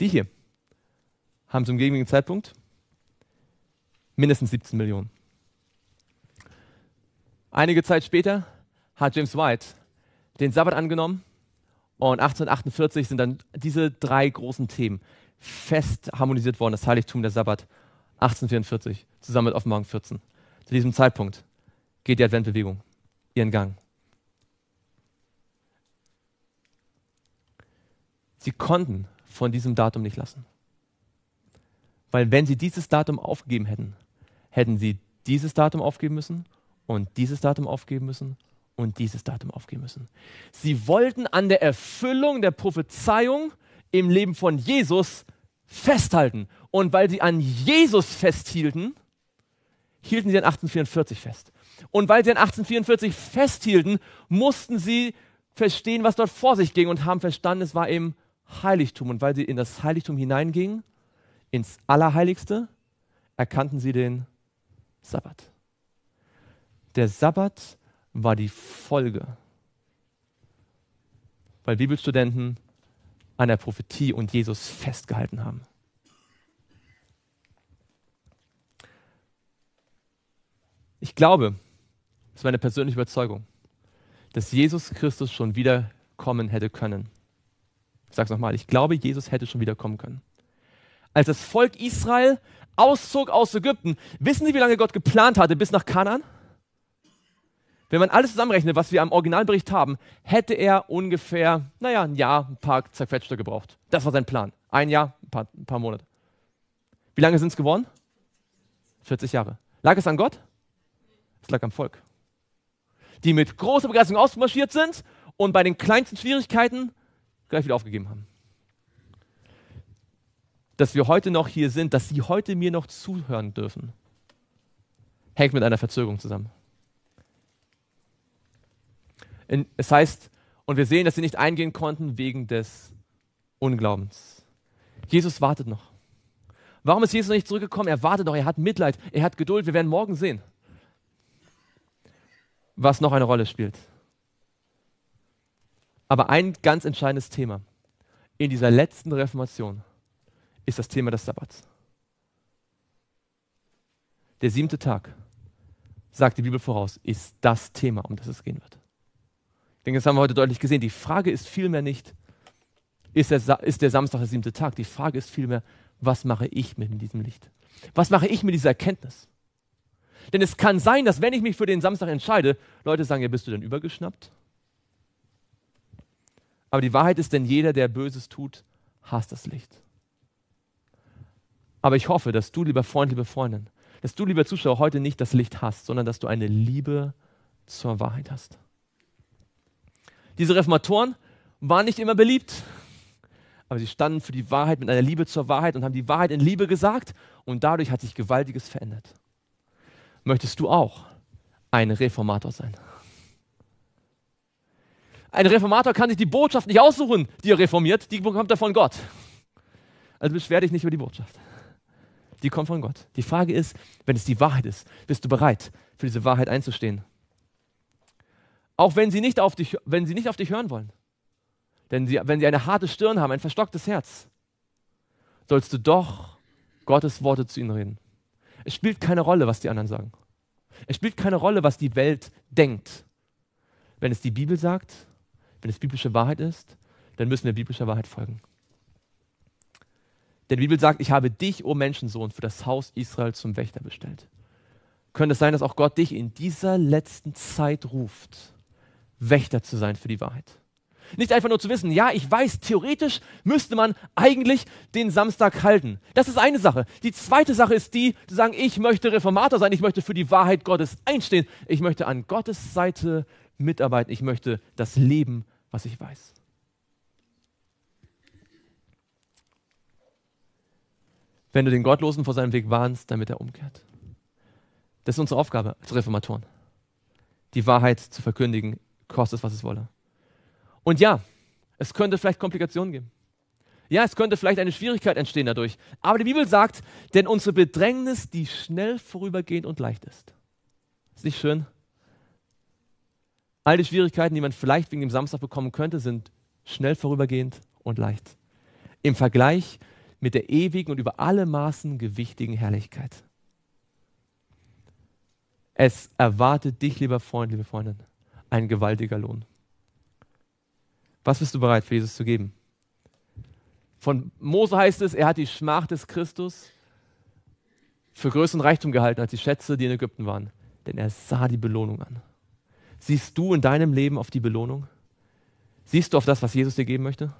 Die hier haben zum gegenwärtigen Zeitpunkt mindestens 17 Millionen. Einige Zeit später hat James White den Sabbat angenommen und 1848 sind dann diese drei großen Themen fest harmonisiert worden, das Heiligtum der Sabbat 1844 zusammen mit Offenbarung 14. Zu diesem Zeitpunkt geht die Adventbewegung ihren Gang. Sie konnten von diesem Datum nicht lassen. Weil wenn sie dieses Datum aufgegeben hätten, hätten sie dieses Datum aufgeben müssen und dieses Datum aufgeben müssen und dieses Datum aufgeben müssen. Sie wollten an der Erfüllung der Prophezeiung im Leben von Jesus festhalten. Und weil sie an Jesus festhielten, hielten sie an 1844 fest. Und weil sie an 1844 festhielten, mussten sie verstehen, was dort vor sich ging und haben verstanden, es war eben Heiligtum. Und weil sie in das Heiligtum hineingingen, ins Allerheiligste, erkannten sie den Sabbat. Der Sabbat war die Folge. Weil Bibelstudenten an der Prophetie und Jesus festgehalten haben. Ich glaube, das ist meine persönliche Überzeugung, dass Jesus Christus schon wiederkommen hätte können. Ich sage es nochmal, ich glaube, Jesus hätte schon wiederkommen können. Als das Volk Israel auszog aus Ägypten, wissen Sie, wie lange Gott geplant hatte bis nach Kanaan? Wenn man alles zusammenrechnet, was wir am Originalbericht haben, hätte er ungefähr, naja, ein Jahr, ein paar zerquetschte gebraucht. Das war sein Plan. Ein Jahr, ein paar, ein paar Monate. Wie lange sind es geworden? 40 Jahre. Lag es an Gott? Es lag am Volk. Die mit großer Begeisterung ausmarschiert sind und bei den kleinsten Schwierigkeiten gleich wieder aufgegeben haben. Dass wir heute noch hier sind, dass Sie heute mir noch zuhören dürfen, hängt mit einer Verzögerung zusammen. In, es heißt, und wir sehen, dass sie nicht eingehen konnten wegen des Unglaubens. Jesus wartet noch. Warum ist Jesus noch nicht zurückgekommen? Er wartet noch, er hat Mitleid, er hat Geduld. Wir werden morgen sehen, was noch eine Rolle spielt. Aber ein ganz entscheidendes Thema in dieser letzten Reformation ist das Thema des Sabbats. Der siebte Tag, sagt die Bibel voraus, ist das Thema, um das es gehen wird. Ich denke, das haben wir heute deutlich gesehen. Die Frage ist vielmehr nicht, ist der, Sa ist der Samstag der siebte Tag? Die Frage ist vielmehr, was mache ich mit diesem Licht? Was mache ich mit dieser Erkenntnis? Denn es kann sein, dass wenn ich mich für den Samstag entscheide, Leute sagen, ja, bist du denn übergeschnappt? Aber die Wahrheit ist, denn jeder, der Böses tut, hasst das Licht. Aber ich hoffe, dass du, lieber Freund, liebe Freundin, dass du, lieber Zuschauer, heute nicht das Licht hast, sondern dass du eine Liebe zur Wahrheit hast. Diese Reformatoren waren nicht immer beliebt, aber sie standen für die Wahrheit mit einer Liebe zur Wahrheit und haben die Wahrheit in Liebe gesagt und dadurch hat sich Gewaltiges verändert. Möchtest du auch ein Reformator sein? Ein Reformator kann sich die Botschaft nicht aussuchen, die er reformiert, die bekommt er von Gott. Also beschwer dich nicht über die Botschaft. Die kommt von Gott. Die Frage ist, wenn es die Wahrheit ist, bist du bereit, für diese Wahrheit einzustehen? Auch wenn sie nicht auf dich, wenn sie nicht auf dich hören wollen. Denn sie, wenn sie eine harte Stirn haben, ein verstocktes Herz, sollst du doch Gottes Worte zu ihnen reden. Es spielt keine Rolle, was die anderen sagen. Es spielt keine Rolle, was die Welt denkt. Wenn es die Bibel sagt, wenn es biblische Wahrheit ist, dann müssen wir biblischer Wahrheit folgen. Denn die Bibel sagt, ich habe dich, o oh Menschensohn, für das Haus Israel zum Wächter bestellt. Könnte es sein, dass auch Gott dich in dieser letzten Zeit ruft? Wächter zu sein für die Wahrheit. Nicht einfach nur zu wissen, ja, ich weiß, theoretisch müsste man eigentlich den Samstag halten. Das ist eine Sache. Die zweite Sache ist die, zu sagen, ich möchte Reformator sein, ich möchte für die Wahrheit Gottes einstehen, ich möchte an Gottes Seite mitarbeiten, ich möchte das Leben, was ich weiß. Wenn du den Gottlosen vor seinem Weg warnst, damit er umkehrt. Das ist unsere Aufgabe als Reformatoren, die Wahrheit zu verkündigen kostet es, was es wolle. Und ja, es könnte vielleicht Komplikationen geben. Ja, es könnte vielleicht eine Schwierigkeit entstehen dadurch. Aber die Bibel sagt, denn unsere Bedrängnis, die schnell vorübergehend und leicht ist. Ist nicht schön? All die Schwierigkeiten, die man vielleicht wegen dem Samstag bekommen könnte, sind schnell vorübergehend und leicht. Im Vergleich mit der ewigen und über alle Maßen gewichtigen Herrlichkeit. Es erwartet dich, lieber Freund, liebe Freundin ein gewaltiger Lohn. Was bist du bereit für Jesus zu geben? Von Mose heißt es, er hat die Schmach des Christus für größeren Reichtum gehalten als die Schätze, die in Ägypten waren. Denn er sah die Belohnung an. Siehst du in deinem Leben auf die Belohnung? Siehst du auf das, was Jesus dir geben möchte?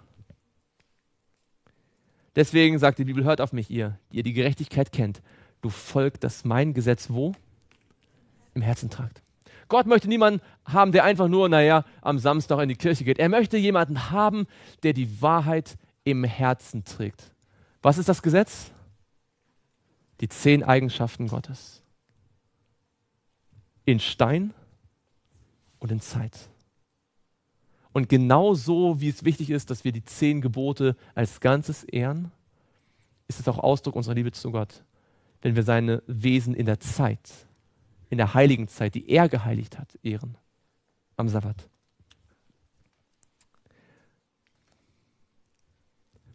Deswegen sagt die Bibel, hört auf mich, ihr, die ihr die Gerechtigkeit kennt. Du folgt, dass mein Gesetz wo? Im Herzen tragt. Gott möchte niemanden haben, der einfach nur, naja, am Samstag in die Kirche geht. Er möchte jemanden haben, der die Wahrheit im Herzen trägt. Was ist das Gesetz? Die zehn Eigenschaften Gottes. In Stein und in Zeit. Und genauso wie es wichtig ist, dass wir die zehn Gebote als Ganzes ehren, ist es auch Ausdruck unserer Liebe zu Gott, wenn wir seine Wesen in der Zeit ehren in der heiligen Zeit, die er geheiligt hat, ehren. Am Sabbat.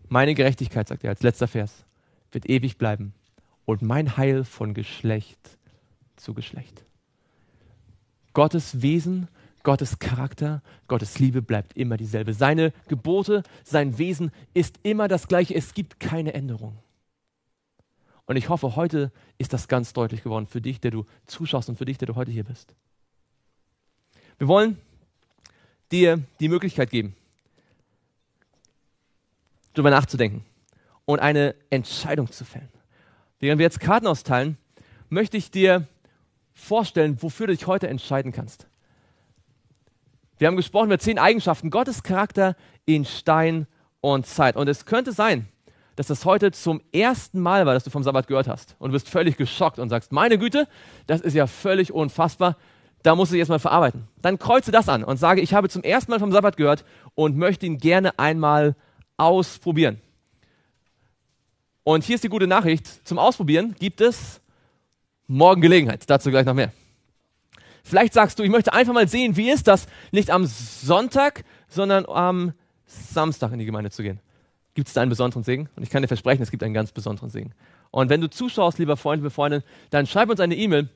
Meine Gerechtigkeit, sagt er als letzter Vers, wird ewig bleiben und mein Heil von Geschlecht zu Geschlecht. Gottes Wesen, Gottes Charakter, Gottes Liebe bleibt immer dieselbe. Seine Gebote, sein Wesen ist immer das gleiche. Es gibt keine Änderung. Und ich hoffe, heute ist das ganz deutlich geworden für dich, der du zuschaust und für dich, der du heute hier bist. Wir wollen dir die Möglichkeit geben, darüber nachzudenken und eine Entscheidung zu fällen. Während wir jetzt Karten austeilen, möchte ich dir vorstellen, wofür du dich heute entscheiden kannst. Wir haben gesprochen über zehn Eigenschaften Gottes Charakter in Stein und Zeit. Und es könnte sein, dass das heute zum ersten Mal war, dass du vom Sabbat gehört hast. Und du bist völlig geschockt und sagst, meine Güte, das ist ja völlig unfassbar. Da musst du dich erstmal verarbeiten. Dann kreuze das an und sage, ich habe zum ersten Mal vom Sabbat gehört und möchte ihn gerne einmal ausprobieren. Und hier ist die gute Nachricht. Zum Ausprobieren gibt es morgen Gelegenheit. Dazu gleich noch mehr. Vielleicht sagst du, ich möchte einfach mal sehen, wie ist das, nicht am Sonntag, sondern am Samstag in die Gemeinde zu gehen gibt es da einen besonderen Segen. Und ich kann dir versprechen, es gibt einen ganz besonderen Segen. Und wenn du zuschaust, lieber Freund, liebe Freundin, dann schreib uns eine E-Mail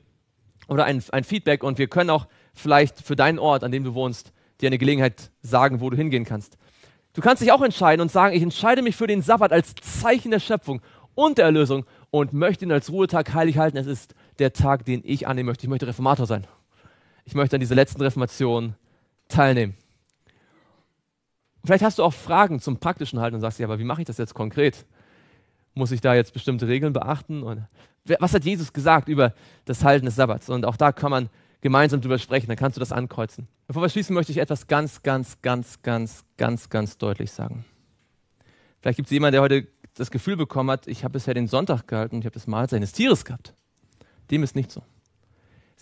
oder ein, ein Feedback und wir können auch vielleicht für deinen Ort, an dem du wohnst, dir eine Gelegenheit sagen, wo du hingehen kannst. Du kannst dich auch entscheiden und sagen, ich entscheide mich für den Sabbat als Zeichen der Schöpfung und der Erlösung und möchte ihn als Ruhetag heilig halten. Es ist der Tag, den ich annehmen möchte. Ich möchte Reformator sein. Ich möchte an dieser letzten Reformation teilnehmen. Vielleicht hast du auch Fragen zum praktischen Halten und sagst, ja, aber wie mache ich das jetzt konkret? Muss ich da jetzt bestimmte Regeln beachten? Und was hat Jesus gesagt über das Halten des Sabbats? Und auch da kann man gemeinsam drüber sprechen, dann kannst du das ankreuzen. Bevor wir schließen, möchte ich etwas ganz, ganz, ganz, ganz, ganz, ganz deutlich sagen. Vielleicht gibt es jemanden, der heute das Gefühl bekommen hat, ich habe bisher den Sonntag gehalten und ich habe das Mahlzeit eines Tieres gehabt. Dem ist nicht so.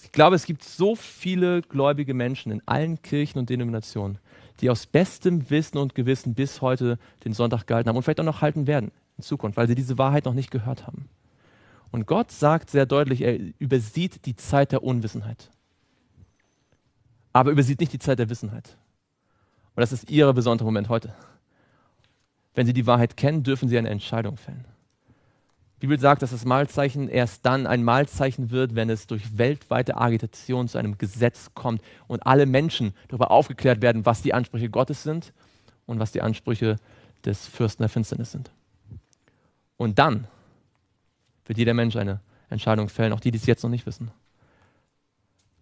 Ich glaube, es gibt so viele gläubige Menschen in allen Kirchen und Denominationen, die aus bestem Wissen und Gewissen bis heute den Sonntag gehalten haben und vielleicht auch noch halten werden in Zukunft, weil sie diese Wahrheit noch nicht gehört haben. Und Gott sagt sehr deutlich, er übersieht die Zeit der Unwissenheit. Aber übersieht nicht die Zeit der Wissenheit. Und das ist ihr besonderer Moment heute. Wenn sie die Wahrheit kennen, dürfen sie eine Entscheidung fällen. Die Bibel sagt, dass das Mahlzeichen erst dann ein Mahlzeichen wird, wenn es durch weltweite Agitation zu einem Gesetz kommt und alle Menschen darüber aufgeklärt werden, was die Ansprüche Gottes sind und was die Ansprüche des Fürsten der Finsternis sind. Und dann wird jeder Mensch eine Entscheidung fällen, auch die, die es jetzt noch nicht wissen.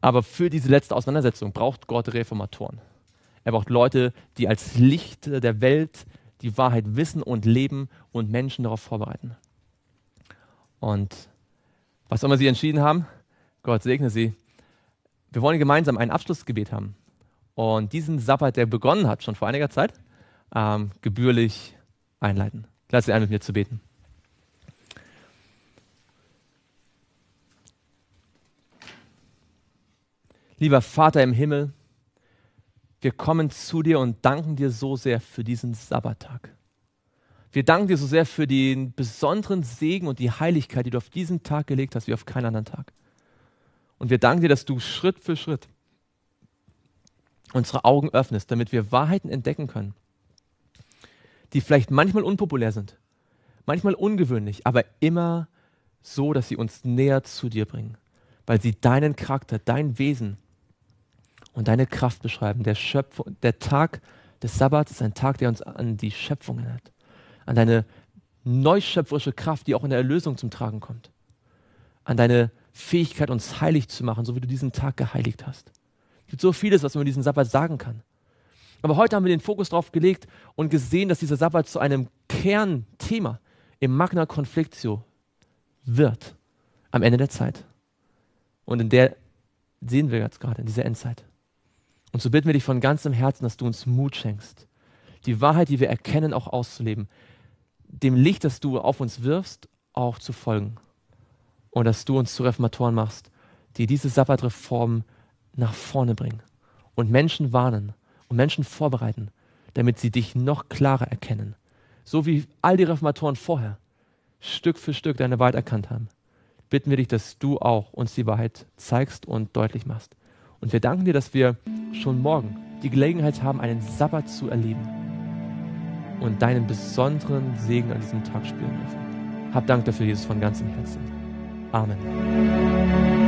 Aber für diese letzte Auseinandersetzung braucht Gott Reformatoren. Er braucht Leute, die als Licht der Welt die Wahrheit wissen und leben und Menschen darauf vorbereiten. Und was immer sie entschieden haben, Gott segne sie. Wir wollen gemeinsam ein Abschlussgebet haben. Und diesen Sabbat, der begonnen hat, schon vor einiger Zeit, ähm, gebührlich einleiten. Lass Sie ein, mit mir zu beten. Lieber Vater im Himmel, wir kommen zu dir und danken dir so sehr für diesen Sabbattag. Wir danken dir so sehr für den besonderen Segen und die Heiligkeit, die du auf diesen Tag gelegt hast, wie auf keinen anderen Tag. Und wir danken dir, dass du Schritt für Schritt unsere Augen öffnest, damit wir Wahrheiten entdecken können, die vielleicht manchmal unpopulär sind, manchmal ungewöhnlich, aber immer so, dass sie uns näher zu dir bringen, weil sie deinen Charakter, dein Wesen und deine Kraft beschreiben. Der, Schöpf der Tag des Sabbats ist ein Tag, der uns an die Schöpfung erinnert an deine neuschöpferische Kraft, die auch in der Erlösung zum Tragen kommt, an deine Fähigkeit, uns heilig zu machen, so wie du diesen Tag geheiligt hast. Es gibt so vieles, was man über diesen Sabbat sagen kann. Aber heute haben wir den Fokus darauf gelegt und gesehen, dass dieser Sabbat zu einem Kernthema im Magna Conflictio wird am Ende der Zeit. Und in der sehen wir jetzt gerade, in dieser Endzeit. Und so bitten wir dich von ganzem Herzen, dass du uns Mut schenkst, die Wahrheit, die wir erkennen, auch auszuleben, dem Licht, das du auf uns wirfst, auch zu folgen. Und dass du uns zu Reformatoren machst, die diese Sabbatreform nach vorne bringen und Menschen warnen und Menschen vorbereiten, damit sie dich noch klarer erkennen. So wie all die Reformatoren vorher Stück für Stück deine Wahrheit erkannt haben. Bitten wir dich, dass du auch uns die Wahrheit zeigst und deutlich machst. Und wir danken dir, dass wir schon morgen die Gelegenheit haben, einen Sabbat zu erleben und deinen besonderen Segen an diesem Tag spüren dürfen. Hab Dank dafür, Jesus, von ganzem Herzen. Amen.